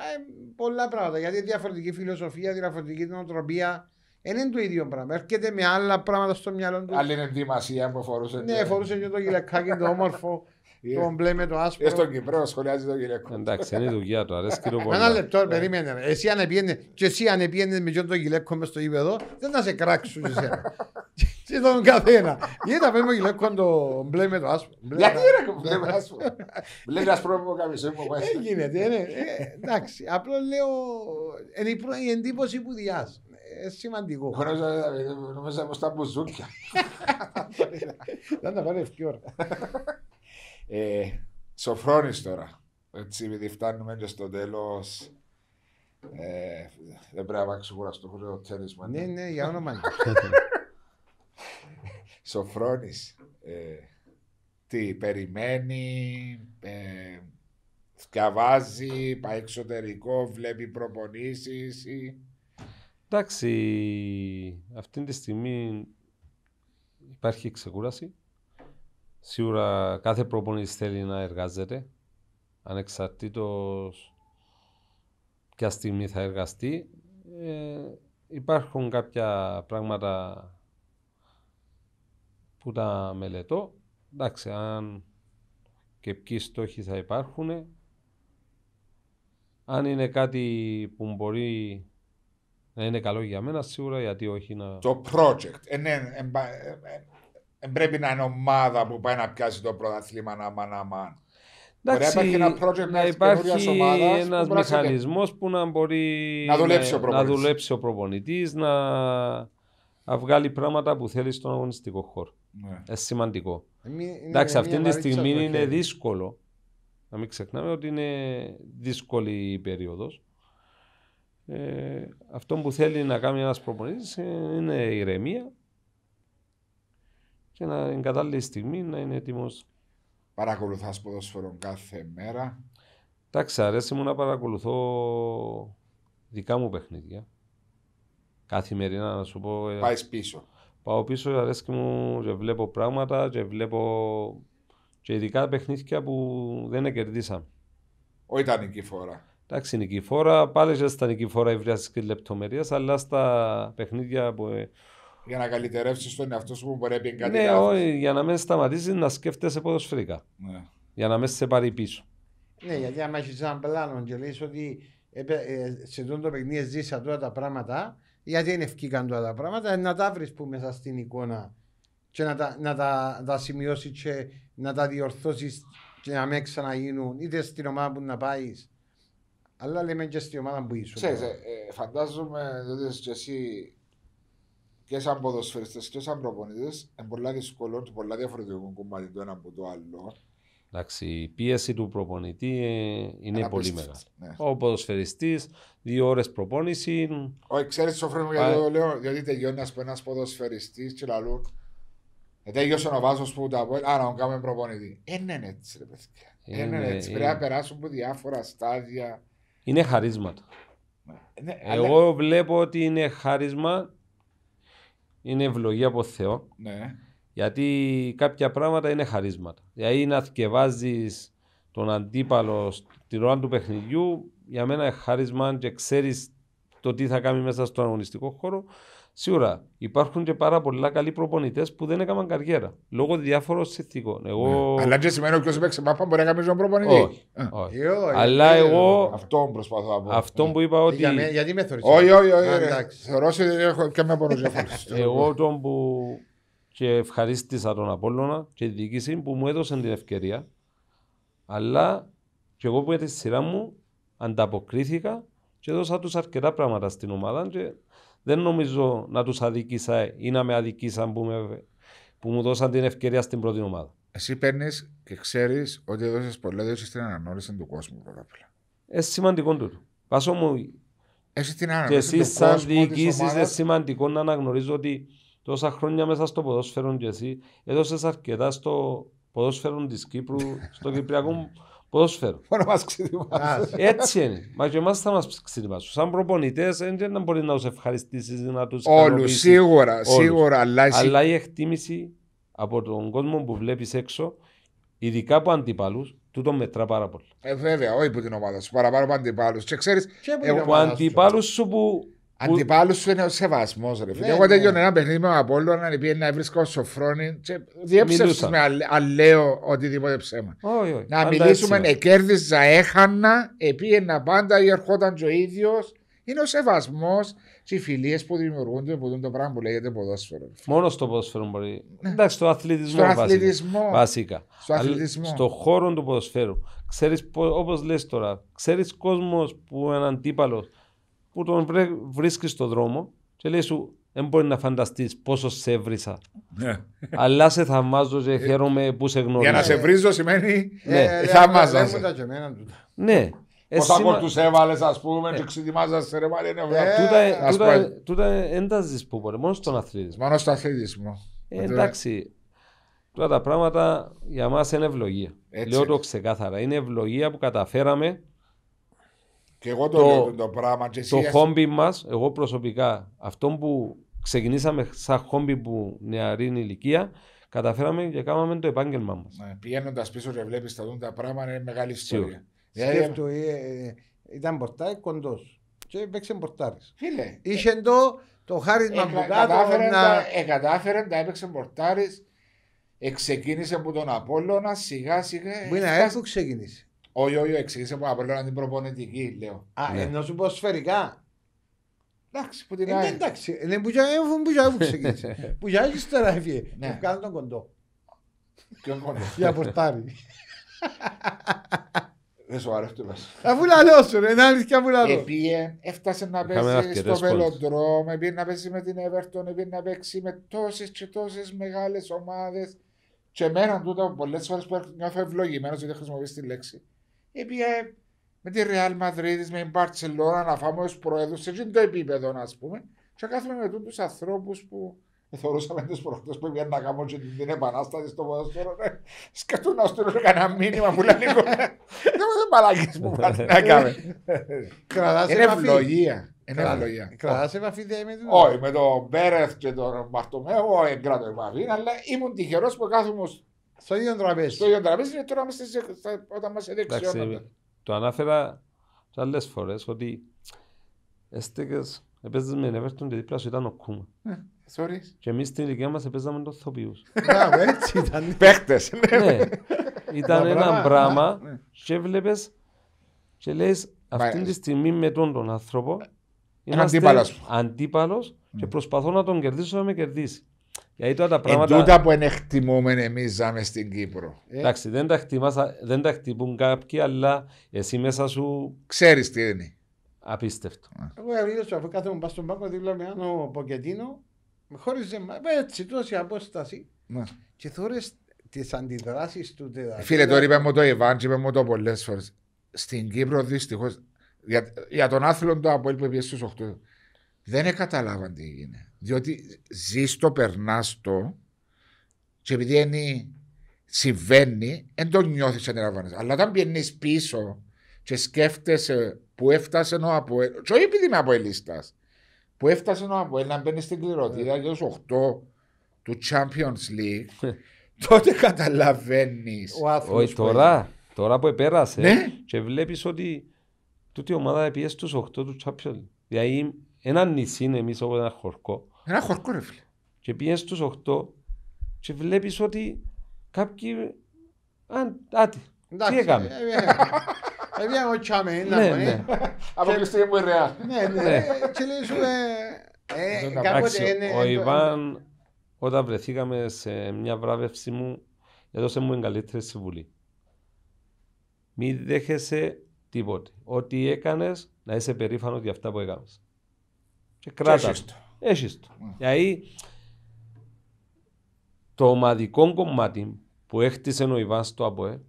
Πολλά πράγματα. Γιατί διαφορετική φιλοσοφία, διαφορετική νοοτροπία. Δεν είναι το ίδιο πράγμα. Έρχεται με άλλα πράγματα στο μυαλό του. Άλλη εντυμασία που φορούσε. Ναι, φορούσε και το γυλακάκι το όμορφο. Το μπλε με το άσπρο. Έστω Στον Κυπρέο σχολιάζει το γυλαίκο. Εντάξει, είναι δουλειά του, αρέσει το πολύ. Ένα λεπτό, ναι. περίμενε. Εσύ αν πιένε, και εσύ αν πιένε με το γυλαίκο μες στο ύπεδο, δεν θα σε κράξουν και σένα. Τι τον καθένα. Γιατί θα πέμε παίρνουμε γυλαίκο το μπλε με το άσπρο. Γιατί είναι μπλε με το άσπρο. Μπλε με το άσπρο που καμισό μου πάει. Δεν γίνεται, είναι. Ε, εντάξει. απλώς λέω, είναι η εντύπωση που διάζει. Είναι σημαντικό. Νομίζω πως τα μπουζούκια. Δεν τα πάρει ευκαιόρα. Ε, τώρα. Έτσι, επειδή φτάνουμε και στο τέλος. Ε, δεν πρέπει να στο ξεκουραστό στο Ναι, ναι, για όνομα. Σοφρόνη. Ε, τι, περιμένει, ε, διαβάζει, πάει εξωτερικό, βλέπει προπονήσεις. Ή... Εντάξει, αυτή τη στιγμή υπάρχει ξεκούραση. Σίγουρα κάθε προπονητής θέλει να εργάζεται, ανεξαρτήτως ποια στιγμή θα εργαστεί. Ε, υπάρχουν κάποια πράγματα που τα μελετώ. Εντάξει, αν και ποιοι στόχοι θα υπάρχουν. Αν είναι κάτι που μπορεί να είναι καλό για μένα, σίγουρα γιατί όχι να... Το project. Ε, ναι, ε, δεν πρέπει να είναι ομάδα που πάει να πιάσει το πρωταθλήμα να να να υπάρχει ένα project μηχανισμός που να μπορεί να δουλέψει ο προπονητής, να, να... βγάλει πράγματα που θέλει στον αγωνιστικό χώρο. Ναι. Ε, σημαντικό. Ε, Εντάξει, αυτή τη στιγμή είναι δύσκολο. Να μην ξεχνάμε ότι είναι δύσκολη η περίοδος. Ε, αυτό που θέλει να κάνει ένας προπονητής είναι ηρεμία και να είναι κατάλληλη στιγμή να είναι έτοιμος. Παρακολουθάς ποδόσφαιρο κάθε μέρα. Εντάξει, αρέσει μου να παρακολουθώ δικά μου παιχνίδια. Καθημερινά να σου πω. Ε, Πάεις πίσω. Πάω πίσω, αρέσει και μου και βλέπω πράγματα και βλέπω και ειδικά παιχνίδια που δεν κερδίσαμε. Όχι τα νικηφόρα. Εντάξει, νικηφόρα, πάλι και στα νικηφόρα ευρεάσει και λεπτομέρειε, αλλά στα παιχνίδια που ε, για να καλυτερεύσεις τον εαυτό σου που μπορεί να πει κάτι. Ναι, όχι, για να μες σταματήσεις να σκέφτεσαι ποδοσφαιρικά. Ναι. Για να μες σε πάρει πίσω. Ναι, γιατί αν έχεις έναν πλάνο και λες ότι ε, ε, σε τόν το παιχνίδι ζήσα τώρα τα πράγματα, γιατί δεν ευκήκαν τώρα τα πράγματα, ε, να τα βρεις που μέσα στην εικόνα και να τα, να τα, τα σημειώσεις και να τα διορθώσεις και να μην ξαναγίνουν είτε στην ομάδα που να πάεις. Αλλά λέμε και στην ομάδα που είσαι. Ξέρετε, φαντάζομαι ότι εσύ και σαν ποδοσφαιριστές και σαν προπονητές, είναι πολλά δύσκολο και πολύ διαφορετικό κομμάτι το ένα από το άλλο. Εντάξει, η πίεση του προπονητή ε, είναι πολύ μεγάλη. Ναι. Ο ποδοσφαιριστής, δύο ώρες προπόνηση. Όχι, ξέρει τι σοφρέ μου γιατί το λέω, γιατί τελειώνει ένας ποδοσφαιριστής και λαλού. Ε, τέλειωσε ο βάζο που τα πω, Άρα, να κάνουμε προπονητή. Ε, ναι, ναι, έτσι, ρε παιδιά. Ε, ναι, πρέπει να περάσουν από διάφορα στάδια. Είναι χαρίσματα. Ναι, Εγώ αλλά... βλέπω ότι είναι χάρισμα είναι ευλογία από Θεό. Ναι. Γιατί κάποια πράγματα είναι χαρίσματα. Δηλαδή να θκευάζεις τον αντίπαλο στη ροάν του παιχνιδιού, για μένα είναι χάρισμα και ξέρεις το τι θα κάνει μέσα στον αγωνιστικό χώρο. Σίγουρα υπάρχουν και πάρα πολλά καλοί προπονητές που δεν έκαναν καριέρα λόγω διάφορων συνθήκων. Εγώ... Αλλά και σημαίνει ότι ο παίξει μάπα μπορεί να κάνει προπονητή. Όχι. όχι. όχι. Αλλά εγώ. Αυτό προσπαθώ να πω. Αυτό που είπα ότι. Για, γιατί με θεωρεί. Όχι, όχι, όχι. Θεωρώ ότι έχω και με Εγώ τον που. και ευχαρίστησα τον Απόλλωνα και τη διοίκηση που μου έδωσαν την ευκαιρία. Αλλά και εγώ που για τη σειρά μου ανταποκρίθηκα και έδωσα του αρκετά πράγματα στην ομάδα και δεν νομίζω να τους αδικήσα ή να με αδικήσαν που, με, που μου δώσαν την ευκαιρία στην πρώτη ομάδα. Εσύ παίρνεις και ξέρεις ότι έδωσες πολλά δόσει στην αναγνώριση του κόσμου, Εσύ σημαντικό τούτο. Πάσο μου. Εσύ την αναγνώριση. Και εσύ, σαν διοικήσει, είναι σημαντικό να αναγνωρίζω ότι τόσα χρόνια μέσα στο ποδόσφαιρο και εσύ έδωσες αρκετά στο ποδόσφαιρο της Κύπρου, στο Κυπριακό ποδόσφαιρο. να μας ξετοιμάζουν. Έτσι είναι. Μα και εμάς θα μας ξετοιμάζουν. Σαν προπονητές, δεν μπορεί να τους ευχαριστήσεις να τους Όλους σίγουρα, σίγουρα. Αλλά, αλλά η εκτίμηση από τον κόσμο που βλέπεις έξω, ειδικά από αντιπαλούς, τούτο μετρά πάρα πολύ. Ε, βέβαια, όχι από την ομάδα σου, παραπάνω από αντιπάλους. Και ξέρεις. από σου που Αντιπάλους σου είναι ο σεβασμός, ρε φίλε. Ναι, Εγώ ναι. τέτοιον ένα παιχνίδι με τον Απόλυτο να πήγαινε να βρίσκω στο φρόνι. Διέψευσε με αλέο οτιδήποτε ψέμα. Να μιλήσουμε, εκέρδιζα, έχανα, επίαινα πάντα ή ερχόταν το ο ίδιος. Είναι ο σεβασμός και οι φιλίες που δημιουργούνται που δουν το πράγμα που λέγεται ποδόσφαιρο. Μόνο στο ποδόσφαιρο μπορεί. Ναι. Εντάξει, στο αθλητισμό. Στο αθλητισμό. Βασικά. Στο χώρο του ποδοσφαίρου. Ξέρεις, όπως λες τώρα, ξέρεις κόσμος που είναι αντίπαλος που τον βρίσκει στον δρόμο και λέει σου, δεν μπορεί να φανταστείς πόσο σε έβρισα ναι. Αλλά σε θαυμάζω και ε, χαίρομαι που σε γνωρίζω. Για να σε βρίζω σημαίνει ναι. Ε, ε, θαυμάζεσαι. Ναι. Πόσα από τους έβαλες, ας πούμε, και σε ρε μάλλον. Τούτα ένταζεις που μπορεί, μόνο στον αθλητισμό. Μόνο στον αθλητισμό. Εντάξει. Τώρα τα πράγματα για μας είναι ευλογία. Λέω το ξεκάθαρα. Είναι ευλογία που καταφέραμε και εγώ το, το, λέω το πράγμα. Και εσύ... χόμπι μας, εγώ προσωπικά, αυτό που ξεκινήσαμε σαν χόμπι που νεαρή ηλικία, καταφέραμε και κάναμε το επάγγελμά μας. Ναι, Πηγαίνοντα πίσω και βλέπεις τα δουν τα πράγματα, είναι μεγάλη ιστορία. Δηλαδή, Σκέφτο, ε, ε, ήταν πορτάρι κοντός. Και έπαιξε πορτάρις. Φίλε. Είχε ε, το, το ε, να που κάτω. να έπαιξε πορτάρις. Εξεκίνησε από τον να σιγά σιγά. Μπορεί να που ξεκίνησε. Όχι, όχι, εξήγησε από απλό την προπονητική, λέω. Α, ναι. ενώ σου πως σφαιρικά. Εντάξει, που την ε, ναι, άλλη. Εντάξει, δεν που για που ξεκίνησε. Που για έχεις τώρα έφυγε. Που ναι. κάνω τον κοντό. Ποιο κοντό. Για πορτάρι. Δεν σου αρέσει μας. Αφού λαλό σου, ρε, να και αφού λαλό. Επίε, έφτασε να πέσει στο βελοντρόμ, επίε να με την Εβερτον, επίε να παίξει με τόσες και τόσες μεγάλες ομάδες. Και εμένα τούτα πολλές φορές που νιώθω ότι γιατί χρησιμοποιείς τη λέξη πήγε με τη Real Madrid, με την Barcelona, να φάμε ως πρόεδρος σε το επίπεδο, α πούμε. Και κάθομαι με του ανθρώπους που ε, θεωρούσαμε τους πρώτου που πήγαν να κάνουν και την επανάσταση στο ποδόσφαιρο. Ε. Σκατούν να στείλουν κανένα μήνυμα που λένε λίγο. Ε, δεν είναι παλάκι που πάνε να κάνουμε. Είναι ευλογία. Είναι ευλογία. Κρατάς επαφή με τον. Όχι, με τον Μπέρεθ και τον Μπαρτομέο, όχι, κρατώ επαφή, αλλά ήμουν τυχερός που κάθομαι στο ίδιο τραπέζι. Στο ίδιο τραπέζι και ε, τώρα είμαστε σε, όταν μας εδεξιώνονται. Το ανάφερα και άλλες φορές ότι έστεκες, έπαιζες με Everton και δίπλα σου ήταν ο Κούμα. Ε, sorry. Και εμείς στην ηλικία μας έπαιζαμε τον Θοπίους. Μπράβο, έτσι ήταν. Παίχτες. Ναι. ναι. Ήταν ένα πράγμα ναι. και βλέπεις και λες αυτή τη στιγμή με τον τον άνθρωπο Είμαστε αντίπαλος. αντίπαλος και mm. προσπαθώ να τον κερδίσω να με κερδίσει. Γιατί τώρα τα πράγματα. Εν τούτα που είναι χτιμούμενοι εμείς ζάμε στην Κύπρο. Ε. Εντάξει, δεν τα, χτιμάς, δεν τα χτυπούν κάποιοι, αλλά εσύ μέσα σου. Ξέρεις τι είναι. Απίστευτο. Εγώ ευγείωσα αφού κάθομαι πάνω στον πάγκο, δίπλα με έναν ποκετίνο, με χώριζε έτσι τόση απόσταση. Ναι. Και θεωρεί τις αντιδράσεις του. Δηλαδή. Φίλε, τώρα είπε μου το Ιβάν, είπε μου το πολλές φορές. Στην Κύπρο δυστυχώς. Για, για τον άθλον το απόλυτο πιέσει στου 8 δεν καταλάβαν τι έγινε. Διότι ζεις το, περνάς το και επειδή είναι, συμβαίνει, δεν το νιώθεις ενεργαμένο. Αλλά όταν πηγαίνει πίσω και σκέφτεσαι που έφτασε ένα από Τι όχι επειδή είμαι ελίστα. που έφτασε από από να μπαίνει στην κληροτήρα για ε. του 8 του Champions League, τότε καταλαβαίνεις. Όχι τώρα, τώρα που επέρασε ναι. και βλέπεις ότι τούτη ομάδα πιέσει του 8 του Champions League. Δηλαδή ένα νησί είναι εμείς όπως ένα χορκό. Ένα χορκό ρε φίλε. Και πήγες στους οχτώ. και βλέπεις ότι κάποιοι... Αν, άτι, τι έκαμε. Επειδή ο Τσάμε είναι αποκλειστή μου ρεά. Ναι, ναι. Και λέει σου... Ο Ιβάν όταν βρεθήκαμε σε μια βράβευση μου έδωσε μου την καλύτερη συμβουλή. Μη δέχεσαι τίποτε. Ό,τι έκανες να είσαι περήφανος για αυτά που έκανες και κράτας. Έχεις το. Mm. Γιατί το ομαδικό κομμάτι που έχτισε ο Ιβάν στο ΑΠΟΕ,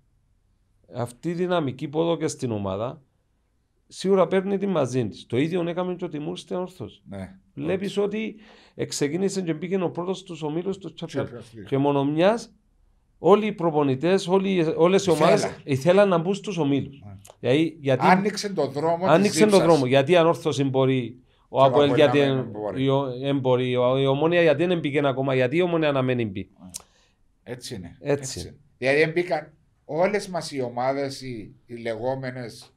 αυτή η δυναμική που και στην ομάδα, σίγουρα παίρνει τη μαζί της. Το ίδιο έκαμε και ο Τιμούρ στην Όρθος. Ναι, Βλέπεις ότι ξεκίνησε και πήγαινε ο πρώτος του ομίλους του Τσαπέλ. Και μόνο μια, όλοι οι προπονητές, όλες οι ομάδες ήθελαν να μπουν στους ομίλους. Ναι. Δηλαδή, άνοιξε τον δρόμο. Άνοιξε τον δρόμο. Γιατί αν όρθωση μπορεί ο Αποέλ γιατί Η ομόνια γιατί δεν πήγαινε ακόμα, γιατί η ομόνια να μην πει. Έτσι είναι. Έτσι. Δηλαδή μπήκαν όλες μας οι ομάδες, οι, οι λεγόμενες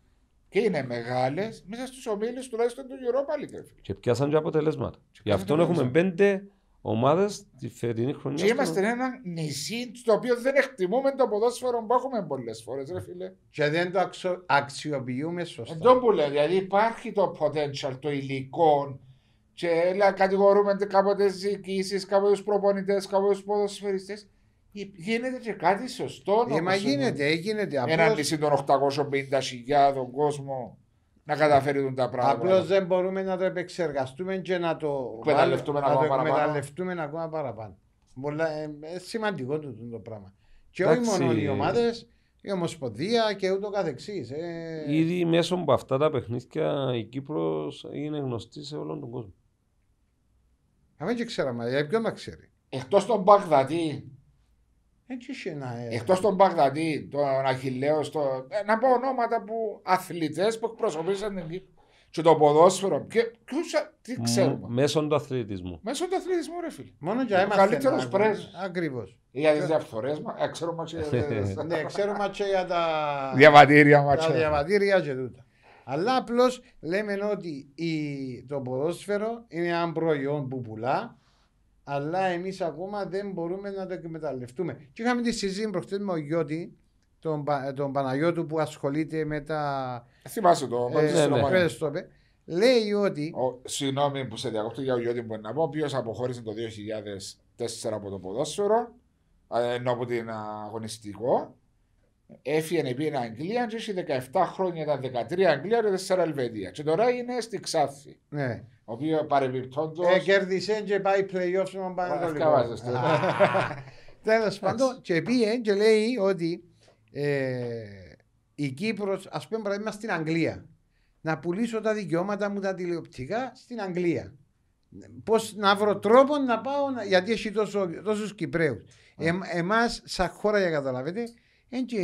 και είναι μεγάλες μέσα στους ομίλους τουλάχιστον του Europa League. Και πιάσαν και αποτελέσματα. Γι' αυτό έχουμε πέντε ομάδες τη φετινή χρονιά. Και είμαστε ένα νησί στο οποίο δεν εκτιμούμε το ποδόσφαιρο που έχουμε πολλές φορές, ρε φίλε. Και δεν το αξιο... αξιοποιούμε σωστά. Αυτό που λέω, δηλαδή υπάρχει το potential, το υλικό. Και έλα, κατηγορούμε κάποτε τις διοικήσεις, κάποτε τους προπονητές, κάποτε τους ποδοσφαιριστές. Γίνεται και κάτι σωστό. Ε, μα γίνεται, έγινε. Ένα νησί των 850.000 κόσμο να καταφέρει τα πράγματα. Απλώς δεν μπορούμε να το επεξεργαστούμε και να το εκμεταλλευτούμε ακόμα, παραπάνω. είναι ε, σημαντικό το, το πράγμα. Και όχι μόνο οι ομάδες, η Ομοσπονδία και ούτω καθεξής. Ε... Ήδη μέσω από αυτά τα παιχνίδια η Κύπρος είναι γνωστή σε όλον τον κόσμο. Αμέσω ξέραμε, για ποιον να ξέρει. Εκτός των Παγδατή. Ε, ε, Εκτός τον Παγδατή, τον Αχηλέο, ε, να πω ονόματα που αθλητές που εκπροσωπήσαν την Κύπρο. Και το ποδόσφαιρο. Και ούσα, τι ξέρουμε. Μέσω του αθλητισμού. Μέσω του αθλητισμού, ρε φίλε. Μόνο για εμά. Καλύτερο πρέσβης. Ε, Ακριβώς. Για τις διαφθορές μα. Ξέρουμε και ναι, ξέρουμε και για τα διαβατήρια μα. Τα διαβατήρια και τούτα. Αλλά απλώς λέμε ότι το ποδόσφαιρο είναι ένα προϊόν που πουλά αλλά εμείς ακόμα δεν μπορούμε να το εκμεταλλευτούμε. Και είχαμε τη συζήτηση προχτές με ο Γιώτη, τον, Πα, τον που ασχολείται με τα. Ε, θυμάσαι το, ε, το Λέει ότι. Ο, συγγνώμη που σε διακόπτω για ο Γιώτη μπορεί να πω, ο οποίο αποχώρησε το 2004 από το ποδόσφαιρο, ε, ενώ από την αγωνιστικό. Έφυγε στην Αγγλία και είχε 17 χρόνια, ήταν 13 Αγγλία και 4 Ελβετία. Και τώρα είναι στη Ξάφη. Ναι. Ο οποίος παρεμπιπτόντως. Ε, κέρδισε και πάει playoff στον Παναγιώτο. Τέλος πάντων, και πήγε και λέει ότι ε, η Κύπρος, ας πούμε, παράδειγμα στην Αγγλία, να πουλήσω τα δικαιώματα μου τα τηλεοπτικά στην Αγγλία. Πώς να βρω τρόπο να πάω, να... γιατί έχει τόσους Κυπρέους. Ε, Εμάς, σαν χώρα, για καταλάβετε,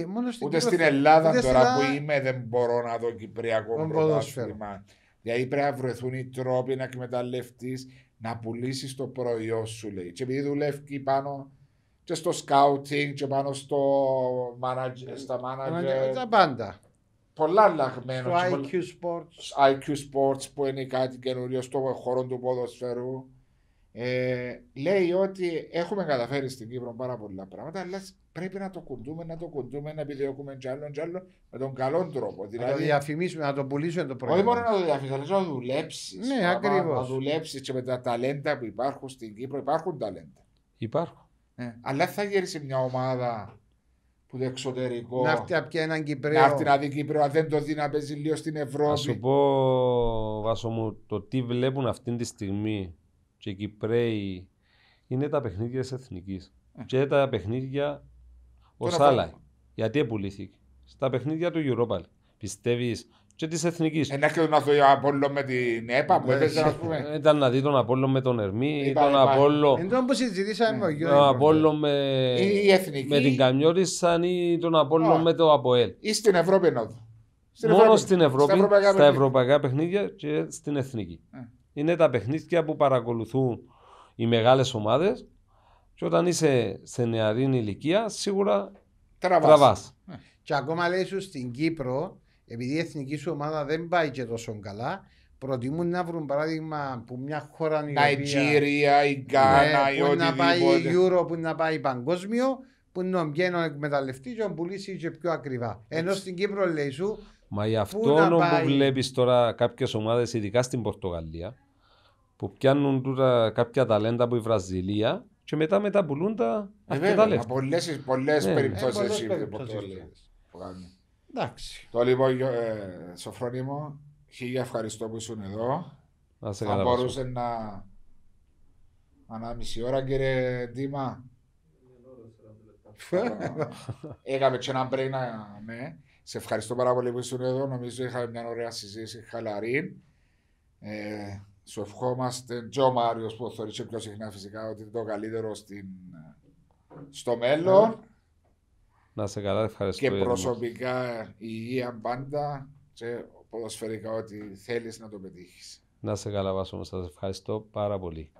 μόνο στην ούτε στην Ελλάδα τώρα που είμαι, δεν μπορώ να δω Κυπριακό πρωτάθλημα. Δηλαδή πρέπει να βρεθούν οι τρόποι να εκμεταλλευτείς να πουλήσεις το προϊόν σου, λέει. Και επειδή δουλεύει πάνω και στο scouting και πάνω στο ε, manager, στα manager. Τα πάντα. Πολλά λαγμένο. Στο IQ Sports. IQ Sports που είναι κάτι καινούριο στο χώρο του ποδοσφαίρου. Ε, λέει ότι έχουμε καταφέρει στην Κύπρο πάρα πολλά πράγματα, αλλά πρέπει να το κουντούμε, να το κουντούμε, να επιδιώκουμε κι τζάλλον, με τον καλό τρόπο. Να δηλαδή, το διαφημίσουμε, να το πουλήσουμε το πρόγραμμα. Όχι μόνο να το διαφημίσουμε, να δουλέψεις. Ναι, ακριβώς. Να δουλέψεις και με τα ταλέντα που υπάρχουν στην Κύπρο. Υπάρχουν ταλέντα. Υπάρχουν. Ε, Αλλά θα γυρίσει μια ομάδα που είναι εξωτερικό. Να έρθει από έναν Κυπρέο. Να έρθει να δει δεν το δει να παίζει λίγο στην Ευρώπη. Να σου πω, Βάσο μου, το τι βλέπουν αυτή τη στιγμή και Κυπρέοι είναι τα παιχνίδια της Εθνικής. Ε. Και τα παιχνίδια ο Σάλα. Γιατί επουλήθηκε. Στα παιχνίδια του Europa. Πιστεύεις και της Εθνικής. Ένα ε, και τον Απόλλο με την ΕΠΑ που ε, έπαιζε, ας πούμε. Ε, ήταν να δει τον Απόλλο με τον Ερμή, ή τον Απόλλο. που συζητήσαμε, Τον Απόλλο με, με την Καμιόρισαν ή τον Απόλλο με το Αποέλ. Ή στην Ευρώπη ενώ. Μόνο στην Ευρώπη, στα ευρωπαϊκά παιχνίδια και στην Εθνική είναι τα παιχνίδια που παρακολουθούν οι μεγάλες ομάδες. Και όταν είσαι σε νεαρή ηλικία, σίγουρα τραβάς. Ναι. Και ακόμα λέει σου στην Κύπρο, επειδή η εθνική σου ομάδα δεν πάει και τόσο καλά, προτιμούν να βρουν παράδειγμα που μια χώρα. Ναϊτζήρια, η ναι, Γκάνα, η Που να πάει η Euro, που να πάει παγκόσμιο, που να βγαίνουν εκμεταλλευτή και να πουλήσει και πιο ακριβά. Ενώ στην Κύπρο λέει σου. Μα γι' αυτό που, πάει... που βλέπεις τώρα κάποιες ομάδες, ειδικά στην Πορτογαλία, που πιάνουν τούτα κάποια ταλέντα από η Βραζιλία και μετά πουλούν τα ε, αρκετά λεφτά. Πολλές, πολλές ναι, ναι. περιπτώσεις ε, Εντάξει. Το λίγο λοιπόν, ε, Σοφρόνιμο, χίλια ευχαριστώ που ήσουν εδώ. Να σε Αν μπορούσε να... Ανάμιση ώρα κύριε Δήμα. Έκαμε και ένα πριν. Ναι. Σε ευχαριστώ πάρα πολύ που ήσουν εδώ. Νομίζω είχαμε μια ωραία συζήτηση χαλαρή. Ε, σου ευχόμαστε και ο Μάριος που θεωρεί πιο συχνά φυσικά ότι είναι το καλύτερο στην... στο μέλλον. Να σε καλά, ευχαριστώ. Και προσωπικά η υγεία πάντα και ποδοσφαιρικά ότι θέλεις να το πετύχεις. Να σε καλά, Βάσο, σας ευχαριστώ πάρα πολύ.